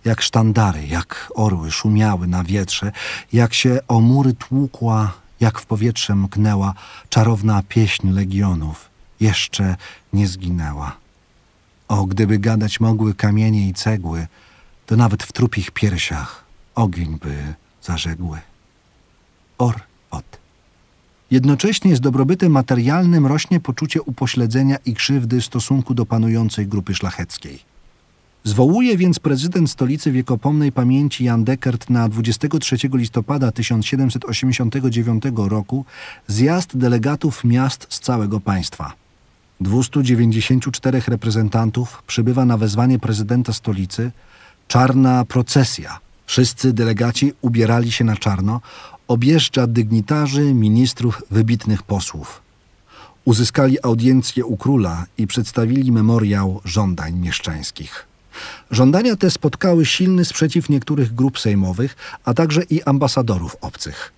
jak sztandary, jak orły szumiały na wietrze, jak się o mury tłukła, jak w powietrze mknęła czarowna pieśń legionów, jeszcze nie zginęła. O, gdyby gadać mogły kamienie i cegły, to nawet w trupich piersiach ogień by zarzegły. Or, od. Jednocześnie z dobrobytem materialnym rośnie poczucie upośledzenia i krzywdy w stosunku do panującej grupy szlacheckiej. Zwołuje więc prezydent stolicy wiekopomnej pamięci Jan Dekert na 23 listopada 1789 roku zjazd delegatów miast z całego państwa. 294 reprezentantów przybywa na wezwanie prezydenta stolicy czarna procesja. Wszyscy delegaci ubierali się na czarno objeżdża dygnitarzy, ministrów, wybitnych posłów. Uzyskali audiencję u króla i przedstawili memoriał żądań mieszczańskich. Żądania te spotkały silny sprzeciw niektórych grup sejmowych, a także i ambasadorów obcych.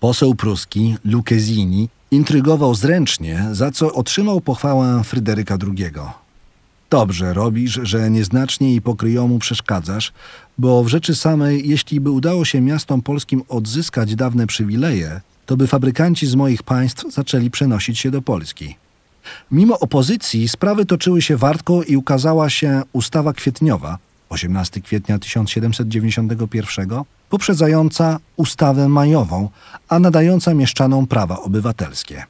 Poseł pruski Lucchesini intrygował zręcznie, za co otrzymał pochwałę Fryderyka II. Dobrze robisz, że nieznacznie i pokryjomu przeszkadzasz, bo w rzeczy samej, jeśli by udało się miastom polskim odzyskać dawne przywileje, to by fabrykanci z moich państw zaczęli przenosić się do Polski. Mimo opozycji sprawy toczyły się wartko i ukazała się ustawa kwietniowa 18 kwietnia 1791 poprzedzająca ustawę majową, a nadająca mieszczanom prawa obywatelskie.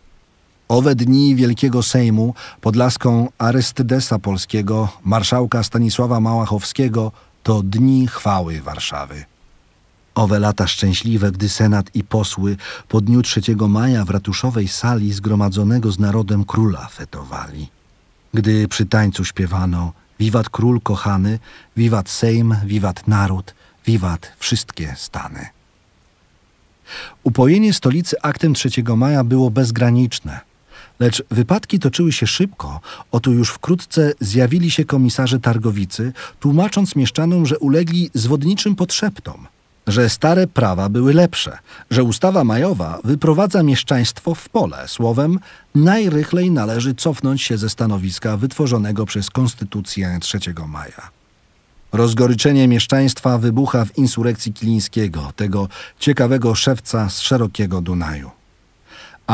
Owe dni Wielkiego Sejmu pod laską Arystydesa Polskiego, marszałka Stanisława Małachowskiego, to dni chwały Warszawy. Owe lata szczęśliwe, gdy Senat i posły po dniu 3 maja w ratuszowej sali zgromadzonego z narodem króla fetowali. Gdy przy tańcu śpiewano Wiwat król kochany, wiwat Sejm, wiwat naród, wiwat wszystkie stany. Upojenie stolicy aktem 3 maja było bezgraniczne – Lecz wypadki toczyły się szybko. Oto już wkrótce zjawili się komisarze targowicy, tłumacząc mieszczanom, że ulegli zwodniczym podszeptom, że stare prawa były lepsze, że ustawa majowa wyprowadza mieszczaństwo w pole. Słowem, najrychlej należy cofnąć się ze stanowiska wytworzonego przez Konstytucję 3 maja. Rozgoryczenie mieszczaństwa wybucha w insurrekcji Kilińskiego, tego ciekawego szewca z szerokiego Dunaju.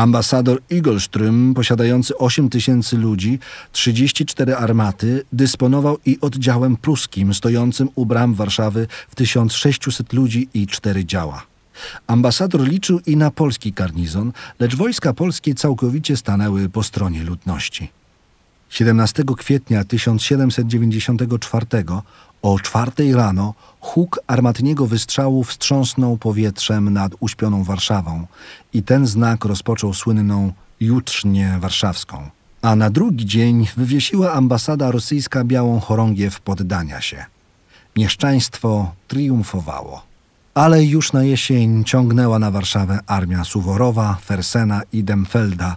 Ambasador Igolström, posiadający 8 tysięcy ludzi, 34 armaty, dysponował i oddziałem pruskim stojącym u bram Warszawy w 1600 ludzi i 4 działa. Ambasador liczył i na polski garnizon, lecz wojska polskie całkowicie stanęły po stronie ludności. 17 kwietnia 1794 o czwartej rano huk armatniego wystrzału wstrząsnął powietrzem nad uśpioną Warszawą i ten znak rozpoczął słynną jutrznię warszawską. A na drugi dzień wywiesiła ambasada rosyjska białą chorągiew poddania się. Mieszczaństwo triumfowało. Ale już na jesień ciągnęła na Warszawę armia Suworowa, Fersena i Demfelda.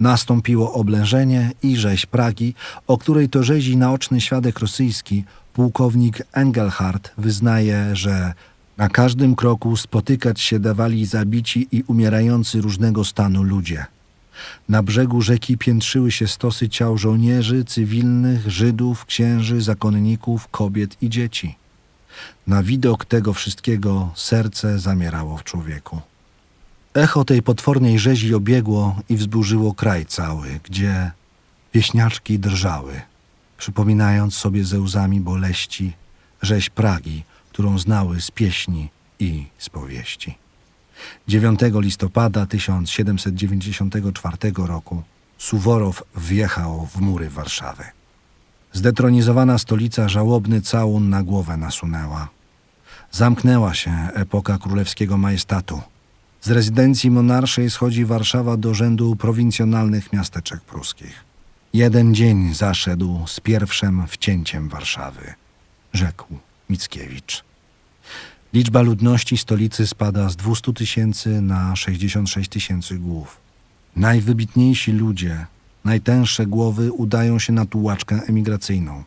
Nastąpiło oblężenie i rzeź Pragi, o której to rzezi naoczny świadek rosyjski pułkownik Engelhardt wyznaje, że na każdym kroku spotykać się dawali zabici i umierający różnego stanu ludzie. Na brzegu rzeki piętrzyły się stosy ciał żołnierzy, cywilnych, Żydów, księży, zakonników, kobiet i dzieci. Na widok tego wszystkiego serce zamierało w człowieku. Echo tej potwornej rzezi obiegło i wzburzyło kraj cały, gdzie wieśniaczki drżały przypominając sobie ze łzami boleści rzeź Pragi, którą znały z pieśni i z powieści. 9 listopada 1794 roku Suworow wjechał w mury Warszawy. Zdetronizowana stolica żałobny całun na głowę nasunęła. Zamknęła się epoka królewskiego majestatu. Z rezydencji monarszej schodzi Warszawa do rzędu prowincjonalnych miasteczek pruskich. Jeden dzień zaszedł z pierwszym wcięciem Warszawy, rzekł Mickiewicz. Liczba ludności stolicy spada z 200 tysięcy na 66 tysięcy głów. Najwybitniejsi ludzie, najtęższe głowy udają się na tułaczkę emigracyjną.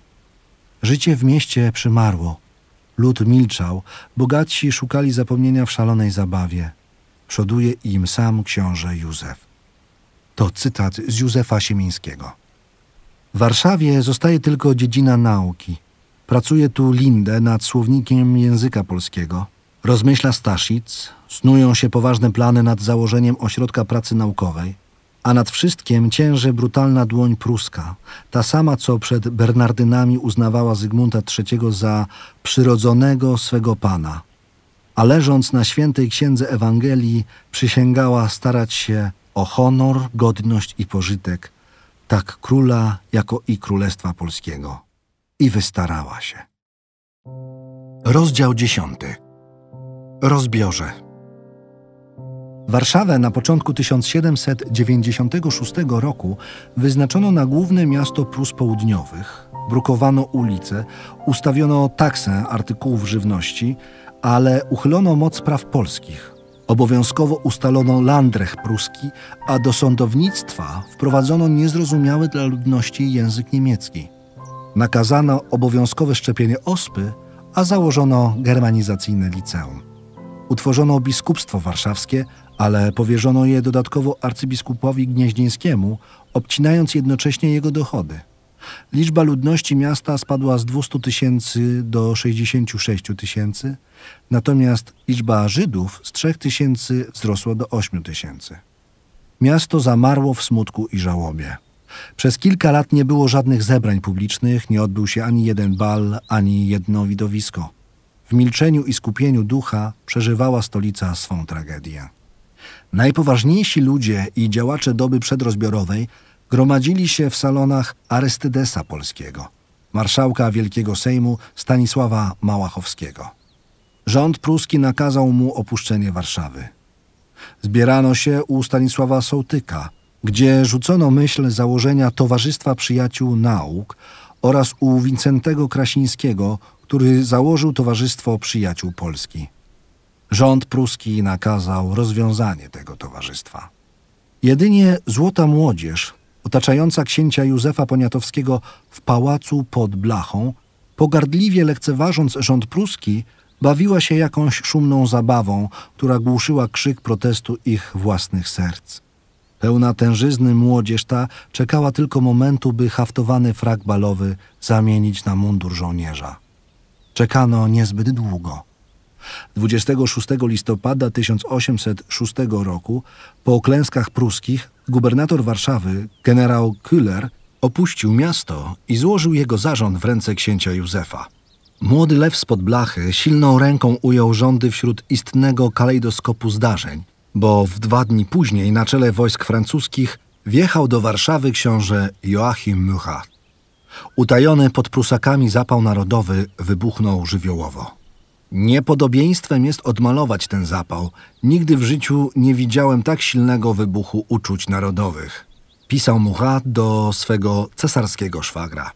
Życie w mieście przymarło. Lud milczał, bogatsi szukali zapomnienia w szalonej zabawie. Przoduje im sam książę Józef. To cytat z Józefa Siemińskiego. W Warszawie zostaje tylko dziedzina nauki. Pracuje tu Linde nad słownikiem języka polskiego. Rozmyśla Staszic, snują się poważne plany nad założeniem ośrodka pracy naukowej, a nad wszystkim cięży brutalna dłoń pruska, ta sama, co przed Bernardynami uznawała Zygmunta III za przyrodzonego swego pana. A leżąc na świętej księdze Ewangelii, przysięgała starać się o honor, godność i pożytek tak króla, jako i królestwa polskiego. I wystarała się. Rozdział 10. Rozbiorze. Warszawę na początku 1796 roku wyznaczono na główne miasto Prus Południowych, brukowano ulice, ustawiono taksę artykułów żywności, ale uchylono moc praw polskich, Obowiązkowo ustalono landrech pruski, a do sądownictwa wprowadzono niezrozumiały dla ludności język niemiecki. Nakazano obowiązkowe szczepienie ospy, a założono germanizacyjne liceum. Utworzono biskupstwo warszawskie, ale powierzono je dodatkowo arcybiskupowi Gnieździńskiemu, obcinając jednocześnie jego dochody – Liczba ludności miasta spadła z 200 tysięcy do 66 tysięcy, natomiast liczba Żydów z 3 tysięcy wzrosła do 8 tysięcy. Miasto zamarło w smutku i żałobie. Przez kilka lat nie było żadnych zebrań publicznych, nie odbył się ani jeden bal, ani jedno widowisko. W milczeniu i skupieniu ducha przeżywała stolica swą tragedię. Najpoważniejsi ludzie i działacze doby przedrozbiorowej gromadzili się w salonach Arystydesa Polskiego, marszałka Wielkiego Sejmu Stanisława Małachowskiego. Rząd pruski nakazał mu opuszczenie Warszawy. Zbierano się u Stanisława Sołtyka, gdzie rzucono myśl założenia Towarzystwa Przyjaciół Nauk oraz u Wincentego Krasińskiego, który założył Towarzystwo Przyjaciół Polski. Rząd pruski nakazał rozwiązanie tego towarzystwa. Jedynie Złota Młodzież otaczająca księcia Józefa Poniatowskiego w pałacu pod Blachą, pogardliwie lekceważąc rząd pruski, bawiła się jakąś szumną zabawą, która głuszyła krzyk protestu ich własnych serc. Pełna tężyzny młodzież ta czekała tylko momentu, by haftowany frak balowy zamienić na mundur żołnierza. Czekano niezbyt długo. 26 listopada 1806 roku po klęskach pruskich gubernator Warszawy, generał Kühler, opuścił miasto i złożył jego zarząd w ręce księcia Józefa. Młody lew spod blachy silną ręką ujął rządy wśród istnego kalejdoskopu zdarzeń, bo w dwa dni później na czele wojsk francuskich wjechał do Warszawy książę Joachim Mucha. Utajony pod Prusakami zapał narodowy wybuchnął żywiołowo. Niepodobieństwem jest odmalować ten zapał. Nigdy w życiu nie widziałem tak silnego wybuchu uczuć narodowych. Pisał Mucha do swego cesarskiego szwagra.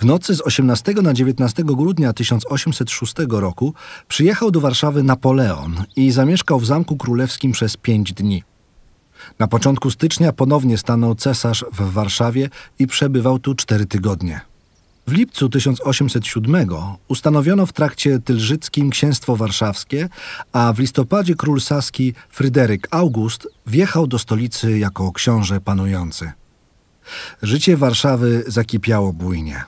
W nocy z 18 na 19 grudnia 1806 roku przyjechał do Warszawy Napoleon i zamieszkał w Zamku Królewskim przez pięć dni. Na początku stycznia ponownie stanął cesarz w Warszawie i przebywał tu cztery tygodnie. W lipcu 1807 ustanowiono w trakcie tylżyckim księstwo warszawskie, a w listopadzie król saski Fryderyk August wjechał do stolicy jako książę panujący. Życie Warszawy zakipiało bujnie.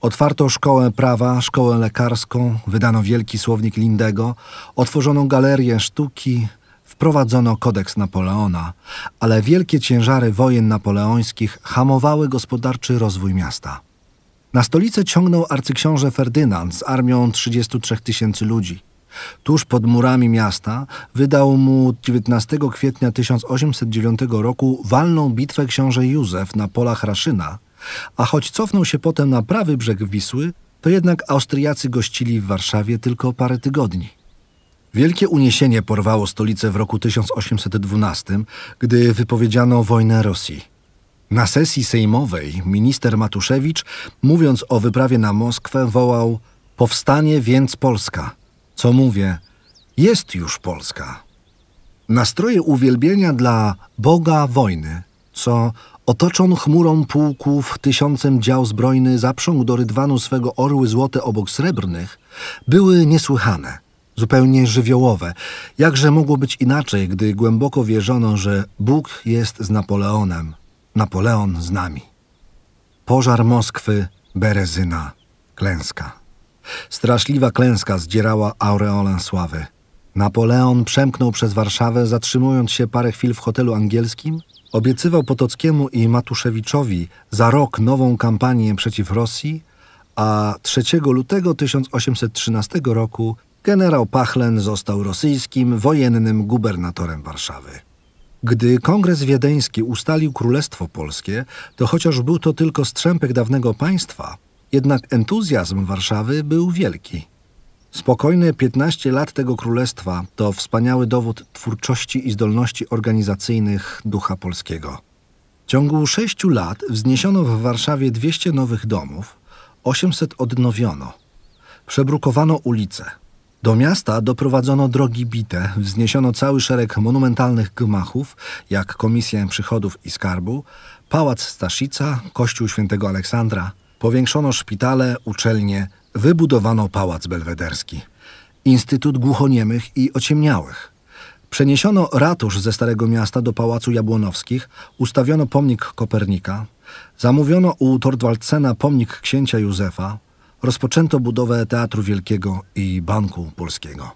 Otwarto szkołę prawa, szkołę lekarską, wydano wielki słownik Lindego, otworzono galerię sztuki, wprowadzono kodeks Napoleona, ale wielkie ciężary wojen napoleońskich hamowały gospodarczy rozwój miasta. Na stolicę ciągnął arcyksiąże Ferdynand z armią 33 tysięcy ludzi. Tuż pod murami miasta wydał mu 19 kwietnia 1809 roku walną bitwę książę Józef na polach Raszyna, a choć cofnął się potem na prawy brzeg Wisły, to jednak Austriacy gościli w Warszawie tylko parę tygodni. Wielkie uniesienie porwało stolicę w roku 1812, gdy wypowiedziano wojnę Rosji. Na sesji sejmowej minister Matuszewicz, mówiąc o wyprawie na Moskwę, wołał: Powstanie więc Polska. Co mówię? Jest już Polska. Nastroje uwielbienia dla Boga wojny, co otoczon chmurą pułków, tysiącem dział zbrojny, zaprzągł do rydwanu swego orły złote obok srebrnych, były niesłychane, zupełnie żywiołowe. Jakże mogło być inaczej, gdy głęboko wierzono, że Bóg jest z Napoleonem, Napoleon z nami. Pożar Moskwy, Berezyna, klęska. Straszliwa klęska zdzierała aureolę sławy. Napoleon przemknął przez Warszawę, zatrzymując się parę chwil w hotelu angielskim. Obiecywał Potockiemu i Matuszewiczowi za rok nową kampanię przeciw Rosji, a 3 lutego 1813 roku generał Pachlen został rosyjskim wojennym gubernatorem Warszawy. Gdy Kongres Wiedeński ustalił Królestwo Polskie, to chociaż był to tylko strzępek dawnego państwa, jednak entuzjazm Warszawy był wielki. Spokojne 15 lat tego królestwa to wspaniały dowód twórczości i zdolności organizacyjnych ducha polskiego. W ciągu 6 lat wzniesiono w Warszawie 200 nowych domów, 800 odnowiono. Przebrukowano ulice, do miasta doprowadzono drogi bite, wzniesiono cały szereg monumentalnych gmachów, jak Komisję Przychodów i Skarbu, Pałac Staszica, Kościół Świętego Aleksandra. Powiększono szpitale, uczelnie, wybudowano Pałac Belwederski, Instytut Głuchoniemych i Ociemniałych. Przeniesiono ratusz ze Starego Miasta do Pałacu Jabłonowskich, ustawiono pomnik Kopernika, zamówiono u Tortwaldsena pomnik księcia Józefa, rozpoczęto budowę Teatru Wielkiego i Banku Polskiego.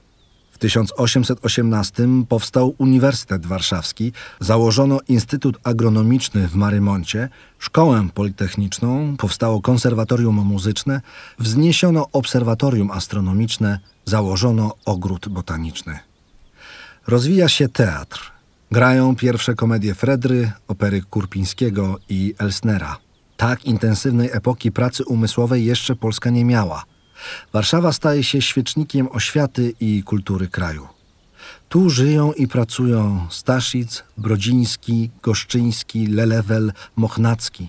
W 1818 powstał Uniwersytet Warszawski, założono Instytut Agronomiczny w Marymoncie, szkołę politechniczną, powstało konserwatorium muzyczne, wzniesiono obserwatorium astronomiczne, założono ogród botaniczny. Rozwija się teatr. Grają pierwsze komedie Fredry, opery Kurpińskiego i Elsnera. Tak intensywnej epoki pracy umysłowej jeszcze Polska nie miała. Warszawa staje się świecznikiem oświaty i kultury kraju. Tu żyją i pracują Staszic, Brodziński, Goszczyński, Lelewel, Mochnacki.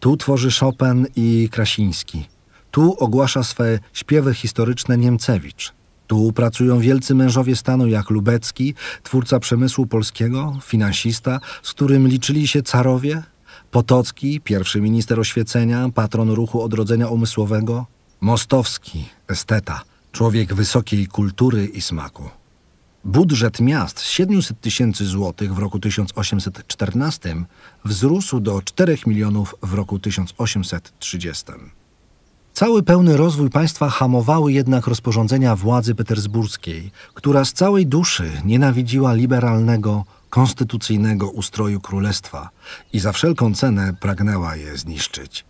Tu tworzy Chopin i Krasiński. Tu ogłasza swe śpiewy historyczne Niemcewicz. Tu pracują wielcy mężowie stanu jak Lubecki, twórca przemysłu polskiego, finansista, z którym liczyli się carowie, Potocki, pierwszy minister oświecenia, patron ruchu odrodzenia umysłowego, Mostowski, esteta, człowiek wysokiej kultury i smaku. Budżet miast z 700 tysięcy złotych w roku 1814 wzrósł do 4 milionów w roku 1830. Cały pełny rozwój państwa hamowały jednak rozporządzenia władzy petersburskiej, która z całej duszy nienawidziła liberalnego, konstytucyjnego ustroju królestwa i za wszelką cenę pragnęła je zniszczyć.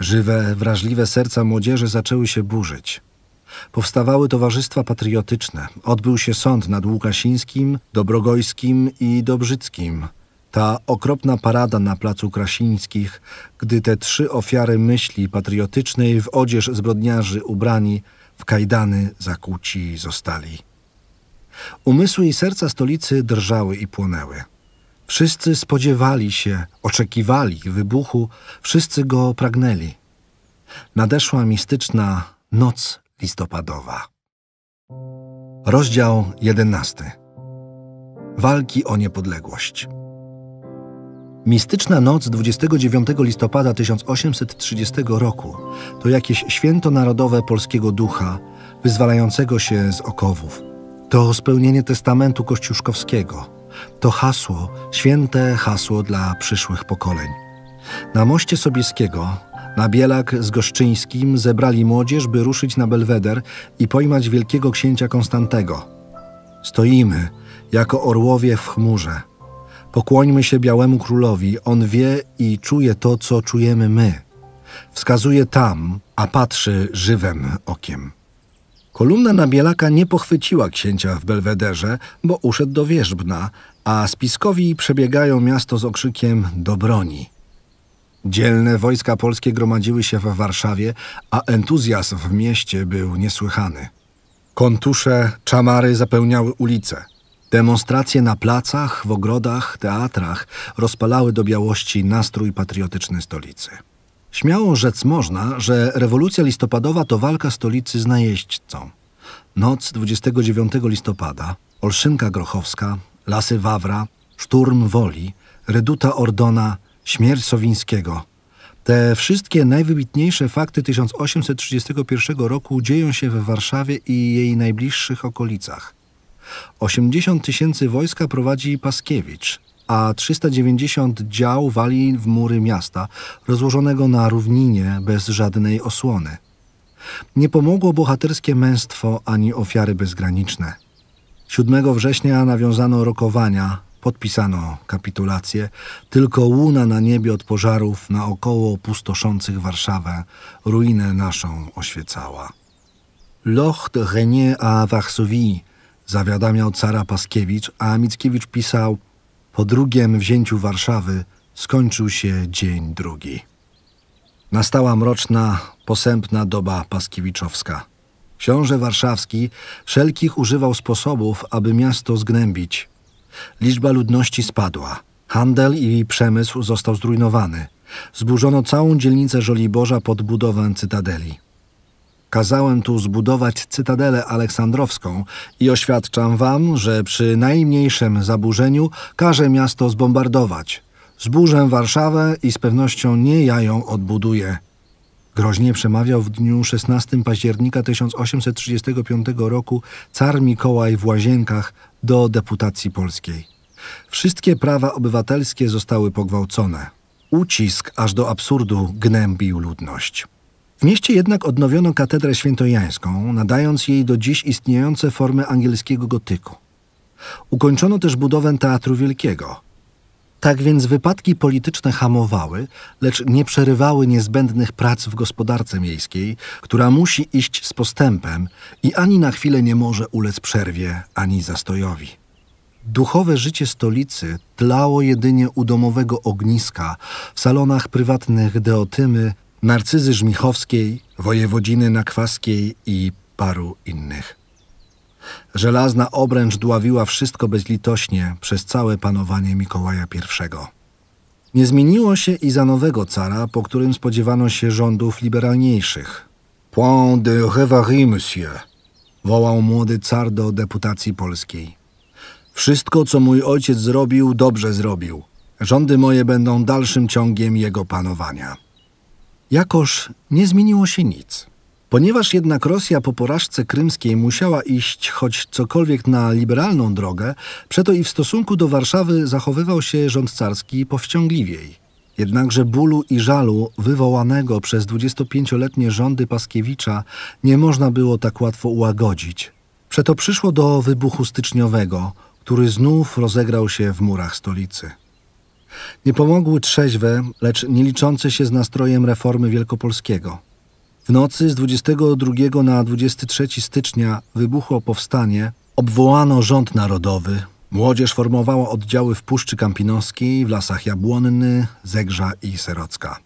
Żywe, wrażliwe serca młodzieży zaczęły się burzyć. Powstawały towarzystwa patriotyczne. Odbył się sąd nad Łukasińskim, Dobrogojskim i Dobrzyckim. Ta okropna parada na Placu Krasińskich, gdy te trzy ofiary myśli patriotycznej w odzież zbrodniarzy ubrani, w kajdany zakłóci zostali. Umysły i serca stolicy drżały i płonęły. Wszyscy spodziewali się, oczekiwali wybuchu, wszyscy go pragnęli. Nadeszła mistyczna noc listopadowa. Rozdział jedenasty. Walki o niepodległość. Mistyczna noc 29 listopada 1830 roku to jakieś święto narodowe polskiego ducha, wyzwalającego się z okowów to spełnienie testamentu kościuszkowskiego. To hasło, święte hasło dla przyszłych pokoleń. Na moście Sobieskiego na Bielak z Goszczyńskim zebrali młodzież, by ruszyć na Belweder i pojmać wielkiego księcia Konstantego. Stoimy, jako orłowie w chmurze. Pokłońmy się białemu królowi, on wie i czuje to, co czujemy my. Wskazuje tam, a patrzy żywym okiem. Kolumna na Bielaka nie pochwyciła księcia w Belwederze, bo uszedł do Wierzbna, a spiskowi przebiegają miasto z okrzykiem do broni. Dzielne wojska polskie gromadziły się w Warszawie, a entuzjazm w mieście był niesłychany. Kontusze, czamary zapełniały ulice. Demonstracje na placach, w ogrodach, teatrach rozpalały do białości nastrój patriotyczny stolicy. Śmiało rzec można, że rewolucja listopadowa to walka stolicy z najeźdźcą. Noc 29 listopada, Olszynka Grochowska, Lasy Wawra, Szturm Woli, Reduta Ordona, Śmierć Sowińskiego. Te wszystkie najwybitniejsze fakty 1831 roku dzieją się w Warszawie i jej najbliższych okolicach. 80 tysięcy wojska prowadzi Paskiewicz – a 390 dział wali w mury miasta, rozłożonego na równinie bez żadnej osłony. Nie pomogło bohaterskie męstwo ani ofiary bezgraniczne. 7 września nawiązano rokowania, podpisano kapitulację, tylko łuna na niebie od pożarów naokoło pustoszących Warszawę ruinę naszą oświecała. Loch de Renier à Varsovie zawiadamiał cara Paskiewicz, a Mickiewicz pisał – po drugiem wzięciu Warszawy skończył się dzień drugi. Nastała mroczna, posępna doba paskiewiczowska. Książę warszawski wszelkich używał sposobów, aby miasto zgnębić. Liczba ludności spadła, handel i przemysł został zrujnowany. Zburzono całą dzielnicę Żoliborza pod budowę cytadeli. Kazałem tu zbudować cytadelę aleksandrowską i oświadczam wam, że przy najmniejszym zaburzeniu każę miasto zbombardować. Zburzę Warszawę i z pewnością nie ja ją odbuduję. Groźnie przemawiał w dniu 16 października 1835 roku car Mikołaj w Łazienkach do deputacji polskiej. Wszystkie prawa obywatelskie zostały pogwałcone. Ucisk aż do absurdu gnębił ludność. W mieście jednak odnowiono katedrę świętojańską, nadając jej do dziś istniejące formy angielskiego gotyku. Ukończono też budowę Teatru Wielkiego. Tak więc wypadki polityczne hamowały, lecz nie przerywały niezbędnych prac w gospodarce miejskiej, która musi iść z postępem i ani na chwilę nie może ulec przerwie ani zastojowi. Duchowe życie stolicy tlało jedynie u domowego ogniska, w salonach prywatnych Deotymy, Narcyzy Żmichowskiej, wojewodziny Nakwaskiej i paru innych. Żelazna obręcz dławiła wszystko bezlitośnie przez całe panowanie Mikołaja I. Nie zmieniło się i za nowego cara, po którym spodziewano się rządów liberalniejszych. Point de revarie, monsieur, wołał młody car do deputacji polskiej. Wszystko, co mój ojciec zrobił, dobrze zrobił. Rządy moje będą dalszym ciągiem jego panowania. Jakoż nie zmieniło się nic. Ponieważ jednak Rosja po porażce krymskiej musiała iść choć cokolwiek na liberalną drogę, przeto i w stosunku do Warszawy zachowywał się rząd carski powściągliwiej. Jednakże bólu i żalu wywołanego przez 25-letnie rządy Paskiewicza nie można było tak łatwo ułagodzić. Przeto przyszło do wybuchu styczniowego, który znów rozegrał się w murach stolicy. Nie pomogły trzeźwe, lecz nieliczące się z nastrojem reformy wielkopolskiego. W nocy z 22 na 23 stycznia wybuchło powstanie, obwołano rząd narodowy, młodzież formowała oddziały w Puszczy Kampinoskiej, w Lasach Jabłonny, Zegrza i Serocka.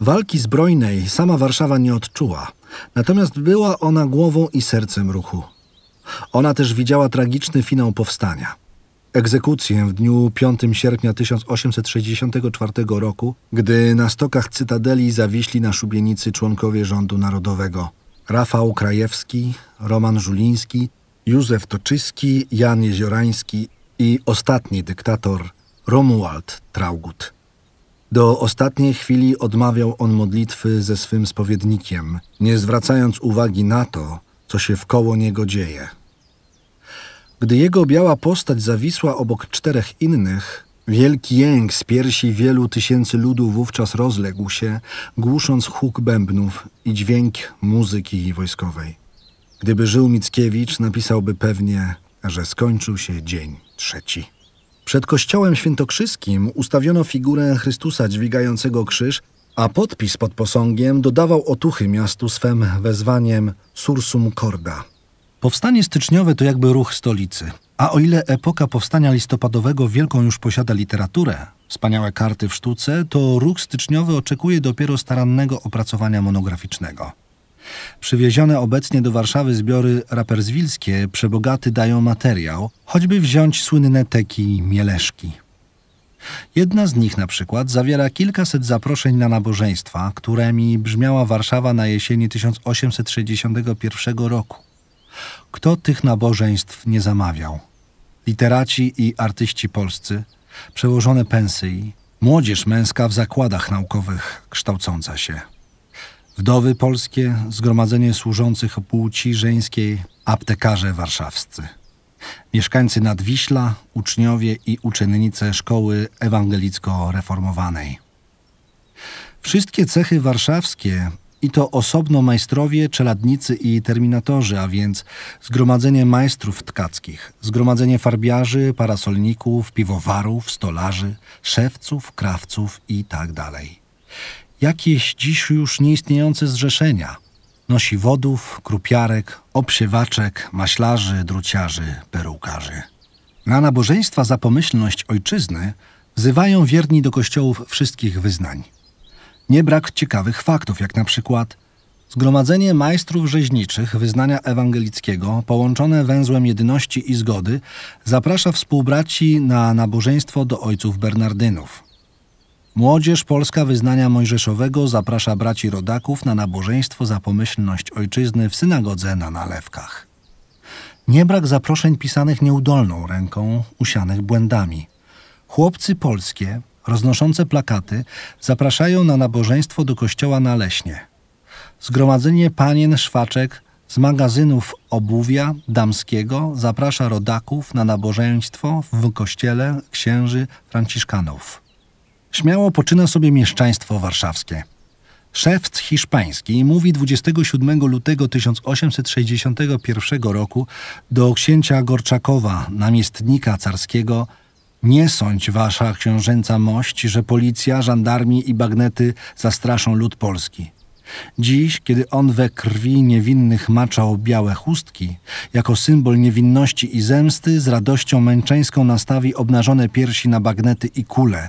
Walki zbrojnej sama Warszawa nie odczuła, natomiast była ona głową i sercem ruchu. Ona też widziała tragiczny finał powstania – egzekucję w dniu 5 sierpnia 1864 roku, gdy na stokach Cytadeli zawiśli na szubienicy członkowie rządu narodowego. Rafał Krajewski, Roman Żuliński, Józef Toczyski, Jan Jeziorański i ostatni dyktator Romuald Traugut. Do ostatniej chwili odmawiał on modlitwy ze swym spowiednikiem, nie zwracając uwagi na to, co się wkoło niego dzieje. Gdy jego biała postać zawisła obok czterech innych, wielki jęk z piersi wielu tysięcy ludu wówczas rozległ się, głusząc huk bębnów i dźwięk muzyki wojskowej. Gdyby żył Mickiewicz, napisałby pewnie, że skończył się dzień trzeci. Przed kościołem świętokrzyskim ustawiono figurę Chrystusa dźwigającego krzyż, a podpis pod posągiem dodawał otuchy miastu swem wezwaniem Sursum Corda. Powstanie styczniowe to jakby ruch stolicy. A o ile epoka powstania listopadowego wielką już posiada literaturę, wspaniałe karty w sztuce, to ruch styczniowy oczekuje dopiero starannego opracowania monograficznego. Przywiezione obecnie do Warszawy zbiory raperswilskie przebogaty dają materiał, choćby wziąć słynne teki Mieleszki. Jedna z nich na przykład zawiera kilkaset zaproszeń na nabożeństwa, którymi brzmiała Warszawa na jesieni 1861 roku kto tych nabożeństw nie zamawiał. Literaci i artyści polscy, przełożone pensyi, młodzież męska w zakładach naukowych kształcąca się. Wdowy polskie, zgromadzenie służących płci żeńskiej, aptekarze warszawscy. Mieszkańcy Nadwiśla, uczniowie i uczennice szkoły ewangelicko-reformowanej. Wszystkie cechy warszawskie i to osobno majstrowie, czeladnicy i terminatorzy, a więc zgromadzenie majstrów tkackich, zgromadzenie farbiarzy, parasolników, piwowarów, stolarzy, szewców, krawców i tak dalej. Jakieś dziś już nieistniejące zrzeszenia – nosi wodów, krupiarek, obsiewaczek, maślarzy, druciarzy, perukarzy. Na nabożeństwa za pomyślność ojczyzny wzywają wierni do kościołów wszystkich wyznań – nie brak ciekawych faktów, jak na przykład Zgromadzenie majstrów rzeźniczych wyznania ewangelickiego, połączone węzłem jedności i zgody, zaprasza współbraci na nabożeństwo do ojców Bernardynów. Młodzież polska wyznania mojżeszowego zaprasza braci rodaków na nabożeństwo za pomyślność ojczyzny w synagodze na nalewkach. Nie brak zaproszeń pisanych nieudolną ręką, usianych błędami. Chłopcy polskie, roznoszące plakaty, zapraszają na nabożeństwo do kościoła na Leśnie. Zgromadzenie panien szwaczek z magazynów obuwia damskiego zaprasza rodaków na nabożeństwo w kościele księży franciszkanów. Śmiało poczyna sobie mieszczaństwo warszawskie. Szewc hiszpański mówi 27 lutego 1861 roku do księcia Gorczakowa, namiestnika carskiego, nie sądź, wasza książęca mość, że policja, żandarmi i bagnety zastraszą lud polski. Dziś, kiedy on we krwi niewinnych maczał białe chustki, jako symbol niewinności i zemsty, z radością męczeńską nastawi obnażone piersi na bagnety i kule,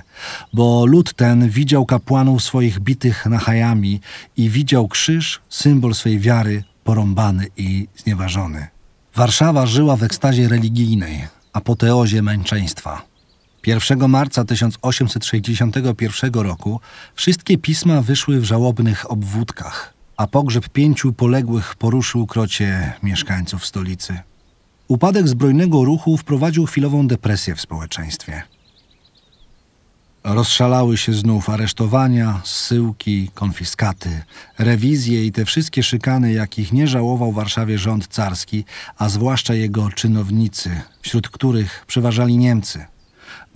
bo lud ten widział kapłanów swoich bitych na hajami i widział krzyż, symbol swej wiary, porąbany i znieważony. Warszawa żyła w ekstazie religijnej, apoteozie męczeństwa. 1 marca 1861 roku wszystkie pisma wyszły w żałobnych obwódkach, a pogrzeb pięciu poległych poruszył krocie mieszkańców stolicy. Upadek zbrojnego ruchu wprowadził chwilową depresję w społeczeństwie. Rozszalały się znów aresztowania, zsyłki, konfiskaty, rewizje i te wszystkie szykany, jakich nie żałował w Warszawie rząd carski, a zwłaszcza jego czynownicy, wśród których przeważali Niemcy –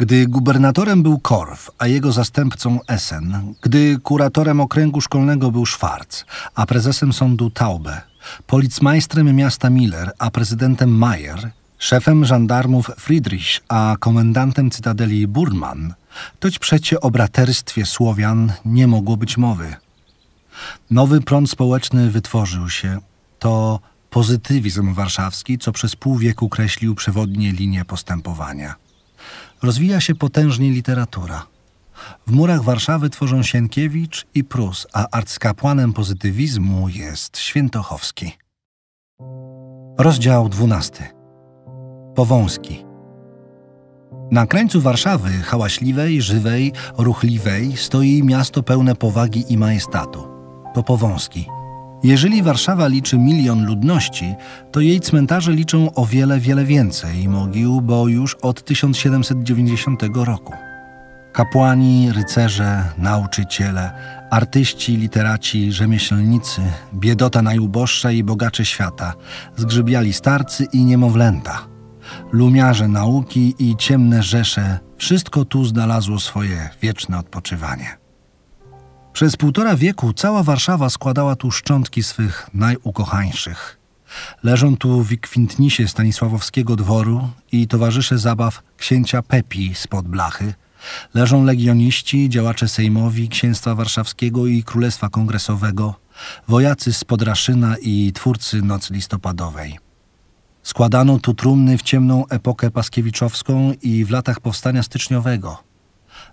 gdy gubernatorem był Korf, a jego zastępcą Essen, gdy kuratorem okręgu szkolnego był Schwarz, a prezesem sądu Taube, policmajstrem miasta Miller, a prezydentem Mayer, szefem żandarmów Friedrich, a komendantem cytadeli Burman, toć przecie o braterstwie Słowian nie mogło być mowy. Nowy prąd społeczny wytworzył się. To pozytywizm warszawski, co przez pół wieku kreślił przewodnie linie postępowania. Rozwija się potężnie literatura. W murach Warszawy tworzą Sienkiewicz i Prus, a arcykapłanem pozytywizmu jest Świętochowski. Rozdział 12. Powązki. Na krańcu Warszawy, hałaśliwej, żywej, ruchliwej, stoi miasto pełne powagi i majestatu. To Powązki – jeżeli Warszawa liczy milion ludności, to jej cmentarze liczą o wiele, wiele więcej mogił, bo już od 1790 roku. Kapłani, rycerze, nauczyciele, artyści, literaci, rzemieślnicy, biedota najuboższa i bogacze świata, zgrzybiali starcy i niemowlęta, lumiarze nauki i ciemne rzesze, wszystko tu znalazło swoje wieczne odpoczywanie. Przez półtora wieku cała Warszawa składała tu szczątki swych najukochańszych. Leżą tu w kwintnisie Stanisławowskiego dworu i towarzysze zabaw księcia Pepi spod blachy. Leżą legioniści, działacze sejmowi, księstwa warszawskiego i królestwa kongresowego, wojacy z Podraszyna i twórcy Nocy Listopadowej. Składano tu trumny w ciemną epokę paskiewiczowską i w latach powstania styczniowego.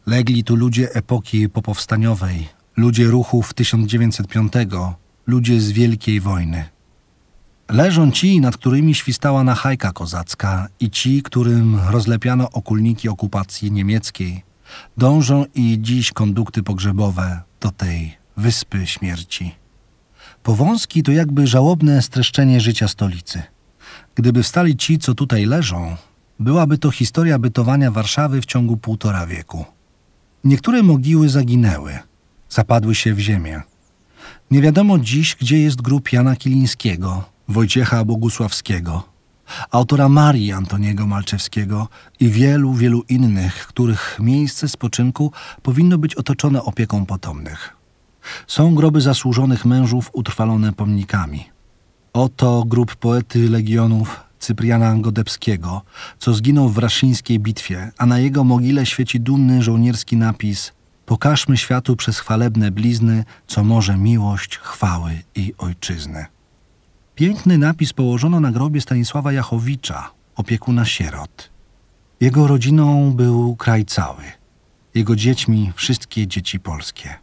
Legli tu ludzie epoki popowstaniowej, ludzie ruchów 1905, ludzie z Wielkiej Wojny. Leżą ci, nad którymi świstała hajka kozacka i ci, którym rozlepiano okulniki okupacji niemieckiej. Dążą i dziś kondukty pogrzebowe do tej wyspy śmierci. Powązki to jakby żałobne streszczenie życia stolicy. Gdyby wstali ci, co tutaj leżą, byłaby to historia bytowania Warszawy w ciągu półtora wieku. Niektóre mogiły zaginęły – zapadły się w ziemię. Nie wiadomo dziś, gdzie jest grób Jana Kilińskiego, Wojciecha Bogusławskiego, autora Marii Antoniego Malczewskiego i wielu, wielu innych, których miejsce spoczynku powinno być otoczone opieką potomnych. Są groby zasłużonych mężów utrwalone pomnikami. Oto grób poety legionów Cypriana Godebskiego, co zginął w raszyńskiej bitwie, a na jego mogile świeci dumny żołnierski napis – Pokażmy światu przez chwalebne blizny, co może miłość, chwały i ojczyzny. Piękny napis położono na grobie Stanisława Jachowicza, opiekuna sierot. Jego rodziną był kraj cały, jego dziećmi wszystkie dzieci polskie.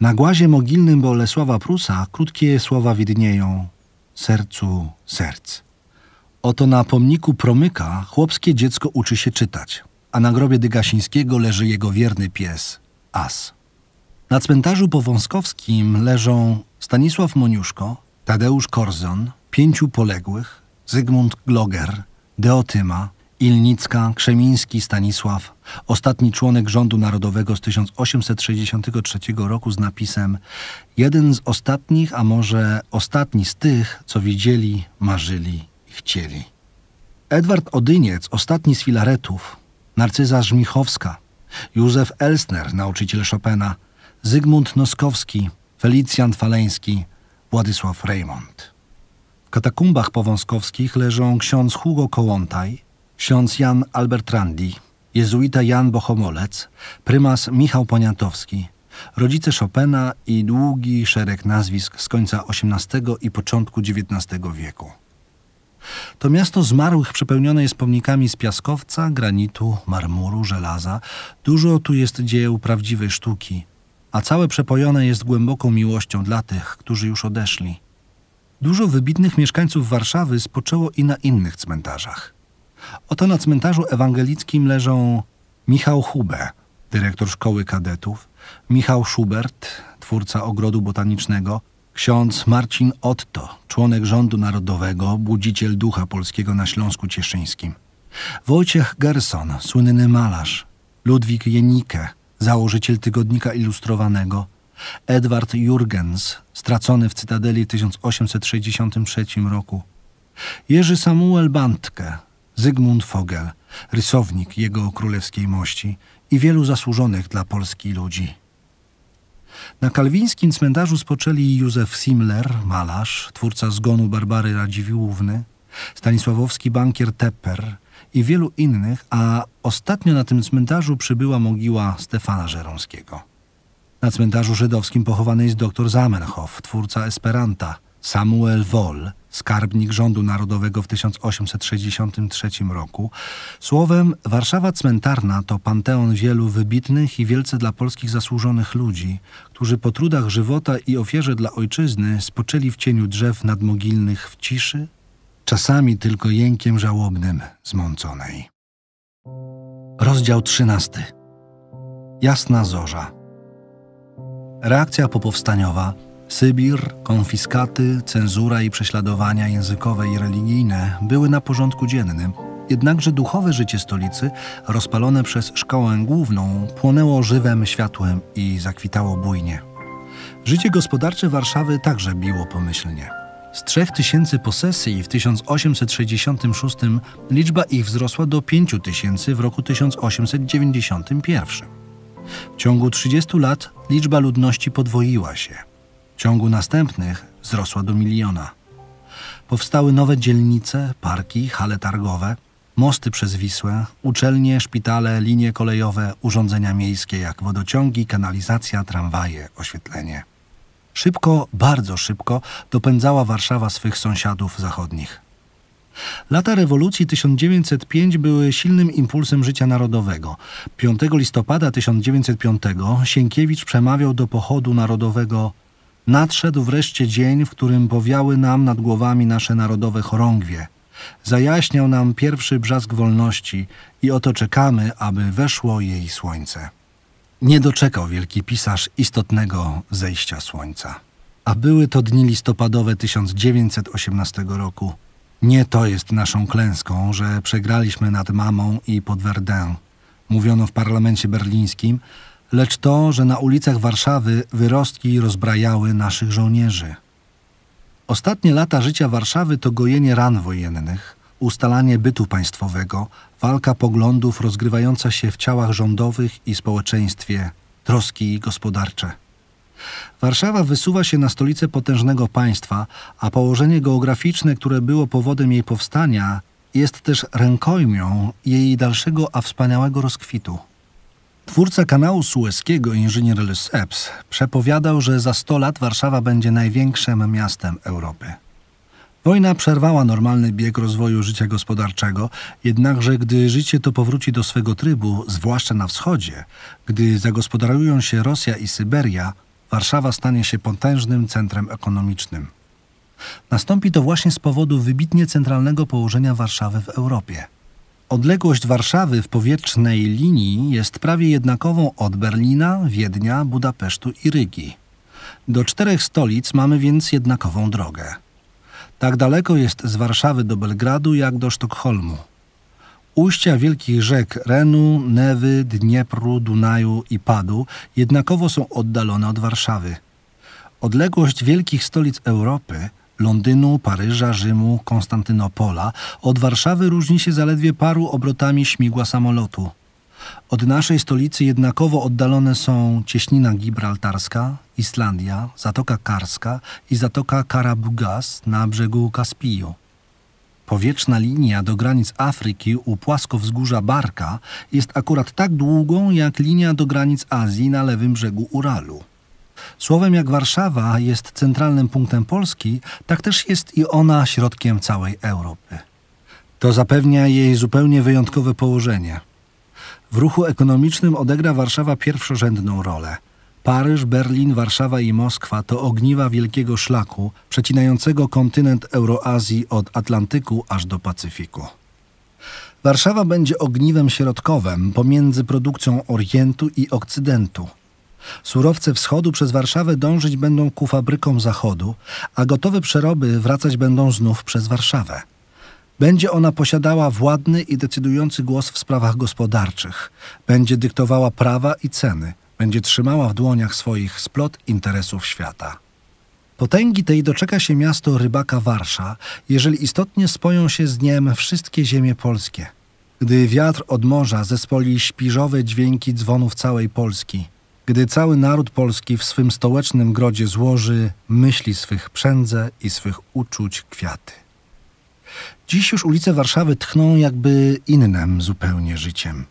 Na głazie mogilnym Bolesława Prusa krótkie słowa widnieją sercu serc. Oto na pomniku promyka chłopskie dziecko uczy się czytać a na grobie Dygasińskiego leży jego wierny pies, As. Na cmentarzu powązkowskim leżą Stanisław Moniuszko, Tadeusz Korzon, pięciu poległych, Zygmunt Gloger, Deotyma, Ilnicka, Krzemiński, Stanisław, ostatni członek rządu narodowego z 1863 roku z napisem Jeden z ostatnich, a może ostatni z tych, co widzieli, marzyli i chcieli. Edward Odyniec, ostatni z filaretów, Narcyza Żmichowska, Józef Elsner, nauczyciel Chopina, Zygmunt Noskowski, Felicjan Faleński, Władysław Reymont. W katakumbach powązkowskich leżą ksiądz Hugo Kołątaj, ksiądz Jan Albertrandi, jezuita Jan Bohomolec, prymas Michał Poniatowski, rodzice Chopina i długi szereg nazwisk z końca XVIII i początku XIX wieku. To miasto zmarłych przepełnione jest pomnikami z piaskowca, granitu, marmuru, żelaza. Dużo tu jest dzieł prawdziwej sztuki, a całe przepojone jest głęboką miłością dla tych, którzy już odeszli. Dużo wybitnych mieszkańców Warszawy spoczęło i na innych cmentarzach. Oto na cmentarzu ewangelickim leżą Michał Hube, dyrektor szkoły kadetów, Michał Schubert, twórca ogrodu botanicznego, Ksiądz Marcin Otto, członek rządu narodowego, budziciel ducha polskiego na Śląsku Cieszyńskim. Wojciech Gerson, słynny malarz. Ludwik Jenike, założyciel tygodnika ilustrowanego. Edward Jurgens, stracony w Cytadeli w 1863 roku. Jerzy Samuel Bandke, Zygmunt Fogel, rysownik jego królewskiej mości i wielu zasłużonych dla Polski ludzi. Na kalwińskim cmentarzu spoczęli Józef Simler, malarz, twórca zgonu Barbary Radziwiłówny, stanisławowski bankier Tepper i wielu innych, a ostatnio na tym cmentarzu przybyła mogiła Stefana Żeromskiego. Na cmentarzu żydowskim pochowany jest dr Zamenhof, twórca Esperanta – Samuel Woll, skarbnik rządu narodowego w 1863 roku. Słowem, Warszawa cmentarna to panteon wielu wybitnych i wielce dla polskich zasłużonych ludzi, którzy po trudach żywota i ofierze dla ojczyzny spoczęli w cieniu drzew nadmogilnych w ciszy, czasami tylko jękiem żałobnym zmąconej. Rozdział 13. Jasna zorza. Reakcja popowstaniowa – Sybir, konfiskaty, cenzura i prześladowania językowe i religijne były na porządku dziennym. Jednakże duchowe życie stolicy, rozpalone przez szkołę główną, płonęło żywym światłem i zakwitało bujnie. Życie gospodarcze Warszawy także biło pomyślnie. Z 3000 posesji w 1866 liczba ich wzrosła do 5000 w roku 1891. W ciągu 30 lat liczba ludności podwoiła się – ciągu następnych wzrosła do miliona. Powstały nowe dzielnice, parki, hale targowe, mosty przez Wisłę, uczelnie, szpitale, linie kolejowe, urządzenia miejskie jak wodociągi, kanalizacja, tramwaje, oświetlenie. Szybko, bardzo szybko dopędzała Warszawa swych sąsiadów zachodnich. Lata rewolucji 1905 były silnym impulsem życia narodowego. 5 listopada 1905 Sienkiewicz przemawiał do pochodu narodowego Nadszedł wreszcie dzień, w którym powiały nam nad głowami nasze narodowe chorągwie. Zajaśniał nam pierwszy brzask wolności i oto czekamy, aby weszło jej słońce. Nie doczekał wielki pisarz istotnego zejścia słońca. A były to dni listopadowe 1918 roku. Nie to jest naszą klęską, że przegraliśmy nad Mamą i pod Verdun. Mówiono w parlamencie berlińskim, lecz to, że na ulicach Warszawy wyrostki rozbrajały naszych żołnierzy. Ostatnie lata życia Warszawy to gojenie ran wojennych, ustalanie bytu państwowego, walka poglądów rozgrywająca się w ciałach rządowych i społeczeństwie, troski gospodarcze. Warszawa wysuwa się na stolicę potężnego państwa, a położenie geograficzne, które było powodem jej powstania, jest też rękojmią jej dalszego, a wspaniałego rozkwitu. Twórca kanału sueskiego, inżynier Lesseps, przepowiadał, że za 100 lat Warszawa będzie największym miastem Europy. Wojna przerwała normalny bieg rozwoju życia gospodarczego, jednakże gdy życie to powróci do swego trybu, zwłaszcza na wschodzie, gdy zagospodarują się Rosja i Syberia, Warszawa stanie się potężnym centrem ekonomicznym. Nastąpi to właśnie z powodu wybitnie centralnego położenia Warszawy w Europie – Odległość Warszawy w powietrznej linii jest prawie jednakową od Berlina, Wiednia, Budapesztu i Rygi. Do czterech stolic mamy więc jednakową drogę. Tak daleko jest z Warszawy do Belgradu jak do Sztokholmu. Ujścia wielkich rzek Renu, Newy, Dniepru, Dunaju i Padu jednakowo są oddalone od Warszawy. Odległość wielkich stolic Europy Londynu, Paryża, Rzymu, Konstantynopola, od Warszawy różni się zaledwie paru obrotami śmigła samolotu. Od naszej stolicy jednakowo oddalone są cieśnina gibraltarska, Islandia, Zatoka Karska i Zatoka Karabugas na brzegu Kaspiju. Powietrzna linia do granic Afryki u płaskowzgórza Barka jest akurat tak długą jak linia do granic Azji na lewym brzegu Uralu. Słowem jak Warszawa jest centralnym punktem Polski, tak też jest i ona środkiem całej Europy. To zapewnia jej zupełnie wyjątkowe położenie. W ruchu ekonomicznym odegra Warszawa pierwszorzędną rolę. Paryż, Berlin, Warszawa i Moskwa to ogniwa wielkiego szlaku przecinającego kontynent Euroazji od Atlantyku aż do Pacyfiku. Warszawa będzie ogniwem środkowym pomiędzy produkcją Orientu i Okcydentu – Surowce wschodu przez Warszawę dążyć będą ku fabrykom zachodu, a gotowe przeroby wracać będą znów przez Warszawę. Będzie ona posiadała władny i decydujący głos w sprawach gospodarczych, będzie dyktowała prawa i ceny, będzie trzymała w dłoniach swoich splot interesów świata. Potęgi tej doczeka się miasto rybaka Warsza, jeżeli istotnie spoją się z niem wszystkie ziemie polskie. Gdy wiatr od morza zespoli śpiżowe dźwięki dzwonów całej Polski – gdy cały naród polski w swym stołecznym grodzie złoży myśli swych przędze i swych uczuć kwiaty. Dziś już ulice Warszawy tchną jakby innym zupełnie życiem.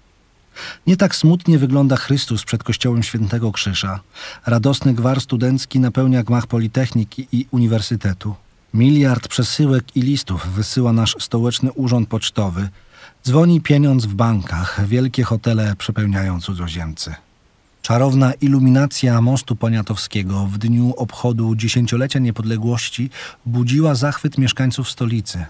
Nie tak smutnie wygląda Chrystus przed kościołem Świętego Krzyża. Radosny gwar studencki napełnia gmach Politechniki i Uniwersytetu. Miliard przesyłek i listów wysyła nasz stołeczny urząd pocztowy. Dzwoni pieniądz w bankach, wielkie hotele przepełniają cudzoziemcy. Czarowna iluminacja mostu poniatowskiego w dniu obchodu dziesięciolecia niepodległości budziła zachwyt mieszkańców stolicy.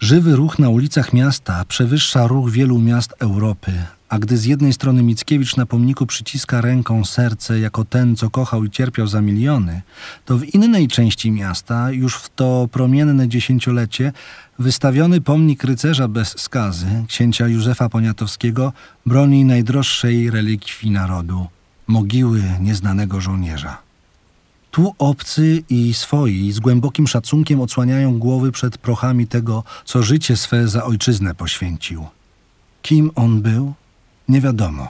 Żywy ruch na ulicach miasta przewyższa ruch wielu miast Europy, a gdy z jednej strony Mickiewicz na pomniku przyciska ręką serce jako ten, co kochał i cierpiał za miliony, to w innej części miasta, już w to promienne dziesięciolecie, wystawiony pomnik rycerza bez skazy, księcia Józefa Poniatowskiego, broni najdroższej relikwii narodu – mogiły nieznanego żołnierza. Tu obcy i swoi z głębokim szacunkiem odsłaniają głowy przed prochami tego, co życie swe za ojczyznę poświęcił. Kim on był? Nie wiadomo.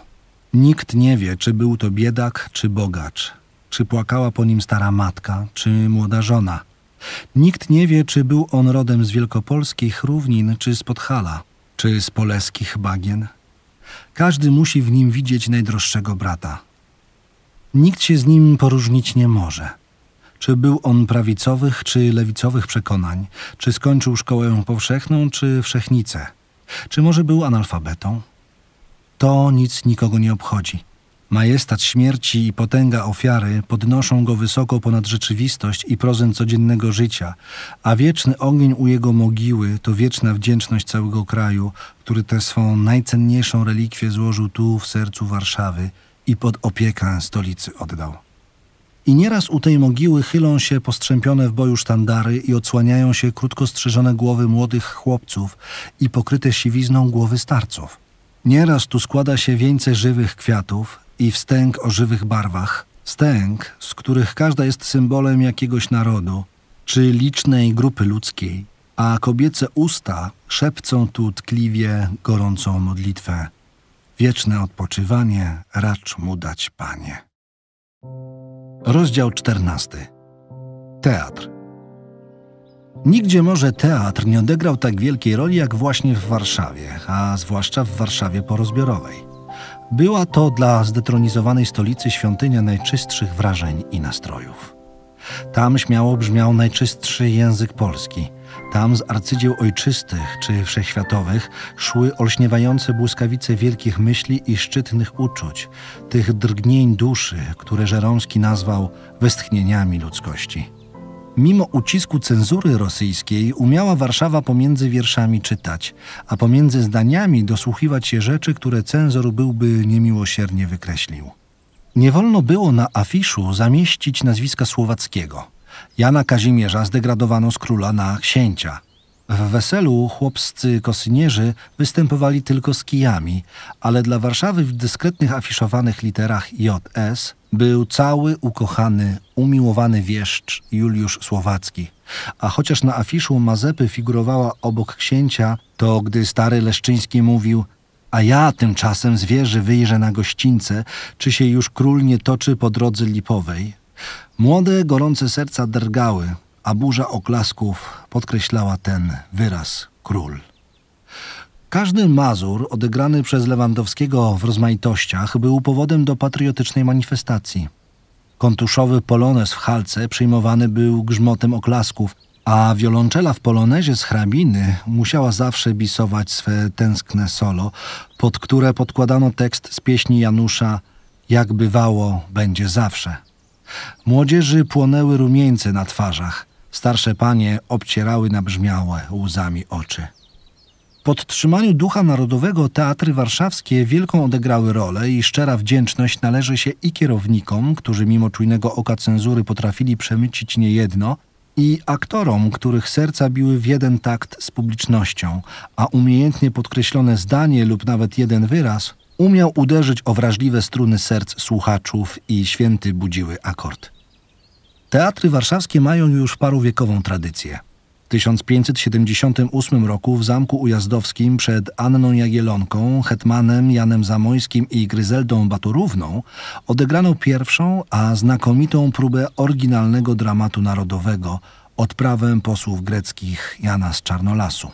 Nikt nie wie, czy był to biedak, czy bogacz, czy płakała po nim stara matka, czy młoda żona. Nikt nie wie, czy był on rodem z wielkopolskich równin, czy z Podhala, czy z poleskich bagien. Każdy musi w nim widzieć najdroższego brata – Nikt się z nim poróżnić nie może. Czy był on prawicowych czy lewicowych przekonań, czy skończył szkołę powszechną czy wszechnicę, czy może był analfabetą? To nic nikogo nie obchodzi. Majestat śmierci i potęga ofiary podnoszą go wysoko ponad rzeczywistość i prozę codziennego życia, a wieczny ogień u jego mogiły to wieczna wdzięczność całego kraju, który tę swą najcenniejszą relikwię złożył tu w sercu Warszawy – i pod opiekę stolicy oddał. I nieraz u tej mogiły chylą się postrzępione w boju sztandary i odsłaniają się krótko strzyżone głowy młodych chłopców i pokryte siwizną głowy starców. Nieraz tu składa się wieńce żywych kwiatów i wstęg o żywych barwach, wstęg, z których każda jest symbolem jakiegoś narodu czy licznej grupy ludzkiej, a kobiece usta szepcą tu tkliwie gorącą modlitwę wieczne odpoczywanie racz mu dać, Panie. Rozdział 14. Teatr. Nigdzie może teatr nie odegrał tak wielkiej roli jak właśnie w Warszawie, a zwłaszcza w Warszawie porozbiorowej. Była to dla zdetronizowanej stolicy świątynia najczystszych wrażeń i nastrojów. Tam śmiało brzmiał najczystszy język polski – tam z arcydzieł ojczystych czy wszechświatowych szły olśniewające błyskawice wielkich myśli i szczytnych uczuć, tych drgnień duszy, które Żeromski nazwał westchnieniami ludzkości. Mimo ucisku cenzury rosyjskiej umiała Warszawa pomiędzy wierszami czytać, a pomiędzy zdaniami dosłuchiwać się rzeczy, które cenzor byłby niemiłosiernie wykreślił. Nie wolno było na afiszu zamieścić nazwiska Słowackiego – Jana Kazimierza zdegradowano z króla na księcia. W weselu chłopscy kosynierzy występowali tylko z kijami, ale dla Warszawy w dyskretnych afiszowanych literach JS był cały ukochany, umiłowany wieszcz Juliusz Słowacki. A chociaż na afiszu Mazepy figurowała obok księcia, to gdy stary Leszczyński mówił a ja tymczasem z wieży wyjrzę na gościńce, czy się już król nie toczy po drodze lipowej, Młode, gorące serca drgały, a burza oklasków podkreślała ten wyraz król. Każdy mazur odegrany przez Lewandowskiego w rozmaitościach był powodem do patriotycznej manifestacji. Kontuszowy polonez w halce przyjmowany był grzmotem oklasków, a wiolonczela w polonezie z hrabiny musiała zawsze bisować swe tęskne solo, pod które podkładano tekst z pieśni Janusza Jak bywało, będzie zawsze. Młodzieży płonęły rumieńce na twarzach. Starsze panie obcierały nabrzmiałe łzami oczy. podtrzymaniu ducha narodowego teatry warszawskie wielką odegrały rolę i szczera wdzięczność należy się i kierownikom, którzy mimo czujnego oka cenzury potrafili przemycić niejedno, i aktorom, których serca biły w jeden takt z publicznością, a umiejętnie podkreślone zdanie lub nawet jeden wyraz umiał uderzyć o wrażliwe struny serc słuchaczów i święty budziły akord. Teatry warszawskie mają już parowiekową tradycję. W 1578 roku w Zamku Ujazdowskim przed Anną Jagielonką, Hetmanem Janem Zamońskim i Gryzeldą Baturówną odegrano pierwszą, a znakomitą próbę oryginalnego dramatu narodowego odprawę posłów greckich Jana z Czarnolasu.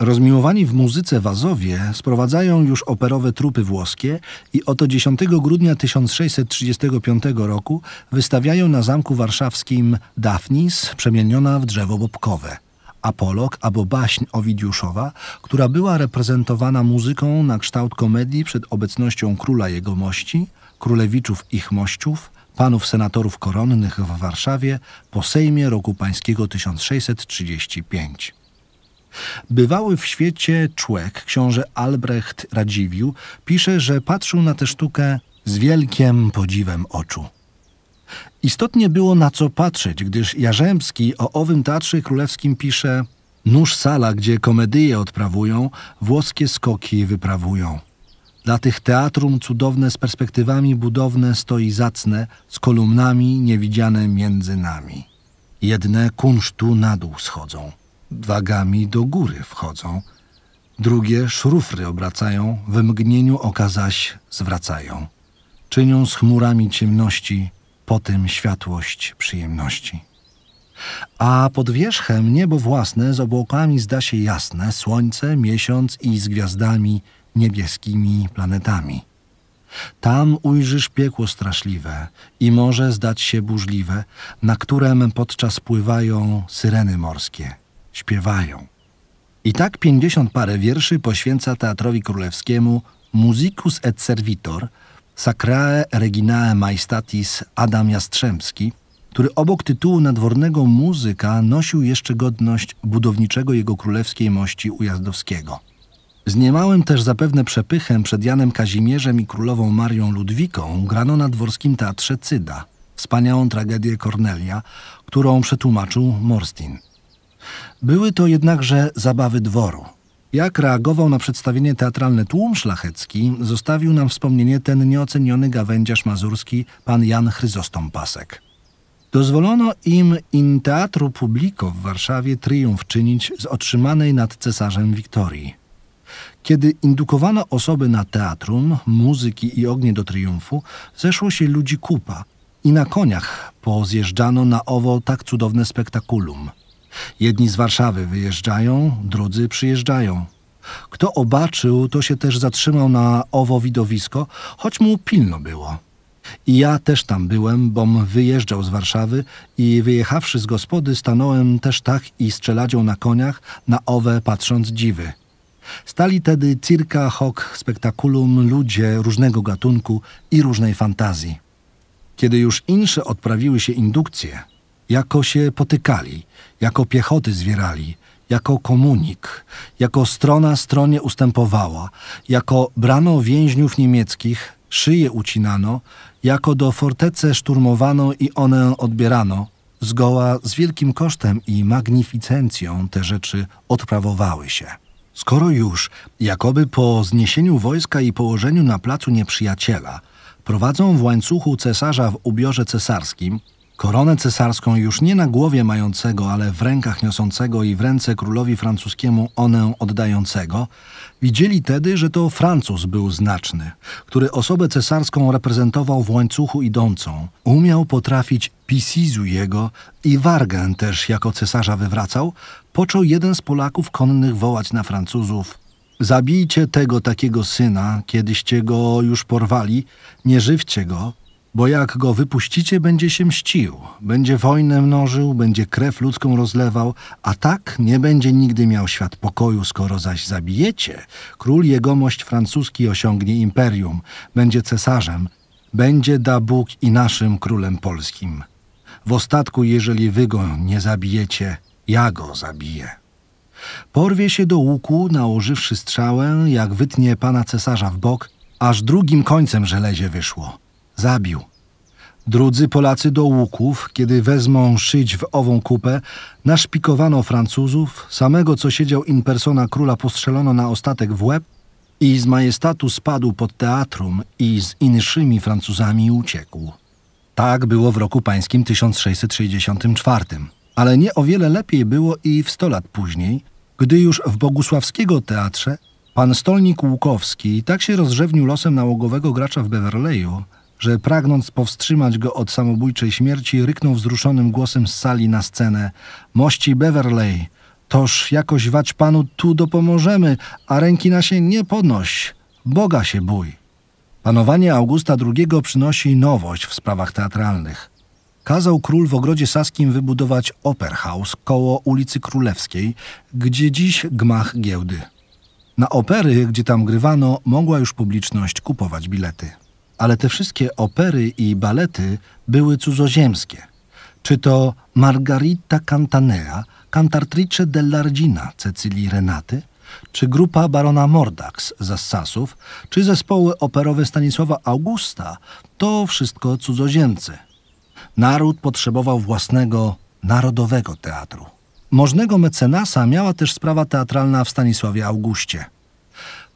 Rozmiłowani w muzyce wazowie sprowadzają już operowe trupy włoskie i oto 10 grudnia 1635 roku wystawiają na Zamku Warszawskim Daphnis przemieniona w drzewo bobkowe. Apolog albo baśń Owidiuszowa, która była reprezentowana muzyką na kształt komedii przed obecnością króla jegomości, królewiczów ich mościów, panów senatorów koronnych w Warszawie po Sejmie roku pańskiego 1635. Bywały w świecie człek, książę Albrecht Radziwił, pisze, że patrzył na tę sztukę z wielkim podziwem oczu. Istotnie było na co patrzeć, gdyż Jarzębski o owym Teatrze Królewskim pisze Nóż sala, gdzie komedyje odprawują, włoskie skoki wyprawują. Dla tych teatrum cudowne z perspektywami budowne stoi zacne, z kolumnami niewidziane między nami. Jedne kunsztu na dół schodzą wagami do góry wchodzą, drugie szrufry obracają, we mgnieniu oka zaś zwracają. Czynią z chmurami ciemności, potem światłość przyjemności. A pod wierzchem niebo własne z obłokami zda się jasne, słońce, miesiąc i z gwiazdami, niebieskimi planetami. Tam ujrzysz piekło straszliwe i może zdać się burzliwe, na którem podczas pływają syreny morskie śpiewają. I tak pięćdziesiąt parę wierszy poświęca Teatrowi Królewskiemu Musicus et Servitor, Sacrae Reginae Majestatis Adam Jastrzębski, który obok tytułu nadwornego muzyka nosił jeszcze godność budowniczego jego królewskiej mości ujazdowskiego. Z niemałym też zapewne przepychem przed Janem Kazimierzem i królową Marią Ludwiką grano na dworskim teatrze Cyda, wspaniałą tragedię Kornelia, którą przetłumaczył Morstin. Były to jednakże zabawy dworu. Jak reagował na przedstawienie teatralne tłum szlachecki, zostawił nam wspomnienie ten nieoceniony gawędziarz mazurski, pan Jan Chryzostom Pasek. Dozwolono im in teatru publico w Warszawie triumf czynić z otrzymanej nad cesarzem Wiktorii. Kiedy indukowano osoby na teatrum, muzyki i ognie do triumfu, zeszło się ludzi kupa i na koniach pozjeżdżano na owo tak cudowne spektakulum – Jedni z Warszawy wyjeżdżają, drudzy przyjeżdżają. Kto obaczył, to się też zatrzymał na owo widowisko, choć mu pilno było. I ja też tam byłem, bom wyjeżdżał z Warszawy i wyjechawszy z gospody stanąłem też tak i z czeladzią na koniach, na owe patrząc dziwy. Stali tedy cirka, hok, spektakulum, ludzie różnego gatunku i różnej fantazji. Kiedy już insze odprawiły się indukcje, jako się potykali, jako piechoty zwierali, jako komunik, jako strona stronie ustępowała, jako brano więźniów niemieckich, szyje ucinano, jako do fortece szturmowano i one odbierano, zgoła z wielkim kosztem i magnificencją te rzeczy odprawowały się. Skoro już, jakoby po zniesieniu wojska i położeniu na placu nieprzyjaciela, prowadzą w łańcuchu cesarza w ubiorze cesarskim, Koronę cesarską już nie na głowie mającego, ale w rękach niosącego i w ręce królowi francuskiemu onę oddającego, widzieli tedy, że to Francuz był znaczny, który osobę cesarską reprezentował w łańcuchu idącą. Umiał potrafić Pisizu jego i Wargę też jako cesarza wywracał, począł jeden z Polaków konnych wołać na Francuzów Zabijcie tego takiego syna, kiedyście go już porwali, nie żywcie go, bo jak go wypuścicie, będzie się mścił, będzie wojnę mnożył, będzie krew ludzką rozlewał, a tak nie będzie nigdy miał świat pokoju, skoro zaś zabijecie, król jegomość francuski osiągnie imperium, będzie cesarzem, będzie da Bóg i naszym królem polskim. W ostatku, jeżeli wy go nie zabijecie, ja go zabiję. Porwie się do łuku, nałożywszy strzałę, jak wytnie pana cesarza w bok, aż drugim końcem żelezie wyszło – Zabił. Drudzy Polacy do łuków, kiedy wezmą szyć w ową kupę, naszpikowano Francuzów, samego co siedział in persona króla postrzelono na ostatek w łeb i z majestatu spadł pod teatrum i z inszymi Francuzami uciekł. Tak było w roku pańskim 1664, ale nie o wiele lepiej było i w 100 lat później, gdy już w Bogusławskiego Teatrze pan stolnik Łukowski tak się rozrzewnił losem nałogowego gracza w Beverleyu, że pragnąc powstrzymać go od samobójczej śmierci, ryknął wzruszonym głosem z sali na scenę: Mości Beverley, toż jakoś wać panu tu dopomożemy, a ręki na się nie podnoś, Boga się bój. Panowanie Augusta II przynosi nowość w sprawach teatralnych. Kazał król w ogrodzie saskim wybudować Operhaus koło ulicy Królewskiej, gdzie dziś gmach giełdy. Na opery, gdzie tam grywano, mogła już publiczność kupować bilety ale te wszystkie opery i balety były cudzoziemskie. Czy to Margarita Cantanea, Cantartrice della Cecylii Renaty, czy grupa barona Mordax z Assasów, czy zespoły operowe Stanisława Augusta, to wszystko cudzoziemcy. Naród potrzebował własnego, narodowego teatru. Możnego mecenasa miała też sprawa teatralna w Stanisławie Auguście.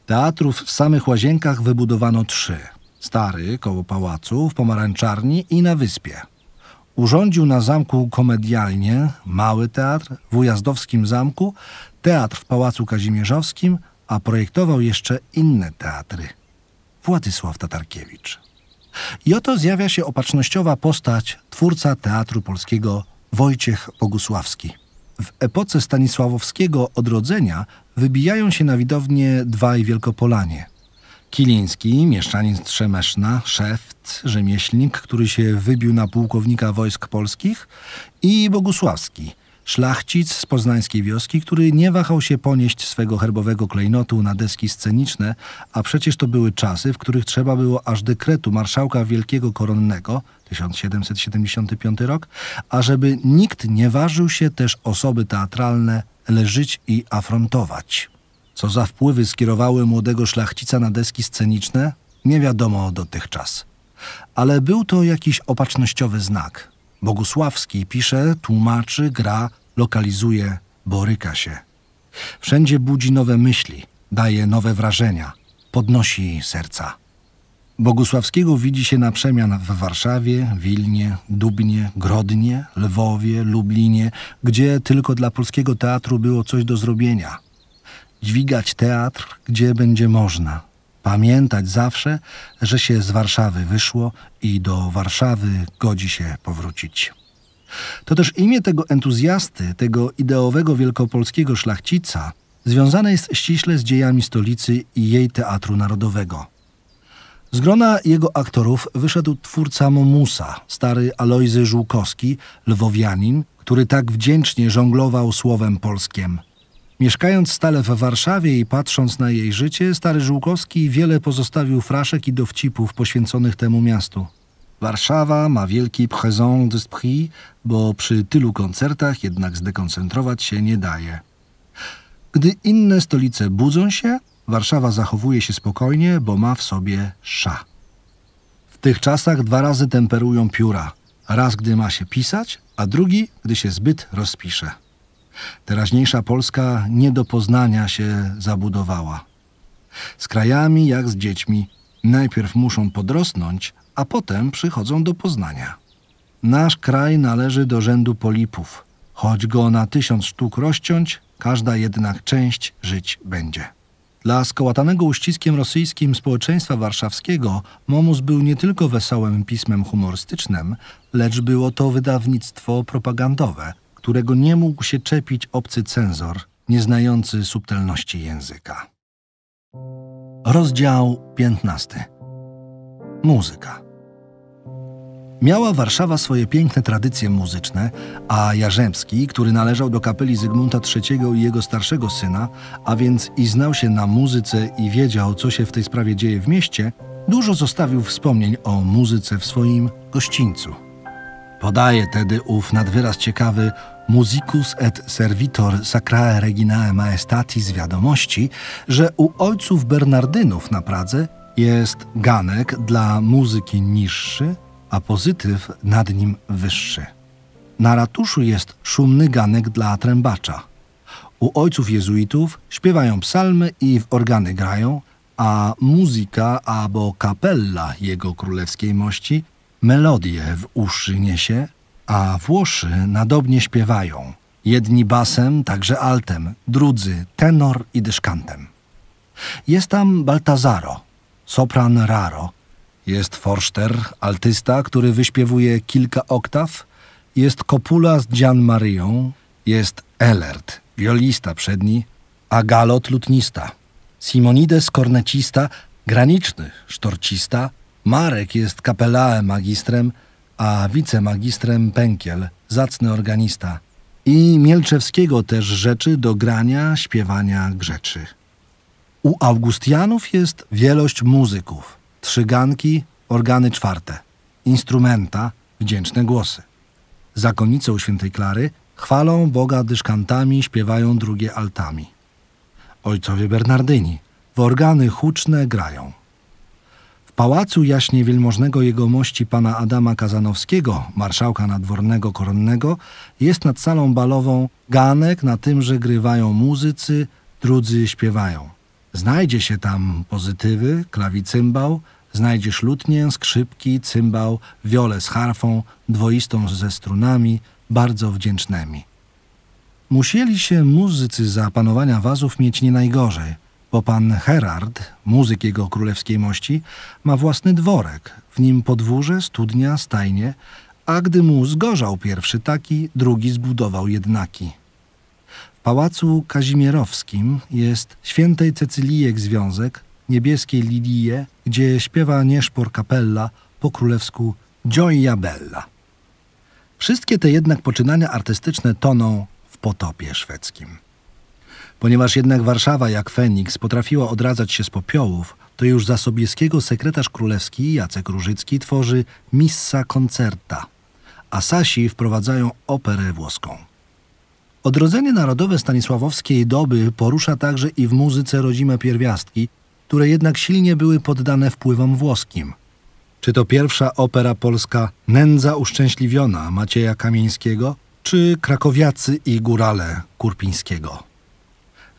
Teatrów w samych łazienkach wybudowano trzy – stary koło pałacu, w pomarańczarni i na wyspie. Urządził na zamku komedialnie mały teatr w ujazdowskim zamku, teatr w pałacu kazimierzowskim, a projektował jeszcze inne teatry. Władysław Tatarkiewicz. I oto zjawia się opatrznościowa postać twórca teatru polskiego Wojciech Bogusławski. W epoce Stanisławowskiego odrodzenia wybijają się na widownię dwaj Wielkopolanie – Kiliński, mieszczanin Trzemeszna, szeft, rzemieślnik, który się wybił na pułkownika wojsk polskich i Bogusławski, szlachcic z poznańskiej wioski, który nie wahał się ponieść swego herbowego klejnotu na deski sceniczne, a przecież to były czasy, w których trzeba było aż dekretu marszałka wielkiego koronnego 1775 rok, ażeby nikt nie ważył się też osoby teatralne leżyć i afrontować. Co za wpływy skierowały młodego szlachcica na deski sceniczne, nie wiadomo dotychczas. Ale był to jakiś opatrznościowy znak. Bogusławski pisze, tłumaczy, gra, lokalizuje, boryka się. Wszędzie budzi nowe myśli, daje nowe wrażenia, podnosi serca. Bogusławskiego widzi się na przemian w Warszawie, Wilnie, Dubnie, Grodnie, Lwowie, Lublinie, gdzie tylko dla polskiego teatru było coś do zrobienia – dźwigać teatr, gdzie będzie można. Pamiętać zawsze, że się z Warszawy wyszło i do Warszawy godzi się powrócić. To też imię tego entuzjasty, tego ideowego wielkopolskiego szlachcica, związane jest ściśle z dziejami stolicy i jej teatru narodowego. Z grona jego aktorów wyszedł twórca Momusa, stary Alojzy Żółkowski, lwowianin, który tak wdzięcznie żonglował słowem polskiem – Mieszkając stale w Warszawie i patrząc na jej życie, stary Żółkowski wiele pozostawił fraszek i dowcipów poświęconych temu miastu. Warszawa ma wielki présent d'esprit, bo przy tylu koncertach jednak zdekoncentrować się nie daje. Gdy inne stolice budzą się, Warszawa zachowuje się spokojnie, bo ma w sobie sza. W tych czasach dwa razy temperują pióra. Raz, gdy ma się pisać, a drugi, gdy się zbyt rozpisze. Teraźniejsza Polska nie do poznania się zabudowała. Z krajami jak z dziećmi najpierw muszą podrosnąć, a potem przychodzą do poznania. Nasz kraj należy do rzędu polipów. Choć go na tysiąc sztuk rozciąć, każda jednak część żyć będzie. Dla skołatanego uściskiem rosyjskim społeczeństwa warszawskiego Momus był nie tylko wesołym pismem humorystycznym, lecz było to wydawnictwo propagandowe, którego nie mógł się czepić obcy cenzor, nieznający subtelności języka. Rozdział 15. Muzyka. Miała Warszawa swoje piękne tradycje muzyczne, a Jarzębski, który należał do kapeli Zygmunta III i jego starszego syna, a więc i znał się na muzyce i wiedział, co się w tej sprawie dzieje w mieście, dużo zostawił wspomnień o muzyce w swoim gościńcu. Podaje tedy ów nadwyraz ciekawy Musicus et servitor sacrae reginae maestatis wiadomości, że u ojców Bernardynów na Pradze jest ganek dla muzyki niższy, a pozytyw nad nim wyższy. Na ratuszu jest szumny ganek dla trębacza. U ojców jezuitów śpiewają psalmy i w organy grają, a muzyka albo kapella jego królewskiej mości Melodie w uszy niesie, a Włoszy nadobnie śpiewają. Jedni basem, także altem, drudzy tenor i dyszkantem. Jest tam Baltazaro, sopran raro. Jest Forster, altysta, który wyśpiewuje kilka oktaw. Jest Kopula z Gian Marią. Jest Elert, wiolista przedni, a Galot lutnista. Simonides kornecista, graniczny sztorcista – Marek jest kapelaem magistrem, a wicemagistrem Pękiel, zacny organista. I Mielczewskiego też rzeczy do grania, śpiewania grzeczy. U Augustianów jest wielość muzyków, trzyganki, organy czwarte, instrumenta, wdzięczne głosy. u świętej Klary chwalą Boga dyszkantami, śpiewają drugie altami. Ojcowie Bernardyni w organy huczne grają pałacu jaśnie wielmożnego jegomości pana Adama Kazanowskiego, marszałka nadwornego koronnego, jest nad salą balową ganek, na tym że grywają muzycy, drudzy śpiewają. Znajdzie się tam pozytywy, klawicymbał, znajdziesz lutnię, skrzypki, cymbał, wiole z harfą, dwoistą ze strunami, bardzo wdzięcznymi. Musieli się muzycy za panowania wazów mieć nie najgorzej, bo pan Herard, muzyk jego królewskiej mości, ma własny dworek, w nim podwórze, studnia, stajnie, a gdy mu zgorzał pierwszy taki, drugi zbudował jednaki. W pałacu kazimierowskim jest świętej Cecylijek związek, niebieskiej Lilije, gdzie śpiewa nieszpor kapella, po królewsku Gioia Bella. Wszystkie te jednak poczynania artystyczne toną w potopie szwedzkim. Ponieważ jednak Warszawa jak Feniks potrafiła odradzać się z popiołów, to już za Sobieskiego sekretarz królewski Jacek Różycki tworzy Missa Concerta, a Sasi wprowadzają operę włoską. Odrodzenie narodowe stanisławowskiej doby porusza także i w muzyce rodzime pierwiastki, które jednak silnie były poddane wpływom włoskim. Czy to pierwsza opera polska Nędza uszczęśliwiona Macieja Kamieńskiego, czy Krakowiacy i Górale Kurpińskiego.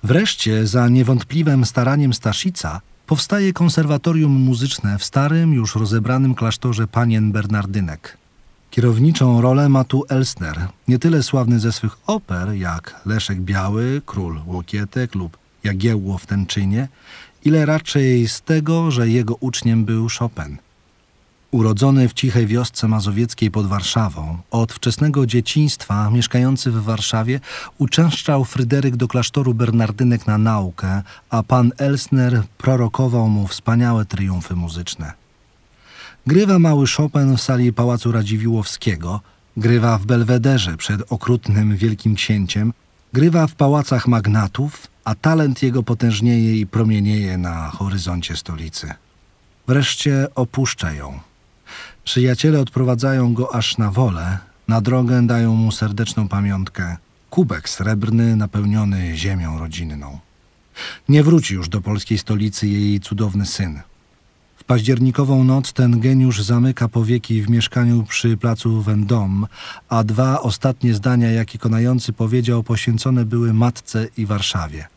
Wreszcie, za niewątpliwym staraniem Staszica, powstaje konserwatorium muzyczne w starym, już rozebranym klasztorze panien Bernardynek. Kierowniczą rolę ma tu Elsner, nie tyle sławny ze swych oper, jak Leszek Biały, Król Łokietek lub Jagiełło w Tenczynie, ile raczej z tego, że jego uczniem był Chopin – Urodzony w cichej wiosce mazowieckiej pod Warszawą, od wczesnego dzieciństwa mieszkający w Warszawie, uczęszczał Fryderyk do klasztoru Bernardynek na naukę, a pan Elsner prorokował mu wspaniałe triumfy muzyczne. Grywa mały Chopin w sali Pałacu Radziwiłowskiego, grywa w Belwederze przed okrutnym wielkim księciem, grywa w pałacach magnatów, a talent jego potężnieje i promienieje na horyzoncie stolicy. Wreszcie opuszcza ją – Przyjaciele odprowadzają go aż na wolę, na drogę dają mu serdeczną pamiątkę, kubek srebrny napełniony ziemią rodzinną. Nie wróci już do polskiej stolicy jej cudowny syn. W październikową noc ten geniusz zamyka powieki w mieszkaniu przy placu Vendôme, a dwa ostatnie zdania, jakie konający powiedział, poświęcone były matce i Warszawie.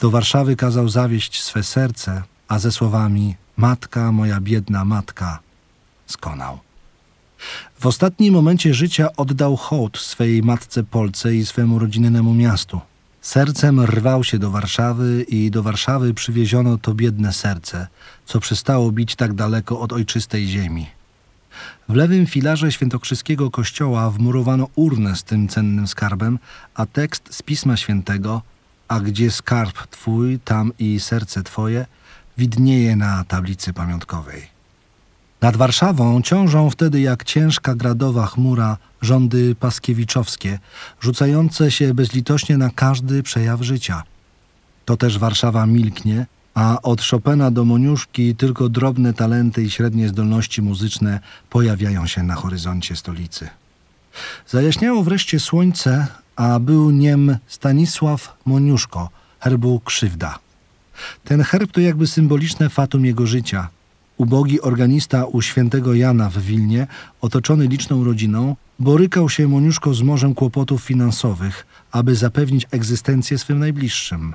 Do Warszawy kazał zawieść swe serce, a ze słowami Matka, moja biedna matka, skonał. W ostatnim momencie życia oddał hołd swej matce Polce i swemu rodzinnemu miastu. Sercem rwał się do Warszawy i do Warszawy przywieziono to biedne serce, co przestało bić tak daleko od ojczystej ziemi. W lewym filarze świętokrzyskiego kościoła wmurowano urnę z tym cennym skarbem, a tekst z Pisma Świętego a gdzie skarb Twój, tam i serce Twoje, widnieje na tablicy pamiątkowej. Nad Warszawą ciążą wtedy jak ciężka gradowa chmura rządy paskiewiczowskie, rzucające się bezlitośnie na każdy przejaw życia. To też Warszawa milknie, a od Chopina do Moniuszki tylko drobne talenty i średnie zdolności muzyczne pojawiają się na horyzoncie stolicy. Zajaśniało wreszcie słońce, a był niem Stanisław Moniuszko, herbu Krzywda. Ten herb to jakby symboliczne fatum jego życia – Ubogi organista u świętego Jana w Wilnie, otoczony liczną rodziną, borykał się Moniuszko z morzem kłopotów finansowych, aby zapewnić egzystencję swym najbliższym.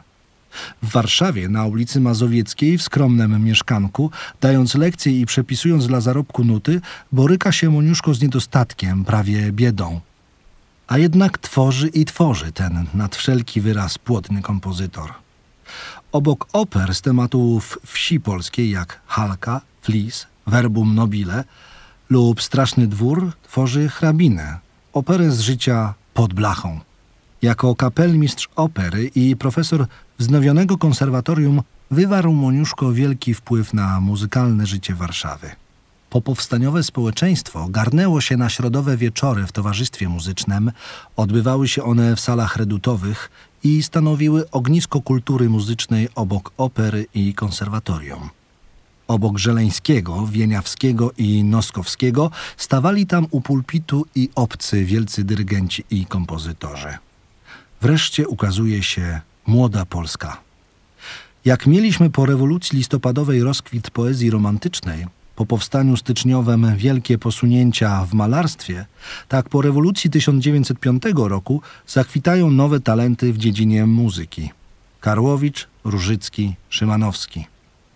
W Warszawie na ulicy Mazowieckiej w skromnym mieszkanku, dając lekcje i przepisując dla zarobku nuty, boryka się Moniuszko z niedostatkiem, prawie biedą. A jednak tworzy i tworzy ten nad wszelki wyraz płodny kompozytor. Obok oper z tematów wsi polskiej jak Halka, Flis, Verbum Nobile lub Straszny Dwór tworzy hrabinę, operę z życia pod blachą. Jako kapelmistrz opery i profesor wznowionego konserwatorium wywarł Moniuszko wielki wpływ na muzykalne życie Warszawy. Popowstaniowe społeczeństwo garnęło się na środowe wieczory w towarzystwie muzycznym, odbywały się one w salach redutowych, i stanowiły ognisko kultury muzycznej obok opery i konserwatorium. Obok Żeleńskiego, Wieniawskiego i Noskowskiego stawali tam u pulpitu i obcy wielcy dyrygenci i kompozytorzy. Wreszcie ukazuje się młoda Polska. Jak mieliśmy po rewolucji listopadowej rozkwit poezji romantycznej, po powstaniu styczniowym wielkie posunięcia w malarstwie, tak po rewolucji 1905 roku zachwitają nowe talenty w dziedzinie muzyki. Karłowicz, Różycki, Szymanowski.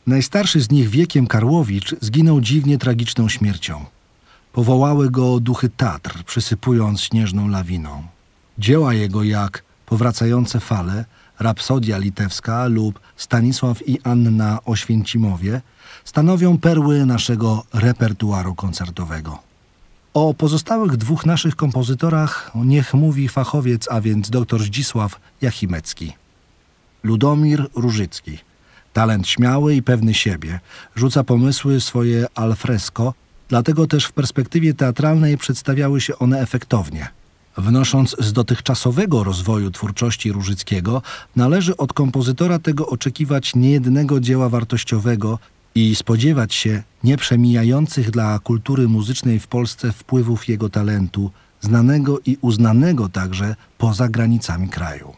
Najstarszy z nich wiekiem Karłowicz zginął dziwnie tragiczną śmiercią. Powołały go duchy Tatr, przysypując śnieżną lawiną. Dzieła jego jak Powracające fale, Rapsodia Litewska lub Stanisław i Anna Oświęcimowie stanowią perły naszego repertuaru koncertowego. O pozostałych dwóch naszych kompozytorach niech mówi fachowiec, a więc dr Zdzisław Jachimecki. Ludomir Różycki. Talent śmiały i pewny siebie. Rzuca pomysły swoje al fresco, dlatego też w perspektywie teatralnej przedstawiały się one efektownie. Wnosząc z dotychczasowego rozwoju twórczości Różyckiego, należy od kompozytora tego oczekiwać niejednego dzieła wartościowego, i spodziewać się nieprzemijających dla kultury muzycznej w Polsce wpływów jego talentu, znanego i uznanego także poza granicami kraju.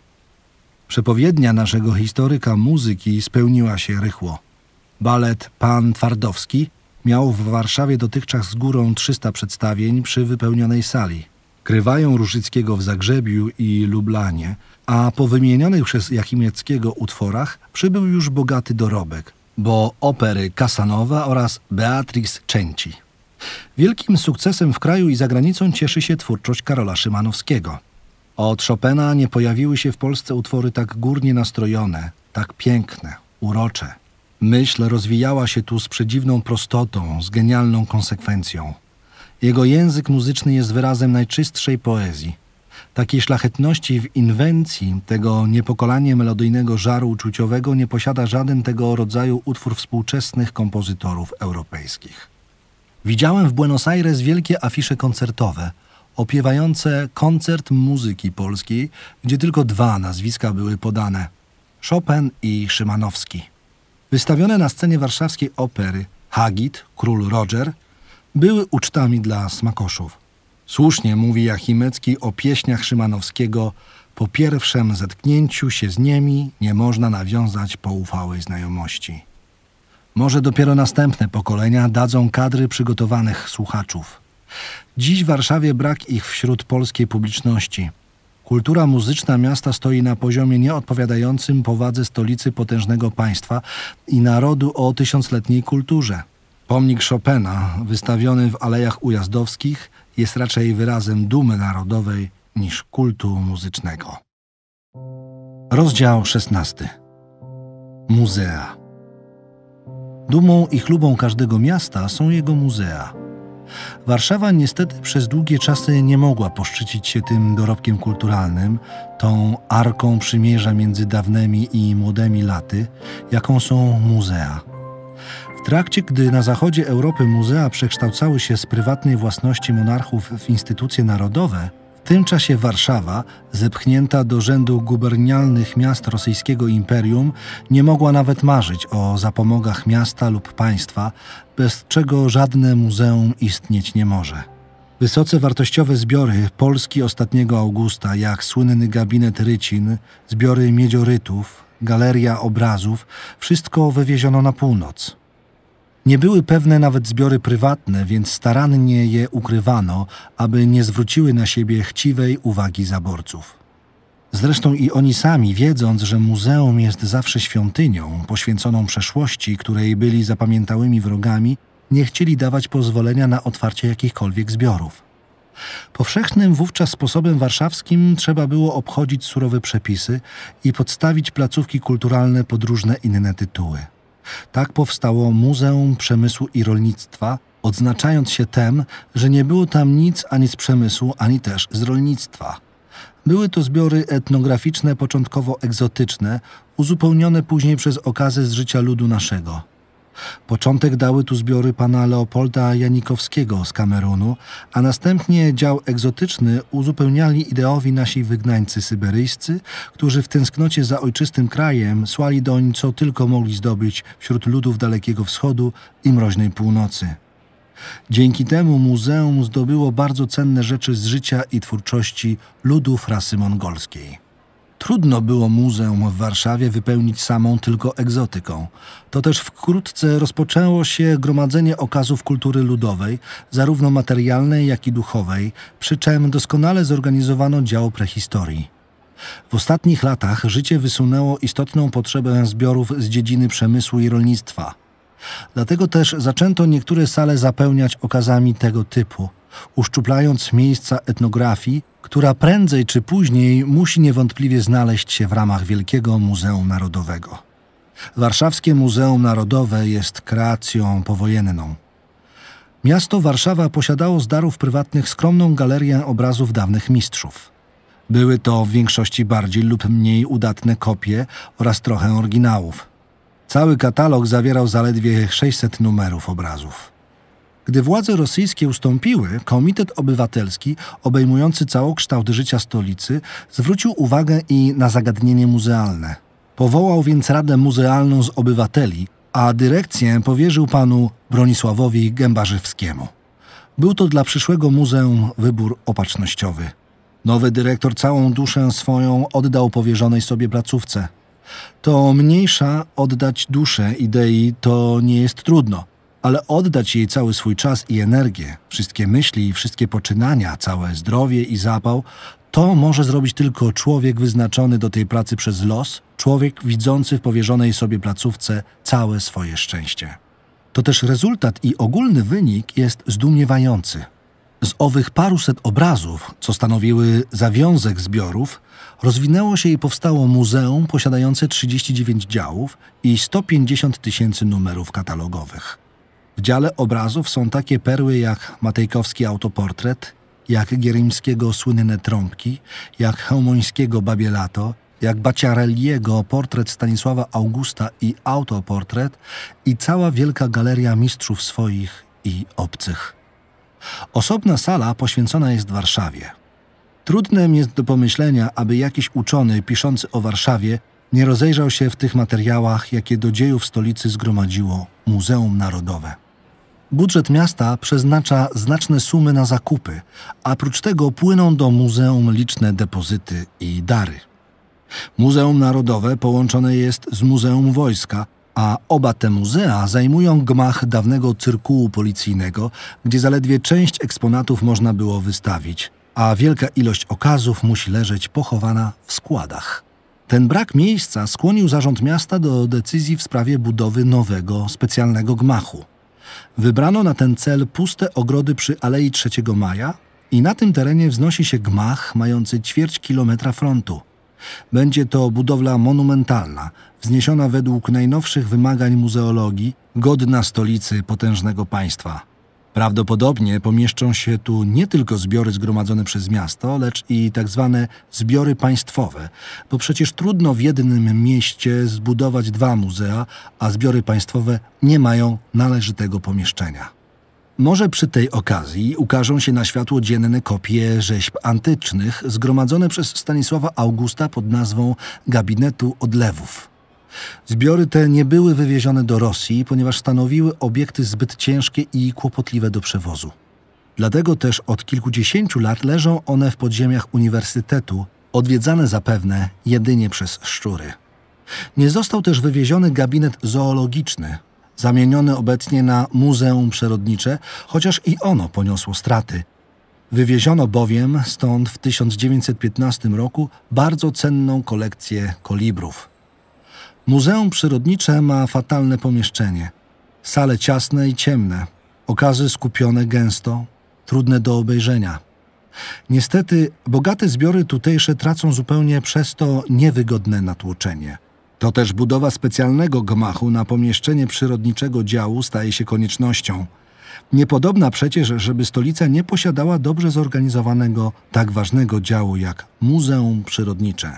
Przepowiednia naszego historyka muzyki spełniła się rychło. Balet Pan Twardowski miał w Warszawie dotychczas z górą 300 przedstawień przy wypełnionej sali. Krywają Różyckiego w Zagrzebiu i Lublanie, a po wymienionych przez Jachimieckiego utworach przybył już bogaty dorobek – bo opery Casanova oraz Beatrix Cenci. Wielkim sukcesem w kraju i za granicą cieszy się twórczość Karola Szymanowskiego. Od Chopina nie pojawiły się w Polsce utwory tak górnie nastrojone, tak piękne, urocze. Myśl rozwijała się tu z przedziwną prostotą, z genialną konsekwencją. Jego język muzyczny jest wyrazem najczystszej poezji – Takiej szlachetności w inwencji, tego niepokolanie melodyjnego żaru uczuciowego nie posiada żaden tego rodzaju utwór współczesnych kompozytorów europejskich. Widziałem w Buenos Aires wielkie afisze koncertowe, opiewające koncert muzyki polskiej, gdzie tylko dwa nazwiska były podane – Chopin i Szymanowski. Wystawione na scenie warszawskiej opery Hagit, Król Roger, były ucztami dla smakoszów. Słusznie mówi Jachimecki o pieśniach Szymanowskiego po pierwszym zetknięciu się z nimi nie można nawiązać poufałej znajomości. Może dopiero następne pokolenia dadzą kadry przygotowanych słuchaczów. Dziś w Warszawie brak ich wśród polskiej publiczności. Kultura muzyczna miasta stoi na poziomie nieodpowiadającym powadze stolicy potężnego państwa i narodu o tysiącletniej kulturze. Pomnik Chopina, wystawiony w Alejach Ujazdowskich, jest raczej wyrazem dumy narodowej niż kultu muzycznego. Rozdział 16. Muzea. Dumą i chlubą każdego miasta są jego muzea. Warszawa niestety przez długie czasy nie mogła poszczycić się tym dorobkiem kulturalnym, tą arką przymierza między dawnymi i młodymi laty, jaką są muzea trakcie gdy na zachodzie Europy muzea przekształcały się z prywatnej własności monarchów w instytucje narodowe, w tym czasie Warszawa, zepchnięta do rzędu gubernialnych miast rosyjskiego imperium, nie mogła nawet marzyć o zapomogach miasta lub państwa, bez czego żadne muzeum istnieć nie może. Wysoce wartościowe zbiory Polski ostatniego Augusta, jak słynny gabinet rycin, zbiory miedziorytów, galeria obrazów, wszystko wywieziono na północ. Nie były pewne nawet zbiory prywatne, więc starannie je ukrywano, aby nie zwróciły na siebie chciwej uwagi zaborców. Zresztą i oni sami, wiedząc, że muzeum jest zawsze świątynią poświęconą przeszłości, której byli zapamiętałymi wrogami, nie chcieli dawać pozwolenia na otwarcie jakichkolwiek zbiorów. Powszechnym wówczas sposobem warszawskim trzeba było obchodzić surowe przepisy i podstawić placówki kulturalne pod różne inne tytuły. Tak powstało Muzeum Przemysłu i Rolnictwa, odznaczając się tem, że nie było tam nic ani z przemysłu, ani też z rolnictwa. Były to zbiory etnograficzne, początkowo egzotyczne, uzupełnione później przez okazy z życia ludu naszego. Początek dały tu zbiory pana Leopolda Janikowskiego z Kamerunu, a następnie dział egzotyczny uzupełniali ideowi nasi wygnańcy syberyjscy, którzy w tęsknocie za ojczystym krajem słali doń co tylko mogli zdobyć wśród ludów Dalekiego Wschodu i mroźnej północy. Dzięki temu muzeum zdobyło bardzo cenne rzeczy z życia i twórczości ludów rasy mongolskiej. Trudno było muzeum w Warszawie wypełnić samą tylko egzotyką. To też wkrótce rozpoczęło się gromadzenie okazów kultury ludowej, zarówno materialnej, jak i duchowej, przy czym doskonale zorganizowano dział prehistorii. W ostatnich latach życie wysunęło istotną potrzebę zbiorów z dziedziny przemysłu i rolnictwa. Dlatego też zaczęto niektóre sale zapełniać okazami tego typu – uszczuplając miejsca etnografii, która prędzej czy później musi niewątpliwie znaleźć się w ramach Wielkiego Muzeum Narodowego. Warszawskie Muzeum Narodowe jest kreacją powojenną. Miasto Warszawa posiadało z darów prywatnych skromną galerię obrazów dawnych mistrzów. Były to w większości bardziej lub mniej udatne kopie oraz trochę oryginałów. Cały katalog zawierał zaledwie 600 numerów obrazów. Gdy władze rosyjskie ustąpiły, Komitet Obywatelski, obejmujący całokształt życia stolicy, zwrócił uwagę i na zagadnienie muzealne. Powołał więc Radę Muzealną z Obywateli, a dyrekcję powierzył panu Bronisławowi Gębarzewskiemu. Był to dla przyszłego muzeum wybór opatrznościowy. Nowy dyrektor całą duszę swoją oddał powierzonej sobie placówce. To mniejsza oddać duszę idei to nie jest trudno – ale oddać jej cały swój czas i energię, wszystkie myśli i wszystkie poczynania, całe zdrowie i zapał, to może zrobić tylko człowiek wyznaczony do tej pracy przez los, człowiek widzący w powierzonej sobie placówce całe swoje szczęście. To też rezultat i ogólny wynik jest zdumiewający. Z owych paruset obrazów, co stanowiły zawiązek zbiorów, rozwinęło się i powstało muzeum posiadające 39 działów i 150 tysięcy numerów katalogowych. W dziale obrazów są takie perły jak Matejkowski autoportret, jak Gierimskiego słynne trąbki, jak Chełmońskiego babielato, jak Baciarelliego portret Stanisława Augusta i autoportret i cała wielka galeria mistrzów swoich i obcych. Osobna sala poświęcona jest Warszawie. Trudnem jest do pomyślenia, aby jakiś uczony piszący o Warszawie nie rozejrzał się w tych materiałach, jakie do dziejów stolicy zgromadziło Muzeum Narodowe. Budżet miasta przeznacza znaczne sumy na zakupy, a prócz tego płyną do muzeum liczne depozyty i dary. Muzeum Narodowe połączone jest z Muzeum Wojska, a oba te muzea zajmują gmach dawnego cyrkułu policyjnego, gdzie zaledwie część eksponatów można było wystawić, a wielka ilość okazów musi leżeć pochowana w składach. Ten brak miejsca skłonił zarząd miasta do decyzji w sprawie budowy nowego, specjalnego gmachu. Wybrano na ten cel puste ogrody przy Alei 3 Maja i na tym terenie wznosi się gmach mający ćwierć kilometra frontu. Będzie to budowla monumentalna, wzniesiona według najnowszych wymagań muzeologii, godna stolicy potężnego państwa. Prawdopodobnie pomieszczą się tu nie tylko zbiory zgromadzone przez miasto, lecz i tak zwane zbiory państwowe, bo przecież trudno w jednym mieście zbudować dwa muzea, a zbiory państwowe nie mają należytego pomieszczenia. Może przy tej okazji ukażą się na światło dzienne kopie rzeźb antycznych zgromadzone przez Stanisława Augusta pod nazwą Gabinetu Odlewów. Zbiory te nie były wywiezione do Rosji, ponieważ stanowiły obiekty zbyt ciężkie i kłopotliwe do przewozu. Dlatego też od kilkudziesięciu lat leżą one w podziemiach uniwersytetu, odwiedzane zapewne jedynie przez szczury. Nie został też wywieziony gabinet zoologiczny, zamieniony obecnie na Muzeum Przyrodnicze, chociaż i ono poniosło straty. Wywieziono bowiem stąd w 1915 roku bardzo cenną kolekcję kolibrów. Muzeum Przyrodnicze ma fatalne pomieszczenie. Sale ciasne i ciemne, okazy skupione gęsto, trudne do obejrzenia. Niestety, bogate zbiory tutejsze tracą zupełnie przez to niewygodne natłoczenie. To też budowa specjalnego gmachu na pomieszczenie przyrodniczego działu staje się koniecznością. Niepodobna przecież, żeby stolica nie posiadała dobrze zorganizowanego, tak ważnego działu jak Muzeum Przyrodnicze.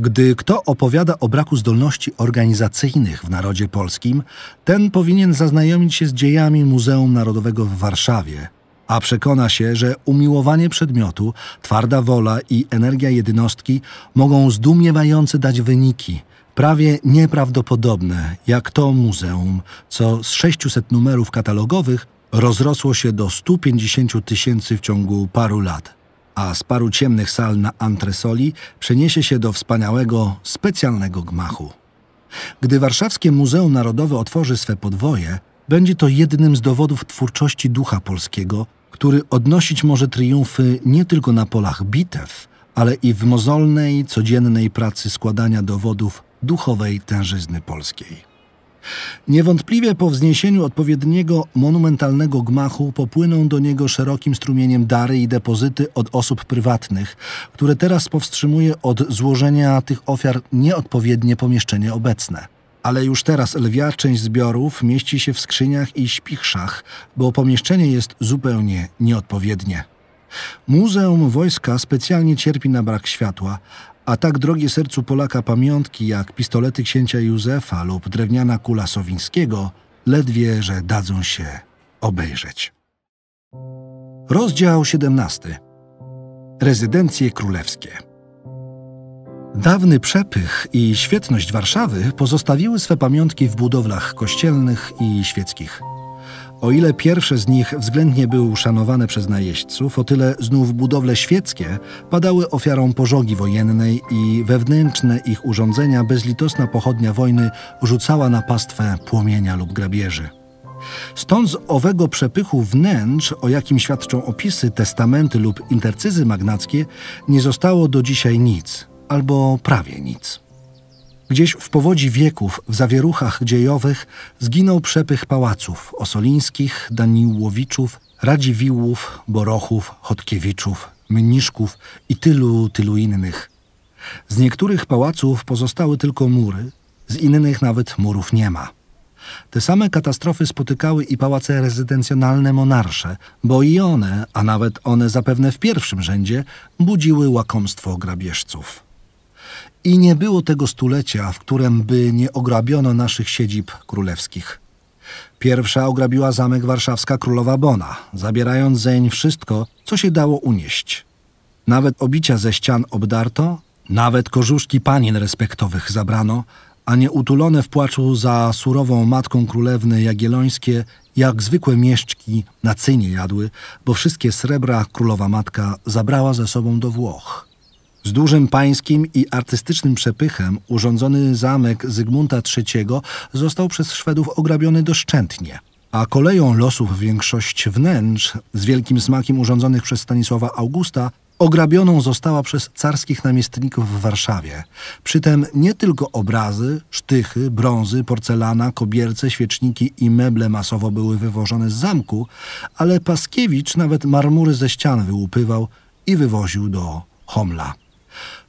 Gdy kto opowiada o braku zdolności organizacyjnych w narodzie polskim, ten powinien zaznajomić się z dziejami Muzeum Narodowego w Warszawie, a przekona się, że umiłowanie przedmiotu, twarda wola i energia jednostki mogą zdumiewające dać wyniki, prawie nieprawdopodobne, jak to muzeum, co z 600 numerów katalogowych rozrosło się do 150 tysięcy w ciągu paru lat a z paru ciemnych sal na antresoli przeniesie się do wspaniałego, specjalnego gmachu. Gdy Warszawskie Muzeum Narodowe otworzy swe podwoje, będzie to jednym z dowodów twórczości ducha polskiego, który odnosić może triumfy nie tylko na polach bitew, ale i w mozolnej, codziennej pracy składania dowodów duchowej tężyzny polskiej. Niewątpliwie po wzniesieniu odpowiedniego monumentalnego gmachu popłyną do niego szerokim strumieniem dary i depozyty od osób prywatnych, które teraz powstrzymuje od złożenia tych ofiar nieodpowiednie pomieszczenie obecne. Ale już teraz lwia część zbiorów mieści się w skrzyniach i śpichrzach, bo pomieszczenie jest zupełnie nieodpowiednie. Muzeum Wojska specjalnie cierpi na brak światła, a tak drogie sercu Polaka pamiątki jak pistolety księcia Józefa lub drewniana kula Sowińskiego ledwie, że dadzą się obejrzeć. Rozdział 17. Rezydencje królewskie. Dawny przepych i świetność Warszawy pozostawiły swe pamiątki w budowlach kościelnych i świeckich – o ile pierwsze z nich względnie były szanowane przez najeźdźców, o tyle znów budowle świeckie padały ofiarą pożogi wojennej i wewnętrzne ich urządzenia bezlitosna pochodnia wojny rzucała na pastwę płomienia lub grabieży. Stąd z owego przepychu wnętrz, o jakim świadczą opisy, testamenty lub intercyzy magnackie, nie zostało do dzisiaj nic, albo prawie nic. Gdzieś w powodzi wieków, w zawieruchach dziejowych, zginął przepych pałaców osolińskich, Daniłowiczów, radziwiłów, Borochów, Chodkiewiczów, Mniszków i tylu, tylu innych. Z niektórych pałaców pozostały tylko mury, z innych nawet murów nie ma. Te same katastrofy spotykały i pałace rezydencjonalne monarsze, bo i one, a nawet one zapewne w pierwszym rzędzie, budziły łakomstwo grabieżców. I nie było tego stulecia, w którym by nie ograbiono naszych siedzib królewskich. Pierwsza ograbiła zamek warszawska królowa Bona, zabierając zeń wszystko, co się dało unieść. Nawet obicia ze ścian obdarto, nawet korzuszki panien respektowych zabrano, a nieutulone w płaczu za surową matką królewny Jagiellońskie, jak zwykłe mieszczki na cynie jadły, bo wszystkie srebra królowa matka zabrała ze sobą do Włoch. Z dużym pańskim i artystycznym przepychem urządzony zamek Zygmunta III został przez Szwedów ograbiony doszczętnie. A koleją losów większość wnętrz, z wielkim smakiem urządzonych przez Stanisława Augusta, Ograbioną została przez carskich namiestników w Warszawie. Przy tym nie tylko obrazy, sztychy, brązy, porcelana, kobierce, świeczniki i meble masowo były wywożone z zamku, ale Paskiewicz nawet marmury ze ścian wyłupywał i wywoził do Homla.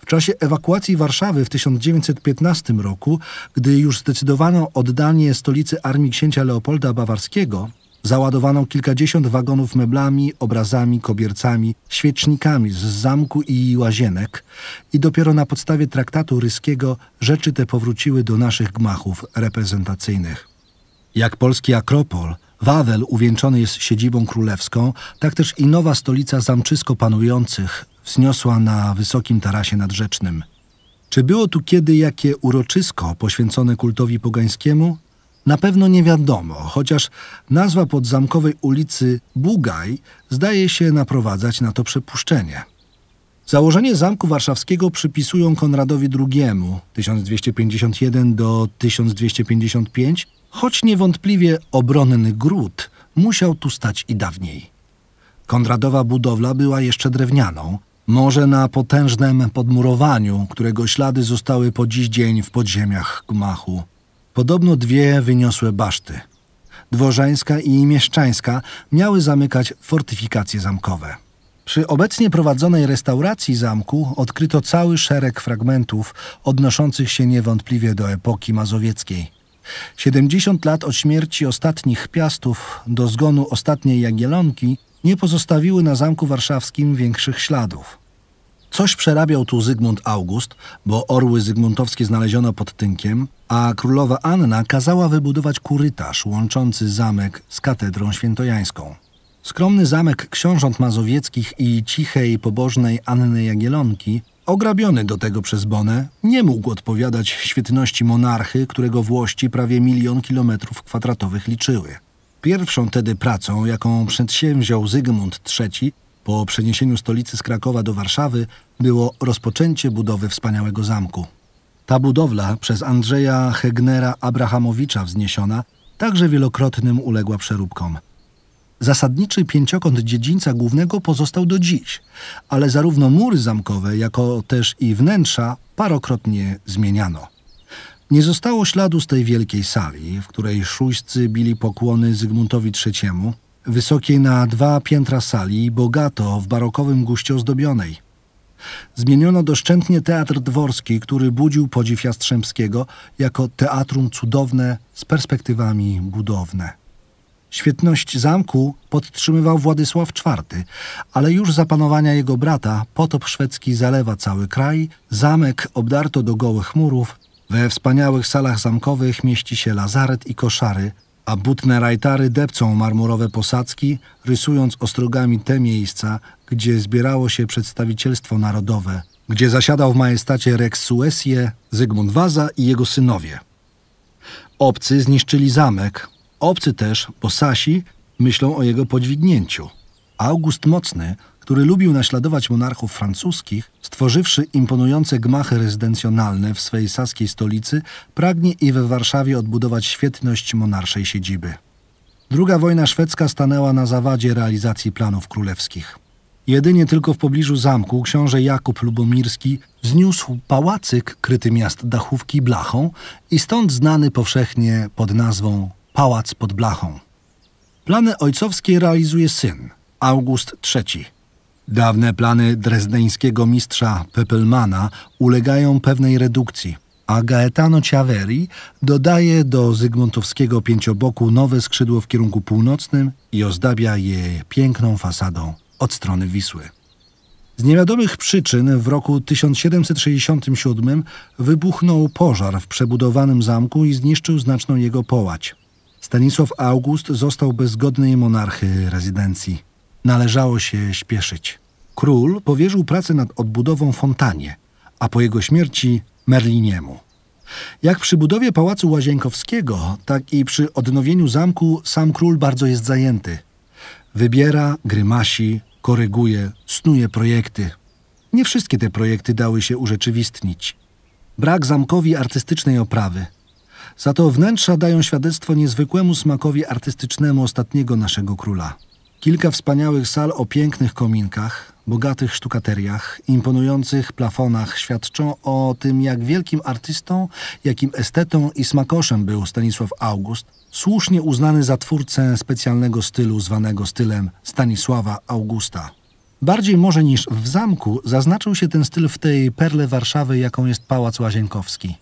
W czasie ewakuacji Warszawy w 1915 roku, gdy już zdecydowano oddanie stolicy armii księcia Leopolda Bawarskiego, załadowano kilkadziesiąt wagonów meblami, obrazami, kobiercami, świecznikami z zamku i łazienek i dopiero na podstawie traktatu ryskiego rzeczy te powróciły do naszych gmachów reprezentacyjnych. Jak polski Akropol, Wawel uwieńczony jest siedzibą królewską, tak też i nowa stolica zamczysko panujących wzniosła na wysokim tarasie nadrzecznym. Czy było tu kiedy jakie uroczysko poświęcone kultowi pogańskiemu? Na pewno nie wiadomo, chociaż nazwa podzamkowej ulicy Bugaj zdaje się naprowadzać na to przepuszczenie. Założenie Zamku Warszawskiego przypisują Konradowi II 1251 do 1255, choć niewątpliwie obronny gród musiał tu stać i dawniej. Konradowa budowla była jeszcze drewnianą, może na potężnym podmurowaniu, którego ślady zostały po dziś dzień w podziemiach gmachu. Podobno dwie wyniosłe baszty. Dworzańska i mieszczańska miały zamykać fortyfikacje zamkowe. Przy obecnie prowadzonej restauracji zamku odkryto cały szereg fragmentów odnoszących się niewątpliwie do epoki mazowieckiej. 70 lat od śmierci ostatnich piastów do zgonu ostatniej Jagielonki nie pozostawiły na Zamku Warszawskim większych śladów. Coś przerabiał tu Zygmunt August, bo orły zygmuntowskie znaleziono pod tynkiem, a królowa Anna kazała wybudować kurytarz łączący zamek z katedrą świętojańską. Skromny zamek książąt mazowieckich i cichej, pobożnej Anny Jagielonki, ograbiony do tego przez Bonę, nie mógł odpowiadać świetności monarchy, którego włości prawie milion kilometrów kwadratowych liczyły. Pierwszą tedy pracą, jaką przedsięwziął Zygmunt III, po przeniesieniu stolicy z Krakowa do Warszawy było rozpoczęcie budowy wspaniałego zamku. Ta budowla przez Andrzeja Hegnera Abrahamowicza wzniesiona także wielokrotnym uległa przeróbkom. Zasadniczy pięciokąt dziedzińca głównego pozostał do dziś, ale zarówno mury zamkowe, jako też i wnętrza parokrotnie zmieniano. Nie zostało śladu z tej wielkiej sali, w której szójscy bili pokłony Zygmuntowi III, wysokiej na dwa piętra sali, bogato w barokowym guście ozdobionej. Zmieniono doszczętnie teatr dworski, który budził podziw Jastrzębskiego jako teatrum cudowne z perspektywami budowne. Świetność zamku podtrzymywał Władysław IV, ale już za panowania jego brata potop szwedzki zalewa cały kraj, zamek obdarto do gołych murów, we wspaniałych salach zamkowych mieści się lazaret i koszary, a butne rajtary depcą marmurowe posadzki, rysując ostrogami te miejsca, gdzie zbierało się przedstawicielstwo narodowe, gdzie zasiadał w majestacie Rex Suesie, Zygmunt Waza i jego synowie. Obcy zniszczyli zamek, obcy też, bo Sasi myślą o jego podźwignięciu. August Mocny – który lubił naśladować monarchów francuskich, stworzywszy imponujące gmachy rezydencjonalne w swej saskiej stolicy, pragnie i we Warszawie odbudować świetność monarszej siedziby. Druga wojna szwedzka stanęła na zawadzie realizacji planów królewskich. Jedynie tylko w pobliżu zamku książę Jakub Lubomirski zniósł pałacyk kryty miast dachówki blachą i stąd znany powszechnie pod nazwą Pałac pod blachą. Plany ojcowskie realizuje syn, August III. Dawne plany drezdeńskiego mistrza Peppelmana ulegają pewnej redukcji, a Gaetano Ciaveri dodaje do zygmuntowskiego pięcioboku nowe skrzydło w kierunku północnym i ozdabia je piękną fasadą od strony Wisły. Z niewiadomych przyczyn w roku 1767 wybuchnął pożar w przebudowanym zamku i zniszczył znaczną jego połać. Stanisław August został bez godnej monarchy rezydencji. Należało się śpieszyć. Król powierzył pracę nad odbudową Fontanie, a po jego śmierci Merliniemu. Jak przy budowie Pałacu Łazienkowskiego, tak i przy odnowieniu zamku sam król bardzo jest zajęty. Wybiera, grymasi, koryguje, snuje projekty. Nie wszystkie te projekty dały się urzeczywistnić. Brak zamkowi artystycznej oprawy. Za to wnętrza dają świadectwo niezwykłemu smakowi artystycznemu ostatniego naszego króla. Kilka wspaniałych sal o pięknych kominkach, bogatych sztukateriach, imponujących plafonach świadczą o tym, jak wielkim artystą, jakim estetą i smakoszem był Stanisław August, słusznie uznany za twórcę specjalnego stylu zwanego stylem Stanisława Augusta. Bardziej może niż w zamku zaznaczył się ten styl w tej perle Warszawy, jaką jest Pałac Łazienkowski.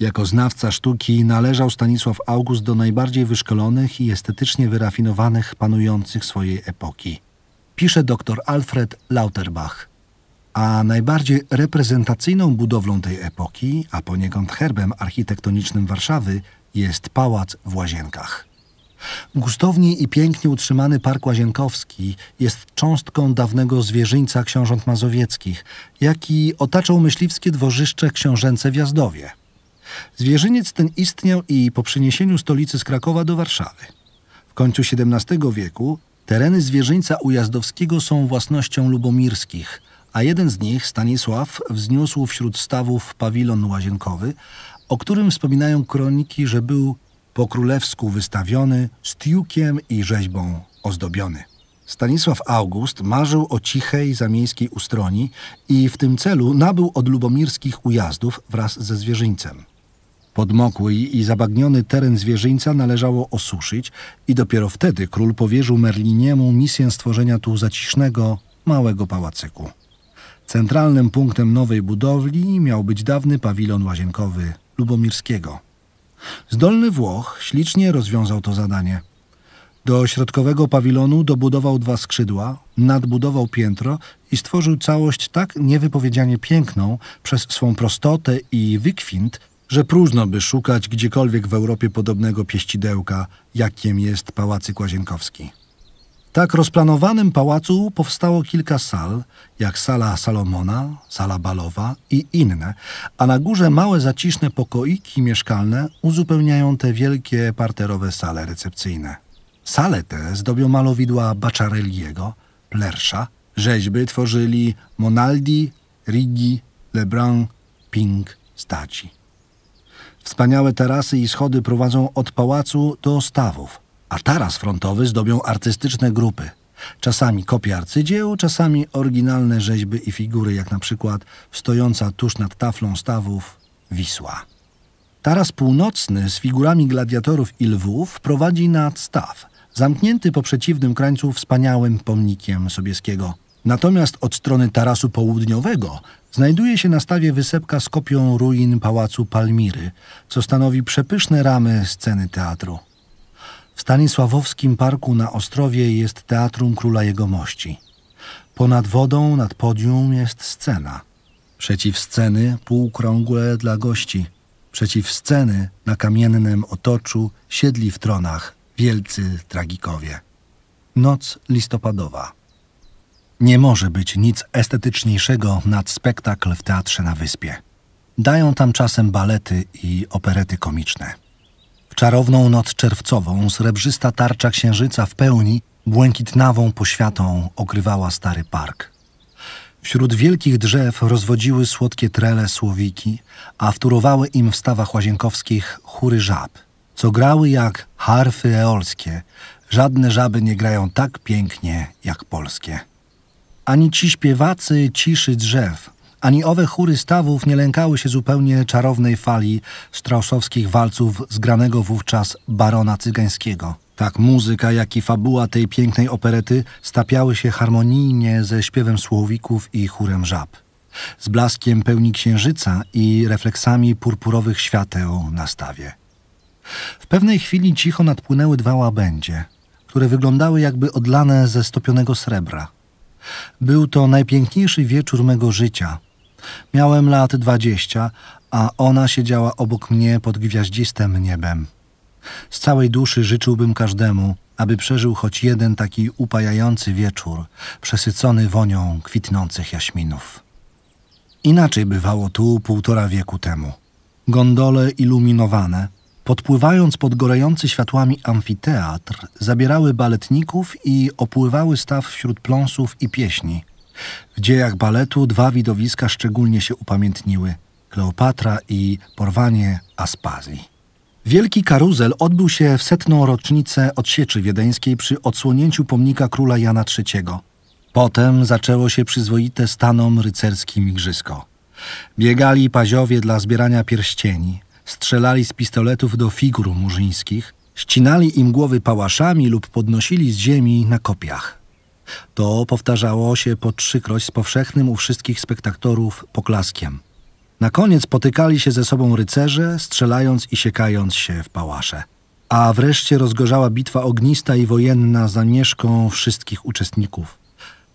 Jako znawca sztuki należał Stanisław August do najbardziej wyszkolonych i estetycznie wyrafinowanych panujących swojej epoki. Pisze dr Alfred Lauterbach. A najbardziej reprezentacyjną budowlą tej epoki, a poniekąd herbem architektonicznym Warszawy, jest pałac w Łazienkach. Gustownie i pięknie utrzymany Park Łazienkowski jest cząstką dawnego zwierzyńca książąt mazowieckich, jaki otaczał myśliwskie dworzyszcze książęce w Jazdowie – Zwierzyniec ten istniał i po przeniesieniu stolicy z Krakowa do Warszawy. W końcu XVII wieku tereny zwierzyńca ujazdowskiego są własnością lubomirskich, a jeden z nich, Stanisław, wzniósł wśród stawów pawilon łazienkowy, o którym wspominają kroniki, że był po królewsku wystawiony, z tiukiem i rzeźbą ozdobiony. Stanisław August marzył o cichej zamiejskiej ustroni i w tym celu nabył od lubomirskich ujazdów wraz ze zwierzyńcem. Podmokły i zabagniony teren zwierzyńca należało osuszyć i dopiero wtedy król powierzył Merliniemu misję stworzenia tu zacisznego, małego pałacyku. Centralnym punktem nowej budowli miał być dawny pawilon łazienkowy Lubomirskiego. Zdolny Włoch ślicznie rozwiązał to zadanie. Do środkowego pawilonu dobudował dwa skrzydła, nadbudował piętro i stworzył całość tak niewypowiedzianie piękną przez swą prostotę i wykwint, że próżno by szukać gdziekolwiek w Europie podobnego pieścidełka, jakim jest Pałacyk Łazienkowski. Tak rozplanowanym pałacu powstało kilka sal, jak sala Salomona, sala balowa i inne, a na górze małe zaciszne pokoiki mieszkalne uzupełniają te wielkie parterowe sale recepcyjne. Sale te zdobią malowidła Baczarelliego, Plersza, rzeźby tworzyli Monaldi, Rigi, Lebrun, Pink, Staci. Wspaniałe tarasy i schody prowadzą od pałacu do stawów, a taras frontowy zdobią artystyczne grupy. Czasami kopie arcydzieł, czasami oryginalne rzeźby i figury, jak na przykład stojąca tuż nad taflą stawów Wisła. Taras północny z figurami gladiatorów i lwów prowadzi nad staw, zamknięty po przeciwnym krańcu wspaniałym pomnikiem Sobieskiego – Natomiast od strony tarasu południowego znajduje się na stawie wysepka z kopią ruin pałacu Palmiry, co stanowi przepyszne ramy sceny teatru. W Stanisławowskim Parku na Ostrowie jest Teatrum Króla Jegomości. Ponad wodą, nad podium jest scena. Przeciw sceny półkrągłe dla gości. Przeciw sceny na kamiennym otoczu siedli w tronach wielcy tragikowie. Noc listopadowa. Nie może być nic estetyczniejszego nad spektakl w teatrze na wyspie. Dają tam czasem balety i operety komiczne. W czarowną noc czerwcową srebrzysta tarcza księżyca w pełni błękitnawą poświatą okrywała stary park. Wśród wielkich drzew rozwodziły słodkie trele słowiki, a wturowały im w stawach łazienkowskich chóry żab, co grały jak harfy eolskie. Żadne żaby nie grają tak pięknie jak polskie. Ani ci śpiewacy ciszy drzew, ani owe chóry stawów nie lękały się zupełnie czarownej fali straussowskich walców zgranego wówczas barona cygańskiego. Tak muzyka, jak i fabuła tej pięknej operety stapiały się harmonijnie ze śpiewem słowików i chórem żab. Z blaskiem pełni księżyca i refleksami purpurowych świateł na stawie. W pewnej chwili cicho nadpłynęły dwa łabędzie, które wyglądały jakby odlane ze stopionego srebra – był to najpiękniejszy wieczór mego życia. Miałem lat dwadzieścia, a ona siedziała obok mnie pod gwiaździstym niebem. Z całej duszy życzyłbym każdemu, aby przeżył choć jeden taki upajający wieczór, przesycony wonią kwitnących jaśminów. Inaczej bywało tu półtora wieku temu. Gondole iluminowane – podpływając pod gorejący światłami amfiteatr, zabierały baletników i opływały staw wśród pląsów i pieśni. W dziejach baletu dwa widowiska szczególnie się upamiętniły: Kleopatra i porwanie Aspazji. Wielki karuzel odbył się w setną rocznicę odsieczy wiedeńskiej przy odsłonięciu pomnika króla Jana III. Potem zaczęło się przyzwoite stanom rycerskim igrzysko. Biegali paziowie dla zbierania pierścieni, strzelali z pistoletów do figur murzyńskich, ścinali im głowy pałaszami lub podnosili z ziemi na kopiach. To powtarzało się po trzykroć z powszechnym u wszystkich spektatorów poklaskiem. Na koniec potykali się ze sobą rycerze, strzelając i siekając się w pałasze. A wreszcie rozgorzała bitwa ognista i wojenna za mieszką wszystkich uczestników.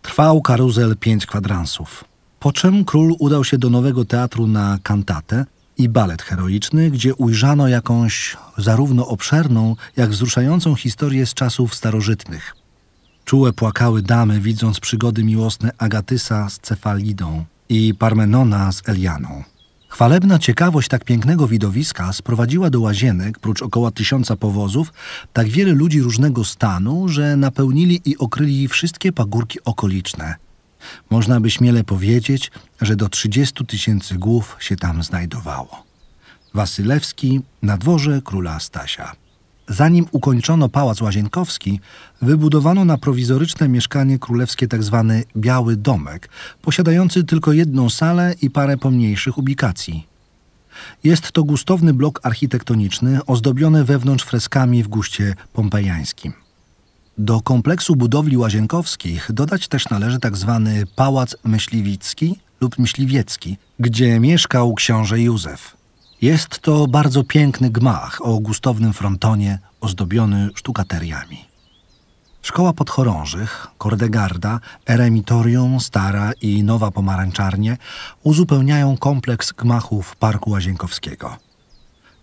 Trwał karuzel pięć kwadransów. Po czym król udał się do nowego teatru na kantatę, i balet heroiczny, gdzie ujrzano jakąś zarówno obszerną, jak wzruszającą historię z czasów starożytnych. Czułe płakały damy, widząc przygody miłosne Agatysa z Cefalidą i Parmenona z Elianą. Chwalebna ciekawość tak pięknego widowiska sprowadziła do łazienek, prócz około tysiąca powozów, tak wiele ludzi różnego stanu, że napełnili i okryli wszystkie pagórki okoliczne – można by śmiele powiedzieć, że do 30 tysięcy głów się tam znajdowało. Wasylewski na dworze króla Stasia. Zanim ukończono pałac łazienkowski, wybudowano na prowizoryczne mieszkanie królewskie tzw. Tak Biały Domek, posiadający tylko jedną salę i parę pomniejszych ubikacji. Jest to gustowny blok architektoniczny, ozdobiony wewnątrz freskami w guście pompejańskim. Do kompleksu budowli łazienkowskich dodać też należy tzw. Tak Pałac Myśliwicki lub Myśliwiecki, gdzie mieszkał książę Józef. Jest to bardzo piękny gmach o gustownym frontonie, ozdobiony sztukateriami. Szkoła podchorążych, Kordegarda, Eremitorium, Stara i Nowa Pomarańczarnie uzupełniają kompleks gmachów Parku Łazienkowskiego.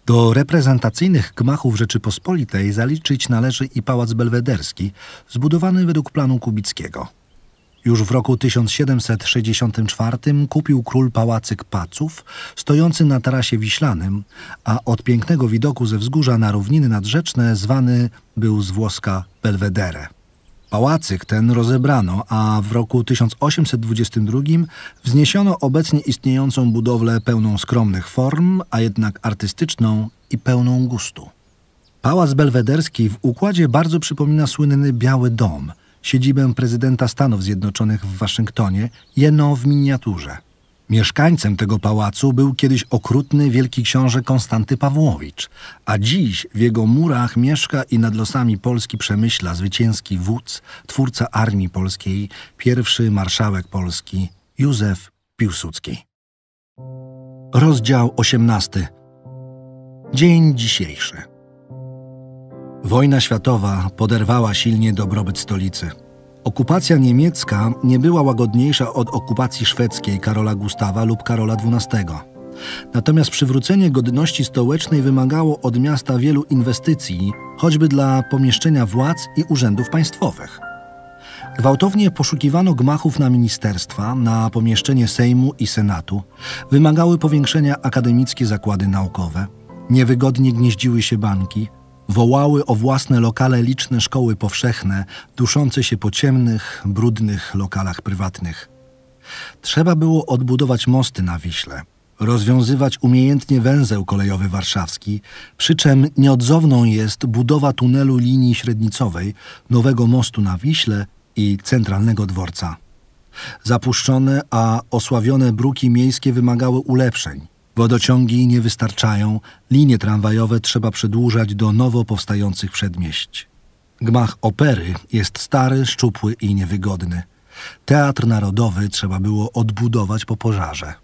Do reprezentacyjnych gmachów Rzeczypospolitej zaliczyć należy i Pałac Belwederski, zbudowany według planu Kubickiego. Już w roku 1764 kupił król pałacyk Paców, stojący na tarasie wiślanym, a od pięknego widoku ze wzgórza na równiny nadrzeczne zwany był z włoska Belvedere. Pałacyk ten rozebrano, a w roku 1822 wzniesiono obecnie istniejącą budowlę pełną skromnych form, a jednak artystyczną i pełną gustu. Pałac Belwederski w układzie bardzo przypomina słynny Biały Dom, siedzibę prezydenta Stanów Zjednoczonych w Waszyngtonie, jeno w miniaturze. Mieszkańcem tego pałacu był kiedyś okrutny wielki książę Konstanty Pawłowicz, a dziś w jego murach mieszka i nad losami Polski przemyśla zwycięski wódz, twórca Armii Polskiej, pierwszy marszałek Polski Józef Piłsudski. Rozdział 18. Dzień dzisiejszy. Wojna światowa poderwała silnie dobrobyt stolicy. Okupacja niemiecka nie była łagodniejsza od okupacji szwedzkiej Karola Gustawa lub Karola XII. Natomiast przywrócenie godności stołecznej wymagało od miasta wielu inwestycji, choćby dla pomieszczenia władz i urzędów państwowych. Gwałtownie poszukiwano gmachów na ministerstwa, na pomieszczenie Sejmu i Senatu, wymagały powiększenia akademickie zakłady naukowe, niewygodnie gnieździły się banki, Wołały o własne lokale liczne szkoły powszechne, duszące się po ciemnych, brudnych lokalach prywatnych. Trzeba było odbudować mosty na Wiśle, rozwiązywać umiejętnie węzeł kolejowy warszawski, przy czym nieodzowną jest budowa tunelu linii średnicowej, nowego mostu na Wiśle i centralnego dworca. Zapuszczone, a osławione bruki miejskie wymagały ulepszeń – Wodociągi nie wystarczają, linie tramwajowe trzeba przedłużać do nowo powstających przedmieść. Gmach opery jest stary, szczupły i niewygodny. Teatr Narodowy trzeba było odbudować po pożarze.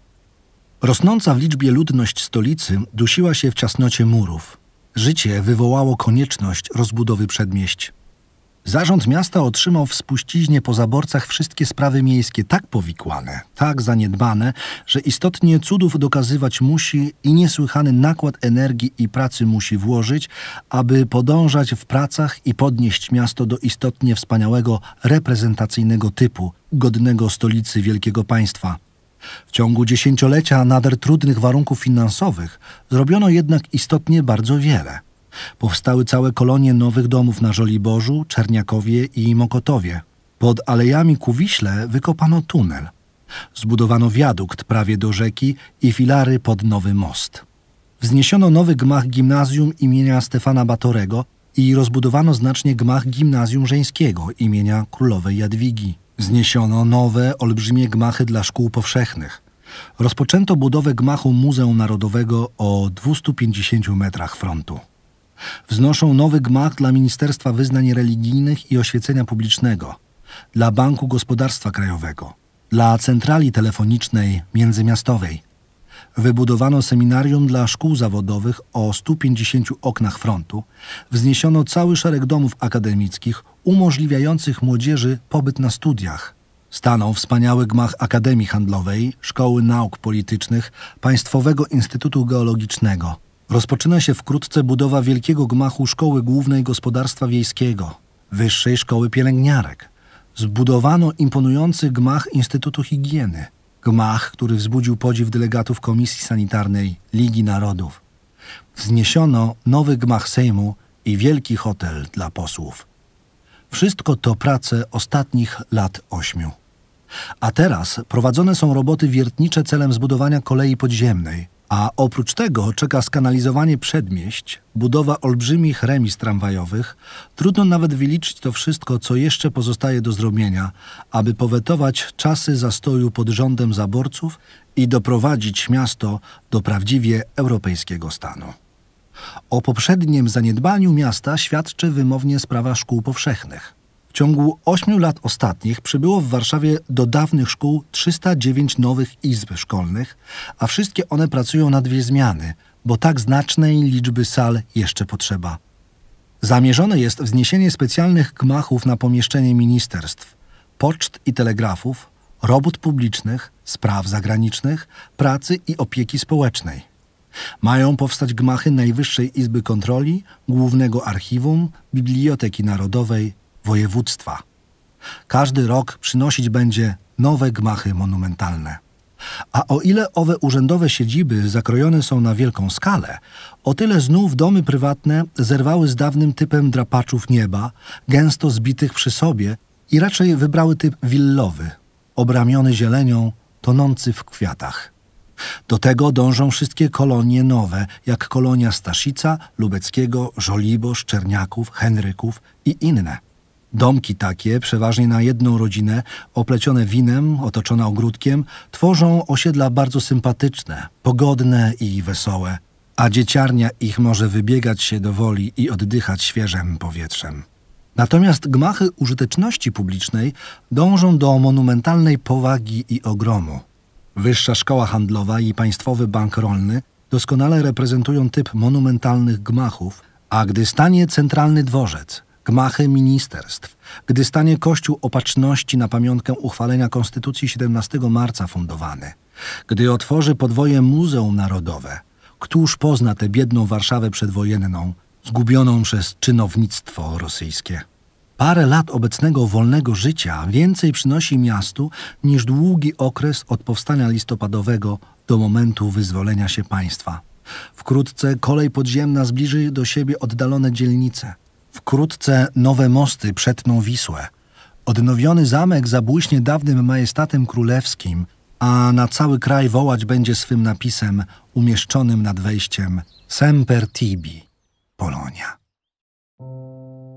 Rosnąca w liczbie ludność stolicy dusiła się w ciasnocie murów. Życie wywołało konieczność rozbudowy przedmieść. Zarząd miasta otrzymał w spuściźnie po zaborcach wszystkie sprawy miejskie tak powikłane, tak zaniedbane, że istotnie cudów dokazywać musi i niesłychany nakład energii i pracy musi włożyć, aby podążać w pracach i podnieść miasto do istotnie wspaniałego reprezentacyjnego typu, godnego stolicy wielkiego państwa. W ciągu dziesięciolecia nader trudnych warunków finansowych zrobiono jednak istotnie bardzo wiele – Powstały całe kolonie nowych domów na Żoliborzu, Czerniakowie i Mokotowie. Pod alejami ku Wiśle wykopano tunel. Zbudowano wiadukt prawie do rzeki i filary pod nowy most. Wzniesiono nowy gmach gimnazjum imienia Stefana Batorego i rozbudowano znacznie gmach gimnazjum żeńskiego imienia królowej Jadwigi. Zniesiono nowe, olbrzymie gmachy dla szkół powszechnych. Rozpoczęto budowę gmachu Muzeum Narodowego o 250 metrach frontu. Wznoszą nowy gmach dla Ministerstwa Wyznań Religijnych i Oświecenia Publicznego, dla Banku Gospodarstwa Krajowego, dla centrali telefonicznej międzymiastowej. Wybudowano seminarium dla szkół zawodowych o 150 oknach frontu, wzniesiono cały szereg domów akademickich umożliwiających młodzieży pobyt na studiach. Stanął wspaniały gmach Akademii Handlowej, Szkoły Nauk Politycznych, Państwowego Instytutu Geologicznego – Rozpoczyna się wkrótce budowa wielkiego gmachu Szkoły Głównej Gospodarstwa Wiejskiego, Wyższej Szkoły Pielęgniarek. Zbudowano imponujący gmach Instytutu Higieny, gmach, który wzbudził podziw delegatów Komisji Sanitarnej Ligi Narodów. Wzniesiono nowy gmach Sejmu i wielki hotel dla posłów. Wszystko to prace ostatnich lat ośmiu. A teraz prowadzone są roboty wiertnicze celem zbudowania kolei podziemnej – a oprócz tego czeka skanalizowanie przedmieść, budowa olbrzymich remis tramwajowych. Trudno nawet wyliczyć to wszystko, co jeszcze pozostaje do zrobienia, aby powetować czasy zastoju pod rządem zaborców i doprowadzić miasto do prawdziwie europejskiego stanu. O poprzednim zaniedbaniu miasta świadczy wymownie sprawa szkół powszechnych. W ciągu ośmiu lat ostatnich przybyło w Warszawie do dawnych szkół 309 nowych izb szkolnych, a wszystkie one pracują na dwie zmiany, bo tak znacznej liczby sal jeszcze potrzeba. Zamierzone jest wzniesienie specjalnych gmachów na pomieszczenie ministerstw, poczt i telegrafów, robót publicznych, spraw zagranicznych, pracy i opieki społecznej. Mają powstać gmachy Najwyższej Izby Kontroli, Głównego Archiwum, Biblioteki Narodowej województwa. Każdy rok przynosić będzie nowe gmachy monumentalne. A o ile owe urzędowe siedziby zakrojone są na wielką skalę, o tyle znów domy prywatne zerwały z dawnym typem drapaczów nieba, gęsto zbitych przy sobie i raczej wybrały typ willowy, obramiony zielenią, tonący w kwiatach. Do tego dążą wszystkie kolonie nowe, jak kolonia Staszica, Lubeckiego, Żoliborz, Czerniaków, Henryków i inne – Domki takie, przeważnie na jedną rodzinę, oplecione winem, otoczone ogródkiem, tworzą osiedla bardzo sympatyczne, pogodne i wesołe, a dzieciarnia ich może wybiegać się do woli i oddychać świeżym powietrzem. Natomiast gmachy użyteczności publicznej dążą do monumentalnej powagi i ogromu. Wyższa Szkoła Handlowa i Państwowy Bank Rolny doskonale reprezentują typ monumentalnych gmachów, a gdy stanie centralny dworzec – gmachy ministerstw, gdy stanie Kościół Opatrzności na pamiątkę uchwalenia Konstytucji 17 marca fundowany, gdy otworzy podwoje Muzeum Narodowe, któż pozna tę biedną Warszawę przedwojenną, zgubioną przez czynownictwo rosyjskie. Parę lat obecnego wolnego życia więcej przynosi miastu niż długi okres od powstania listopadowego do momentu wyzwolenia się państwa. Wkrótce kolej podziemna zbliży do siebie oddalone dzielnice – Wkrótce nowe mosty przetną Wisłę. Odnowiony zamek zabłyśnie dawnym majestatem królewskim, a na cały kraj wołać będzie swym napisem umieszczonym nad wejściem Semper Tibi, Polonia.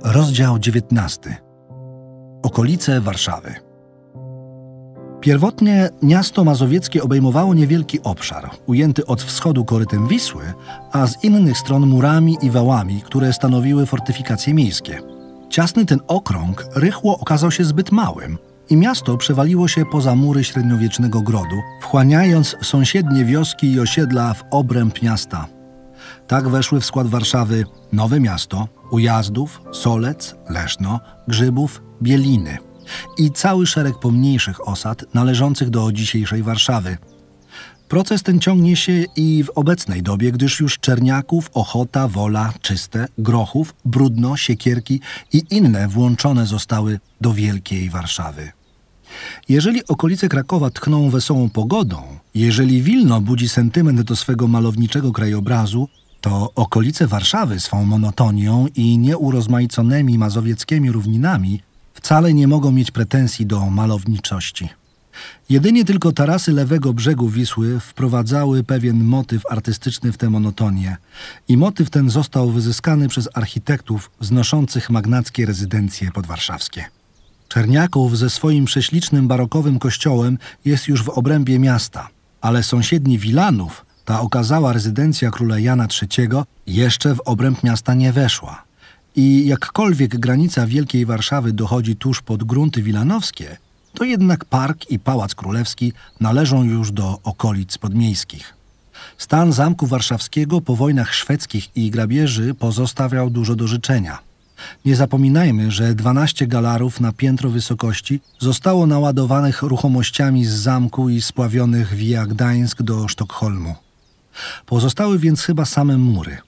Rozdział 19. Okolice Warszawy. Pierwotnie miasto mazowieckie obejmowało niewielki obszar, ujęty od wschodu korytem Wisły, a z innych stron murami i wałami, które stanowiły fortyfikacje miejskie. Ciasny ten okrąg rychło okazał się zbyt małym i miasto przewaliło się poza mury średniowiecznego grodu, wchłaniając sąsiednie wioski i osiedla w obręb miasta. Tak weszły w skład Warszawy Nowe Miasto, Ujazdów, Solec, Leszno, Grzybów, Bieliny – i cały szereg pomniejszych osad należących do dzisiejszej Warszawy. Proces ten ciągnie się i w obecnej dobie, gdyż już Czerniaków, Ochota, Wola, Czyste, Grochów, Brudno, Siekierki i inne włączone zostały do Wielkiej Warszawy. Jeżeli okolice Krakowa tchną wesołą pogodą, jeżeli Wilno budzi sentyment do swego malowniczego krajobrazu, to okolice Warszawy swą monotonią i nieurozmaiconymi mazowieckimi równinami wcale nie mogą mieć pretensji do malowniczości. Jedynie tylko tarasy lewego brzegu Wisły wprowadzały pewien motyw artystyczny w tę monotonię i motyw ten został wyzyskany przez architektów znoszących magnackie rezydencje podwarszawskie. Czerniaków ze swoim prześlicznym barokowym kościołem jest już w obrębie miasta, ale sąsiedni Wilanów, ta okazała rezydencja króla Jana III, jeszcze w obręb miasta nie weszła. I jakkolwiek granica Wielkiej Warszawy dochodzi tuż pod grunty wilanowskie, to jednak park i Pałac Królewski należą już do okolic podmiejskich. Stan Zamku Warszawskiego po wojnach szwedzkich i grabieży pozostawiał dużo do życzenia. Nie zapominajmy, że 12 galarów na piętro wysokości zostało naładowanych ruchomościami z zamku i spławionych via Gdańsk do Sztokholmu. Pozostały więc chyba same mury –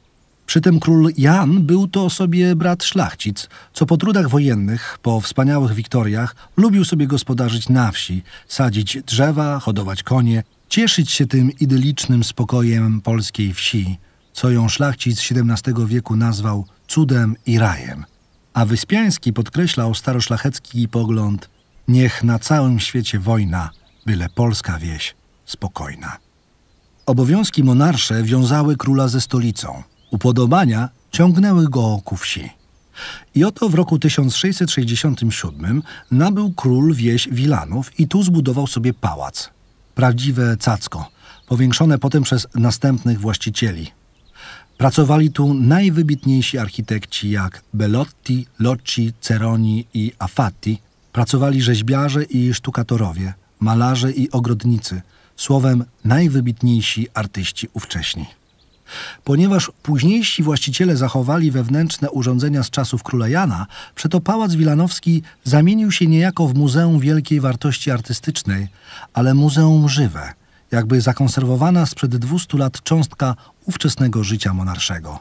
Przytem król Jan był to sobie brat szlachcic, co po trudach wojennych, po wspaniałych wiktoriach, lubił sobie gospodarzyć na wsi, sadzić drzewa, hodować konie, cieszyć się tym idylicznym spokojem polskiej wsi, co ją szlachcic XVII wieku nazwał cudem i rajem. A Wyspiański podkreślał staroszlachecki pogląd Niech na całym świecie wojna, byle polska wieś spokojna. Obowiązki monarsze wiązały króla ze stolicą – Upodobania ciągnęły go ku wsi. I oto w roku 1667 nabył król wieś Wilanów i tu zbudował sobie pałac. Prawdziwe cacko, powiększone potem przez następnych właścicieli. Pracowali tu najwybitniejsi architekci jak Belotti, Locci, Ceroni i Afatti. Pracowali rzeźbiarze i sztukatorowie, malarze i ogrodnicy. Słowem, najwybitniejsi artyści ówcześni. Ponieważ późniejsi właściciele zachowali wewnętrzne urządzenia z czasów króla Jana, przeto Pałac Wilanowski zamienił się niejako w Muzeum Wielkiej Wartości Artystycznej, ale muzeum żywe, jakby zakonserwowana sprzed 200 lat cząstka ówczesnego życia monarszego.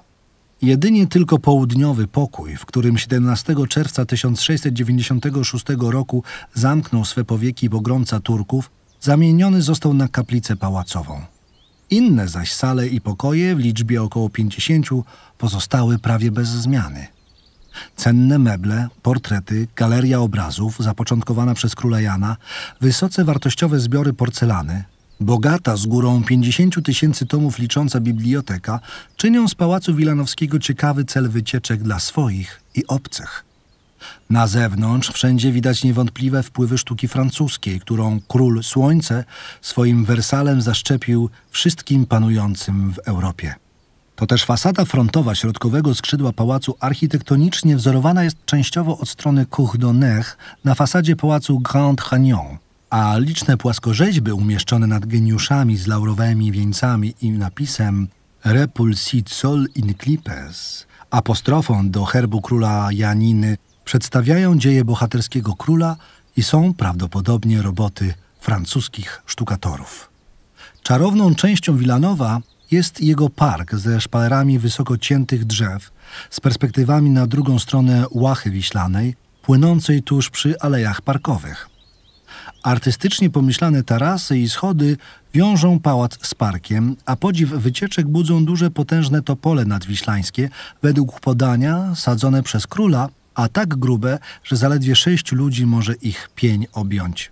Jedynie tylko południowy pokój, w którym 17 czerwca 1696 roku zamknął swe powieki pogromca Turków, zamieniony został na kaplicę pałacową. Inne zaś sale i pokoje w liczbie około 50 pozostały prawie bez zmiany. Cenne meble, portrety, galeria obrazów zapoczątkowana przez króla Jana, wysoce wartościowe zbiory porcelany, bogata z górą 50 tysięcy tomów licząca biblioteka czynią z Pałacu Wilanowskiego ciekawy cel wycieczek dla swoich i obcych. Na zewnątrz wszędzie widać niewątpliwe wpływy sztuki francuskiej, którą król Słońce swoim wersalem zaszczepił wszystkim panującym w Europie. To też fasada frontowa środkowego skrzydła pałacu architektonicznie wzorowana jest częściowo od strony Courdonnech na fasadzie pałacu Grand Hagnon, a liczne płaskorzeźby umieszczone nad geniuszami z laurowymi wieńcami i napisem Repulsit sol in clipes, apostrofą do herbu króla Janiny przedstawiają dzieje bohaterskiego króla i są prawdopodobnie roboty francuskich sztukatorów. Czarowną częścią Wilanowa jest jego park ze szpalerami wysoko ciętych drzew, z perspektywami na drugą stronę Łachy Wiślanej, płynącej tuż przy alejach parkowych. Artystycznie pomyślane tarasy i schody wiążą pałac z parkiem, a podziw wycieczek budzą duże potężne topole nadwiślańskie, według podania sadzone przez króla a tak grube, że zaledwie sześciu ludzi może ich pień objąć.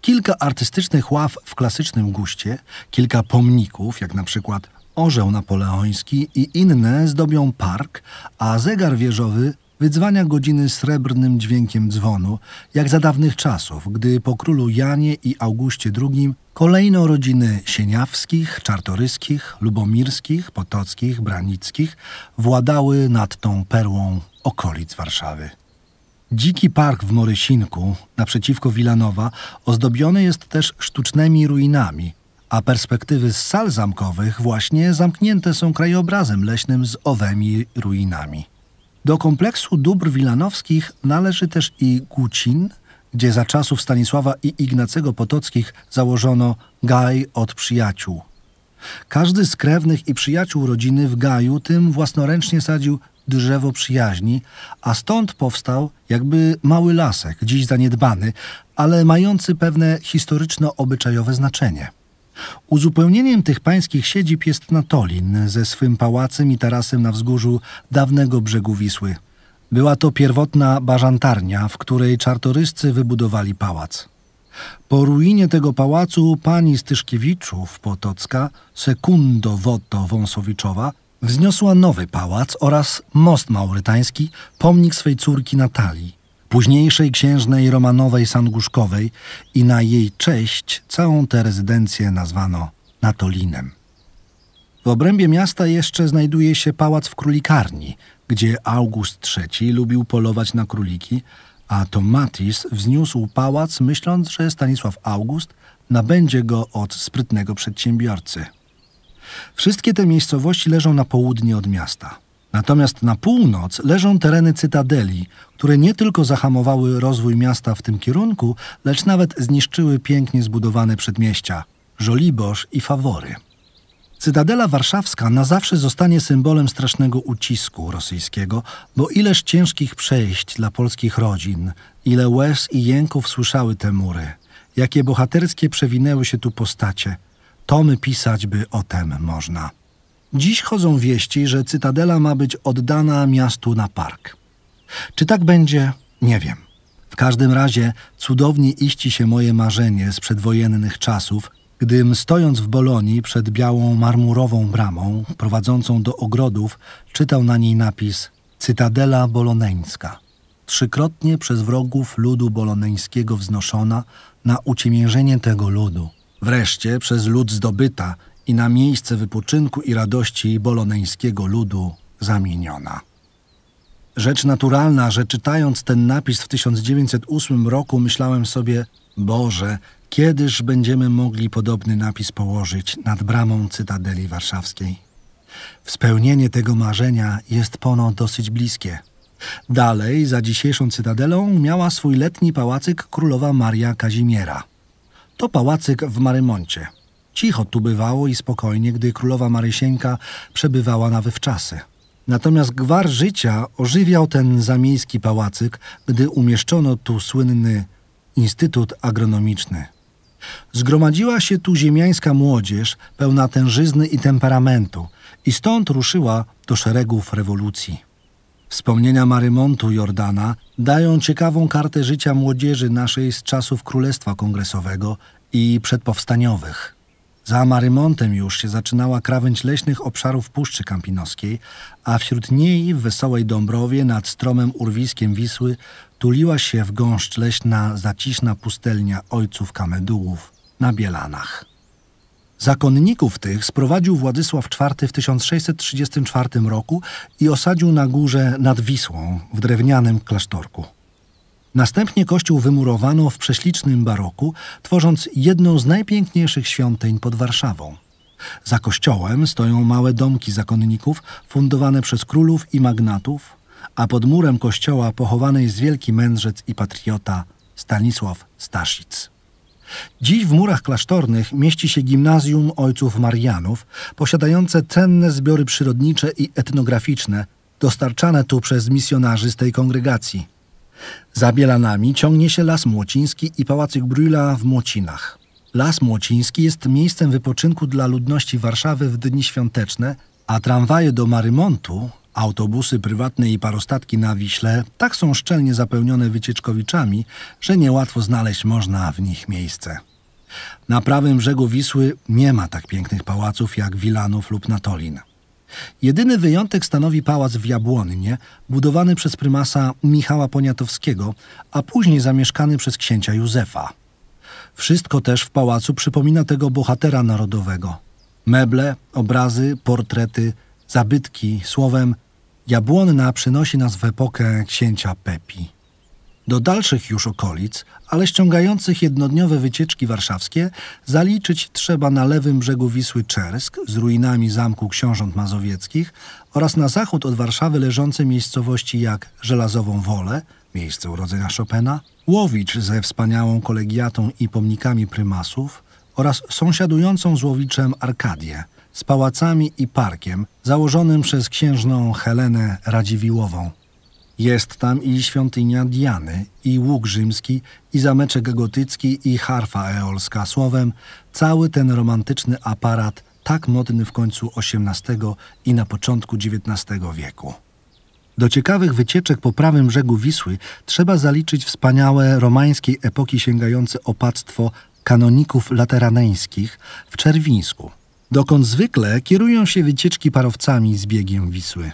Kilka artystycznych ław w klasycznym guście, kilka pomników, jak na przykład orzeł napoleoński i inne zdobią park, a zegar wieżowy wydzwania godziny srebrnym dźwiękiem dzwonu, jak za dawnych czasów, gdy po królu Janie i Augustie II kolejno rodziny sieniawskich, czartoryskich, lubomirskich, potockich, branickich władały nad tą perłą okolic Warszawy. Dziki park w Morysinku, naprzeciwko Wilanowa, ozdobiony jest też sztucznymi ruinami, a perspektywy z sal zamkowych właśnie zamknięte są krajobrazem leśnym z owymi ruinami. Do kompleksu dóbr wilanowskich należy też i Gucin, gdzie za czasów Stanisława i Ignacego Potockich założono Gaj od przyjaciół. Każdy z krewnych i przyjaciół rodziny w Gaju tym własnoręcznie sadził drzewo przyjaźni, a stąd powstał jakby mały lasek, dziś zaniedbany, ale mający pewne historyczno-obyczajowe znaczenie. Uzupełnieniem tych pańskich siedzib jest Natolin ze swym pałacem i tarasem na wzgórzu dawnego brzegu Wisły. Była to pierwotna bażantarnia, w której czartoryscy wybudowali pałac. Po ruinie tego pałacu pani Styszkiewiczów Potocka, sekundo woto Wąsowiczowa, wzniosła nowy pałac oraz most maurytański, pomnik swej córki Natalii, późniejszej księżnej Romanowej Sanguszkowej i na jej cześć całą tę rezydencję nazwano Natolinem. W obrębie miasta jeszcze znajduje się pałac w królikarni, gdzie August III lubił polować na króliki, a Tomatis wzniósł pałac myśląc, że Stanisław August nabędzie go od sprytnego przedsiębiorcy. Wszystkie te miejscowości leżą na południe od miasta. Natomiast na północ leżą tereny cytadeli, które nie tylko zahamowały rozwój miasta w tym kierunku, lecz nawet zniszczyły pięknie zbudowane przedmieścia Żoliborz i Fawory. Cytadela warszawska na zawsze zostanie symbolem strasznego ucisku rosyjskiego, bo ileż ciężkich przejść dla polskich rodzin, ile łez i jęków słyszały te mury, jakie bohaterskie przewinęły się tu postacie – Tomy pisać by o tem można. Dziś chodzą wieści, że Cytadela ma być oddana miastu na park. Czy tak będzie? Nie wiem. W każdym razie cudownie iści się moje marzenie z przedwojennych czasów, gdym stojąc w Bolonii przed białą marmurową bramą prowadzącą do ogrodów, czytał na niej napis Cytadela Boloneńska. Trzykrotnie przez wrogów ludu boloneńskiego wznoszona na uciemiężenie tego ludu – Wreszcie przez lud zdobyta i na miejsce wypoczynku i radości boloneńskiego ludu zamieniona. Rzecz naturalna, że czytając ten napis w 1908 roku myślałem sobie, Boże, kiedyż będziemy mogli podobny napis położyć nad bramą Cytadeli Warszawskiej. Spełnienie tego marzenia jest pono dosyć bliskie. Dalej, za dzisiejszą Cytadelą miała swój letni pałacyk królowa Maria Kazimiera – to pałacyk w Marymoncie. Cicho tu bywało i spokojnie, gdy królowa Marysieńka przebywała na wywczasy. Natomiast gwar życia ożywiał ten zamiejski pałacyk, gdy umieszczono tu słynny Instytut Agronomiczny. Zgromadziła się tu ziemiańska młodzież, pełna tężyzny i temperamentu, i stąd ruszyła do szeregów rewolucji. Wspomnienia Marymontu Jordana dają ciekawą kartę życia młodzieży naszej z czasów Królestwa Kongresowego i przedpowstaniowych. Za Marymontem już się zaczynała krawędź leśnych obszarów Puszczy Kampinoskiej, a wśród niej w Wesołej Dąbrowie nad stromem urwiskiem Wisły tuliła się w gąszcz leśna zaciszna pustelnia ojców Kamedułów na Bielanach. Zakonników tych sprowadził Władysław IV w 1634 roku i osadził na górze nad Wisłą w drewnianym klasztorku. Następnie kościół wymurowano w prześlicznym baroku, tworząc jedną z najpiękniejszych świątyń pod Warszawą. Za kościołem stoją małe domki zakonników fundowane przez królów i magnatów, a pod murem kościoła pochowany jest wielki mędrzec i patriota Stanisław Staszic. Dziś w murach klasztornych mieści się gimnazjum ojców Marianów, posiadające cenne zbiory przyrodnicze i etnograficzne, dostarczane tu przez misjonarzy z tej kongregacji. Za Bielanami ciągnie się Las Młociński i Pałacyk Brüla w Młocinach. Las Młociński jest miejscem wypoczynku dla ludności Warszawy w dni świąteczne, a tramwaje do Marymontu Autobusy prywatne i parostatki na Wiśle tak są szczelnie zapełnione wycieczkowiczami, że niełatwo znaleźć można w nich miejsce. Na prawym brzegu Wisły nie ma tak pięknych pałaców jak Wilanów lub Natolin. Jedyny wyjątek stanowi pałac w Jabłonnie, budowany przez prymasa Michała Poniatowskiego, a później zamieszkany przez księcia Józefa. Wszystko też w pałacu przypomina tego bohatera narodowego. Meble, obrazy, portrety – zabytki, słowem Jabłonna przynosi nas w epokę księcia Pepi. Do dalszych już okolic, ale ściągających jednodniowe wycieczki warszawskie, zaliczyć trzeba na lewym brzegu Wisły Czersk z ruinami zamku książąt mazowieckich oraz na zachód od Warszawy leżące miejscowości jak Żelazową Wolę, miejsce urodzenia Chopina, Łowicz ze wspaniałą kolegiatą i pomnikami prymasów oraz sąsiadującą z Łowiczem Arkadię – z pałacami i parkiem założonym przez księżną Helenę Radziwiłową. Jest tam i świątynia Diany, i łuk rzymski, i zameczek gotycki, i harfa eolska. Słowem, cały ten romantyczny aparat, tak modny w końcu XVIII i na początku XIX wieku. Do ciekawych wycieczek po prawym brzegu Wisły trzeba zaliczyć wspaniałe romańskiej epoki sięgające opactwo kanoników lateraneńskich w Czerwińsku – dokąd zwykle kierują się wycieczki parowcami z biegiem Wisły.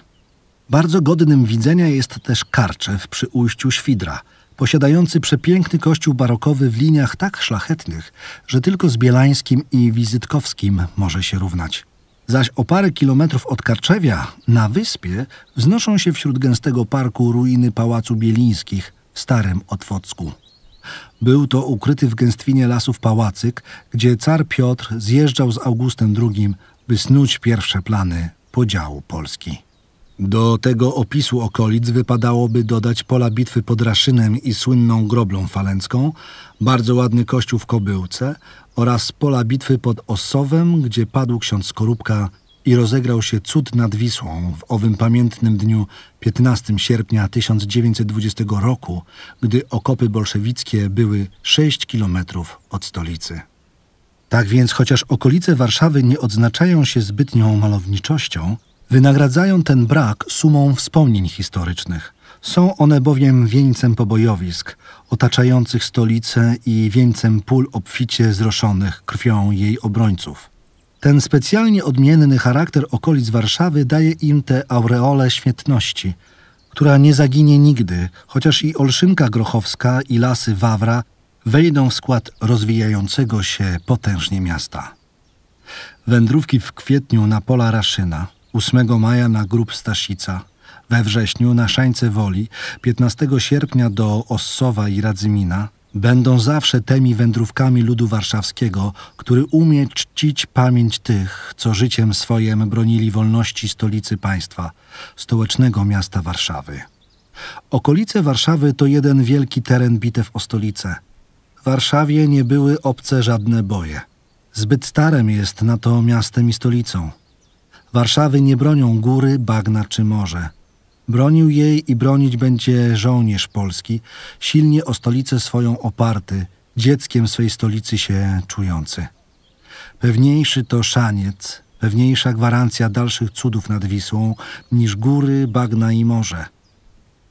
Bardzo godnym widzenia jest też Karczew przy ujściu Świdra, posiadający przepiękny kościół barokowy w liniach tak szlachetnych, że tylko z Bielańskim i Wizytkowskim może się równać. Zaś o parę kilometrów od Karczewia, na wyspie, wznoszą się wśród gęstego parku ruiny Pałacu Bielińskich w Starym Otwocku. Był to ukryty w gęstwinie lasów pałacyk, gdzie car Piotr zjeżdżał z Augustem II, by snuć pierwsze plany podziału Polski. Do tego opisu okolic wypadałoby dodać pola bitwy pod Raszynem i słynną Groblą Falencką, bardzo ładny kościół w Kobyłce oraz pola bitwy pod Osowem, gdzie padł ksiądz Skorupka i rozegrał się cud nad Wisłą w owym pamiętnym dniu 15 sierpnia 1920 roku, gdy okopy bolszewickie były 6 kilometrów od stolicy. Tak więc, chociaż okolice Warszawy nie odznaczają się zbytnią malowniczością, wynagradzają ten brak sumą wspomnień historycznych. Są one bowiem wieńcem pobojowisk otaczających stolicę i wieńcem pól obficie zroszonych krwią jej obrońców. Ten specjalnie odmienny charakter okolic Warszawy daje im tę aureolę świetności, która nie zaginie nigdy, chociaż i Olszynka Grochowska i lasy Wawra wejdą w skład rozwijającego się potężnie miasta. Wędrówki w kwietniu na pola Raszyna, 8 maja na Grób Stasica, we wrześniu na Szańce Woli, 15 sierpnia do Ossowa i Radzymina – będą zawsze tymi wędrówkami ludu warszawskiego, który umie czcić pamięć tych, co życiem swoim bronili wolności stolicy państwa, stołecznego miasta Warszawy. Okolice Warszawy to jeden wielki teren bitew o stolicę. Warszawie nie były obce żadne boje. Zbyt starem jest na to miastem i stolicą. Warszawy nie bronią góry, bagna czy morze – Bronił jej i bronić będzie żołnierz polski, silnie o stolicę swoją oparty, dzieckiem swej stolicy się czujący. Pewniejszy to szaniec, pewniejsza gwarancja dalszych cudów nad Wisłą niż góry, bagna i morze.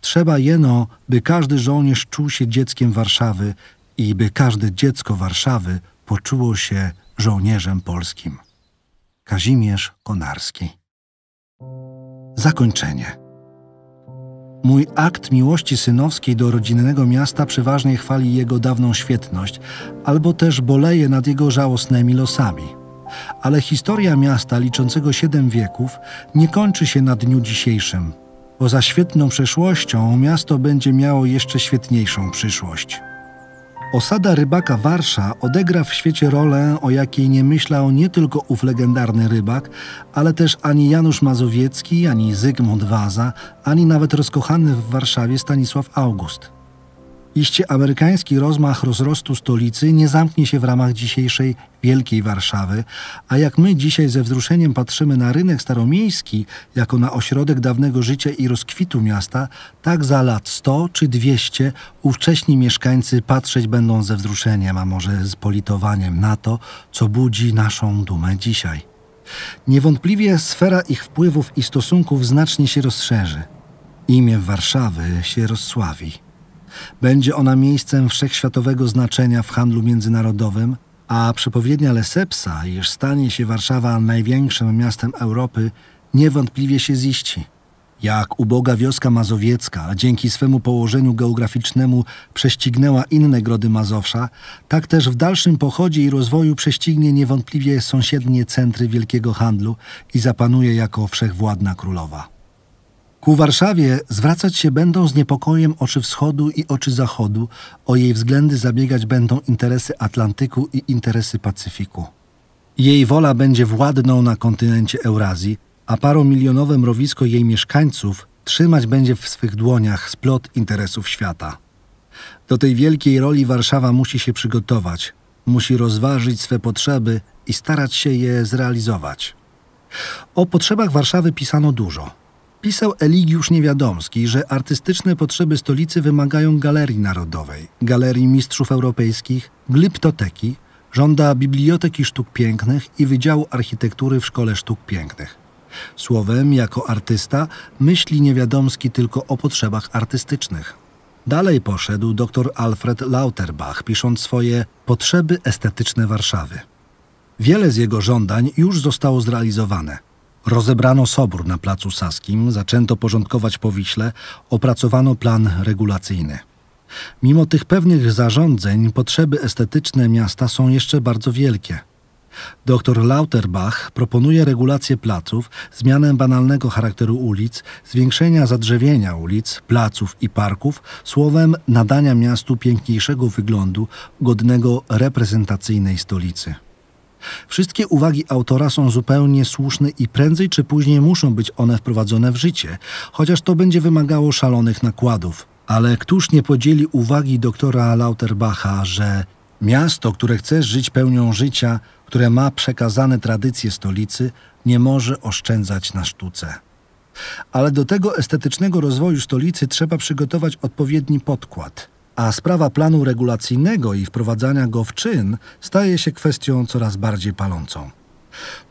Trzeba jeno, by każdy żołnierz czuł się dzieckiem Warszawy i by każde dziecko Warszawy poczuło się żołnierzem polskim. Kazimierz Konarski. Zakończenie. Mój akt miłości synowskiej do rodzinnego miasta przeważnie chwali jego dawną świetność, albo też boleje nad jego żałosnymi losami. Ale historia miasta liczącego siedem wieków nie kończy się na dniu dzisiejszym. Poza świetną przeszłością miasto będzie miało jeszcze świetniejszą przyszłość. Osada rybaka Warsza odegra w świecie rolę, o jakiej nie myślał nie tylko ów legendarny rybak, ale też ani Janusz Mazowiecki, ani Zygmunt Waza, ani nawet rozkochany w Warszawie Stanisław August. Iście amerykański rozmach rozrostu stolicy nie zamknie się w ramach dzisiejszej Wielkiej Warszawy, a jak my dzisiaj ze wzruszeniem patrzymy na rynek staromiejski jako na ośrodek dawnego życia i rozkwitu miasta, tak za lat 100 czy 200 ówcześni mieszkańcy patrzeć będą ze wzruszeniem, a może z politowaniem na to, co budzi naszą dumę dzisiaj. Niewątpliwie sfera ich wpływów i stosunków znacznie się rozszerzy. Imię Warszawy się rozsławi. Będzie ona miejscem wszechświatowego znaczenia w handlu międzynarodowym, a przepowiednia Lesepsa, iż stanie się Warszawa największym miastem Europy, niewątpliwie się ziści. Jak uboga wioska mazowiecka dzięki swemu położeniu geograficznemu prześcignęła inne grody Mazowsza, tak też w dalszym pochodzie i rozwoju prześcignie niewątpliwie sąsiednie centry wielkiego handlu i zapanuje jako wszechwładna królowa. Ku Warszawie zwracać się będą z niepokojem oczy wschodu i oczy zachodu, o jej względy zabiegać będą interesy Atlantyku i interesy Pacyfiku. Jej wola będzie władną na kontynencie Eurazji, a paromilionowe mrowisko jej mieszkańców trzymać będzie w swych dłoniach splot interesów świata. Do tej wielkiej roli Warszawa musi się przygotować, musi rozważyć swe potrzeby i starać się je zrealizować. O potrzebach Warszawy pisano dużo. Pisał Eligiusz Niewiadomski, że artystyczne potrzeby stolicy wymagają Galerii Narodowej, Galerii Mistrzów Europejskich, Gliptoteki, żąda Biblioteki Sztuk Pięknych i Wydziału Architektury w Szkole Sztuk Pięknych. Słowem, jako artysta, myśli Niewiadomski tylko o potrzebach artystycznych. Dalej poszedł dr Alfred Lauterbach, pisząc swoje Potrzeby estetyczne Warszawy. Wiele z jego żądań już zostało zrealizowane – Rozebrano sobór na Placu Saskim, zaczęto porządkować Powiśle, opracowano plan regulacyjny. Mimo tych pewnych zarządzeń potrzeby estetyczne miasta są jeszcze bardzo wielkie. Doktor Lauterbach proponuje regulację placów, zmianę banalnego charakteru ulic, zwiększenia zadrzewienia ulic, placów i parków, słowem nadania miastu piękniejszego wyglądu, godnego reprezentacyjnej stolicy. Wszystkie uwagi autora są zupełnie słuszne i prędzej czy później muszą być one wprowadzone w życie, chociaż to będzie wymagało szalonych nakładów. Ale któż nie podzieli uwagi doktora Lauterbacha, że miasto, które chce żyć pełnią życia, które ma przekazane tradycje stolicy, nie może oszczędzać na sztuce. Ale do tego estetycznego rozwoju stolicy trzeba przygotować odpowiedni podkład – a sprawa planu regulacyjnego i wprowadzania go w czyn staje się kwestią coraz bardziej palącą.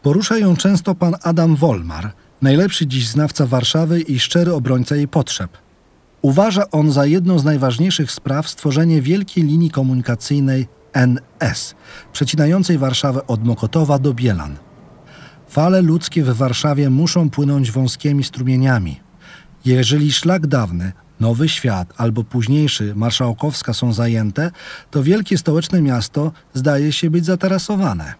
Porusza ją często pan Adam Wolmar, najlepszy dziś znawca Warszawy i szczery obrońca jej potrzeb. Uważa on za jedną z najważniejszych spraw stworzenie wielkiej linii komunikacyjnej NS, przecinającej Warszawę od Mokotowa do Bielan. Fale ludzkie w Warszawie muszą płynąć wąskimi strumieniami. Jeżeli szlak dawny Nowy Świat albo późniejszy Marszałkowska są zajęte, to wielkie stołeczne miasto zdaje się być zatarasowane.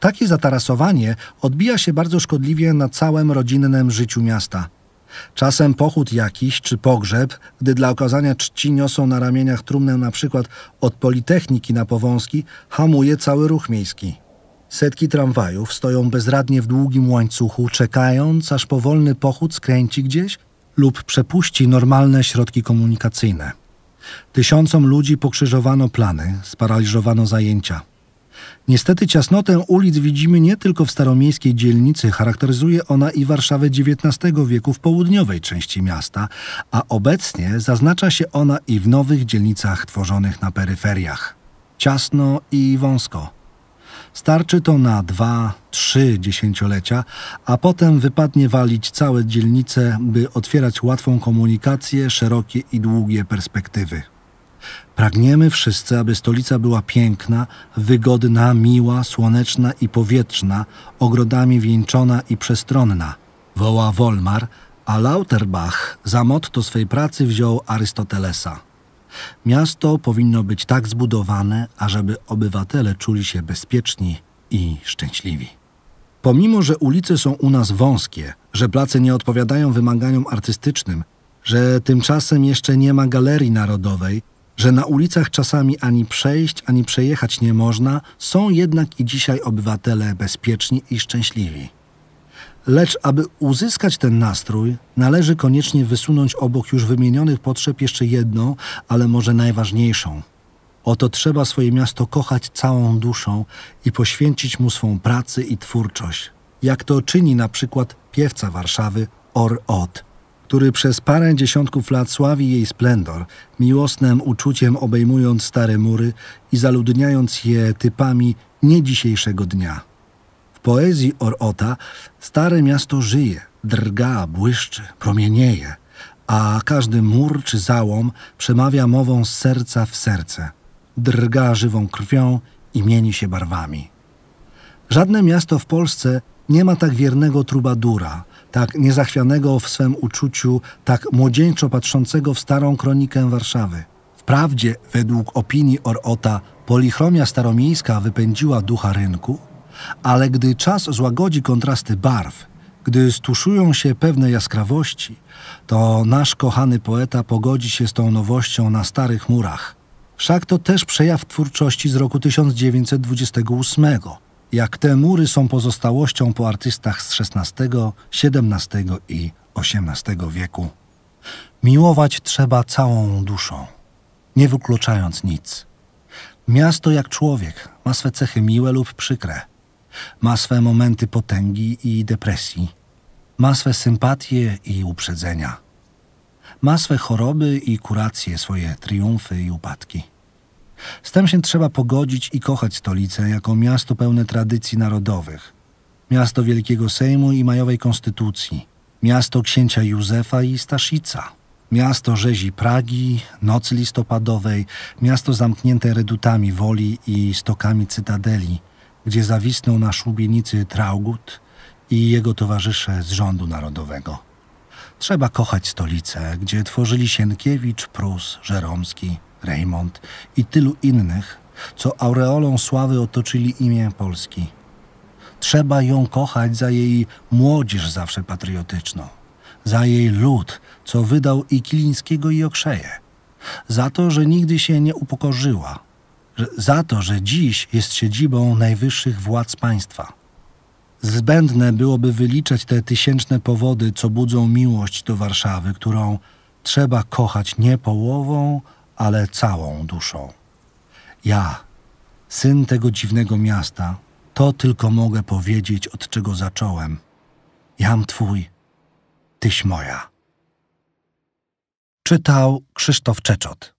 Takie zatarasowanie odbija się bardzo szkodliwie na całym rodzinnym życiu miasta. Czasem pochód jakiś czy pogrzeb, gdy dla okazania czci niosą na ramieniach trumnę na przykład od Politechniki na Powązki, hamuje cały ruch miejski. Setki tramwajów stoją bezradnie w długim łańcuchu, czekając, aż powolny pochód skręci gdzieś lub przepuści normalne środki komunikacyjne. Tysiącom ludzi pokrzyżowano plany, sparaliżowano zajęcia. Niestety ciasnotę ulic widzimy nie tylko w staromiejskiej dzielnicy, charakteryzuje ona i Warszawę XIX wieku w południowej części miasta, a obecnie zaznacza się ona i w nowych dzielnicach tworzonych na peryferiach. Ciasno i wąsko. Starczy to na dwa, trzy dziesięciolecia, a potem wypadnie walić całe dzielnice, by otwierać łatwą komunikację, szerokie i długie perspektywy. Pragniemy wszyscy, aby stolica była piękna, wygodna, miła, słoneczna i powietrzna, ogrodami wieńczona i przestronna. Woła Wolmar, a Lauterbach za motto swej pracy wziął Arystotelesa. Miasto powinno być tak zbudowane, ażeby obywatele czuli się bezpieczni i szczęśliwi. Pomimo, że ulice są u nas wąskie, że place nie odpowiadają wymaganiom artystycznym, że tymczasem jeszcze nie ma galerii narodowej, że na ulicach czasami ani przejść, ani przejechać nie można, są jednak i dzisiaj obywatele bezpieczni i szczęśliwi. Lecz aby uzyskać ten nastrój, należy koniecznie wysunąć obok już wymienionych potrzeb jeszcze jedną, ale może najważniejszą. Oto trzeba swoje miasto kochać całą duszą i poświęcić mu swą pracę i twórczość, jak to czyni na przykład piewca Warszawy Or Ot, który przez parę dziesiątków lat sławi jej splendor, miłosnym uczuciem obejmując stare mury i zaludniając je typami nie dzisiejszego dnia poezji Orota stare miasto żyje, drga, błyszczy, promienieje, a każdy mur czy załom przemawia mową z serca w serce, drga żywą krwią i mieni się barwami. Żadne miasto w Polsce nie ma tak wiernego trubadura, tak niezachwianego w swem uczuciu, tak młodzieńczo patrzącego w starą kronikę Warszawy. Wprawdzie, według opinii Orota, polichromia staromiejska wypędziła ducha rynku, ale gdy czas złagodzi kontrasty barw, gdy stuszują się pewne jaskrawości, to nasz kochany poeta pogodzi się z tą nowością na starych murach. Wszak to też przejaw twórczości z roku 1928, jak te mury są pozostałością po artystach z XVI, XVII i XVIII wieku. Miłować trzeba całą duszą, nie wykluczając nic. Miasto jak człowiek ma swe cechy miłe lub przykre – ma swe momenty potęgi i depresji. Ma swe sympatie i uprzedzenia. Ma swe choroby i kuracje, swoje triumfy i upadki. Z tym się trzeba pogodzić i kochać stolicę jako miasto pełne tradycji narodowych, miasto Wielkiego Sejmu i Majowej Konstytucji, miasto księcia Józefa i Staszica, miasto rzezi Pragi, nocy listopadowej, miasto zamknięte redutami woli i stokami cytadeli – gdzie zawisnął na szubienicy Traugut i jego towarzysze z rządu narodowego. Trzeba kochać stolicę, gdzie tworzyli Sienkiewicz, Prus, Żeromski, Raymond i tylu innych, co aureolą sławy otoczyli imię Polski. Trzeba ją kochać za jej młodzież zawsze patriotyczną, za jej lud, co wydał i Kilińskiego i Okrzeje, za to, że nigdy się nie upokorzyła, za to, że dziś jest siedzibą najwyższych władz państwa. Zbędne byłoby wyliczać te tysięczne powody, co budzą miłość do Warszawy, którą trzeba kochać nie połową, ale całą duszą. Ja, syn tego dziwnego miasta, to tylko mogę powiedzieć, od czego zacząłem. Jam twój, tyś moja. Czytał Krzysztof Czeczot.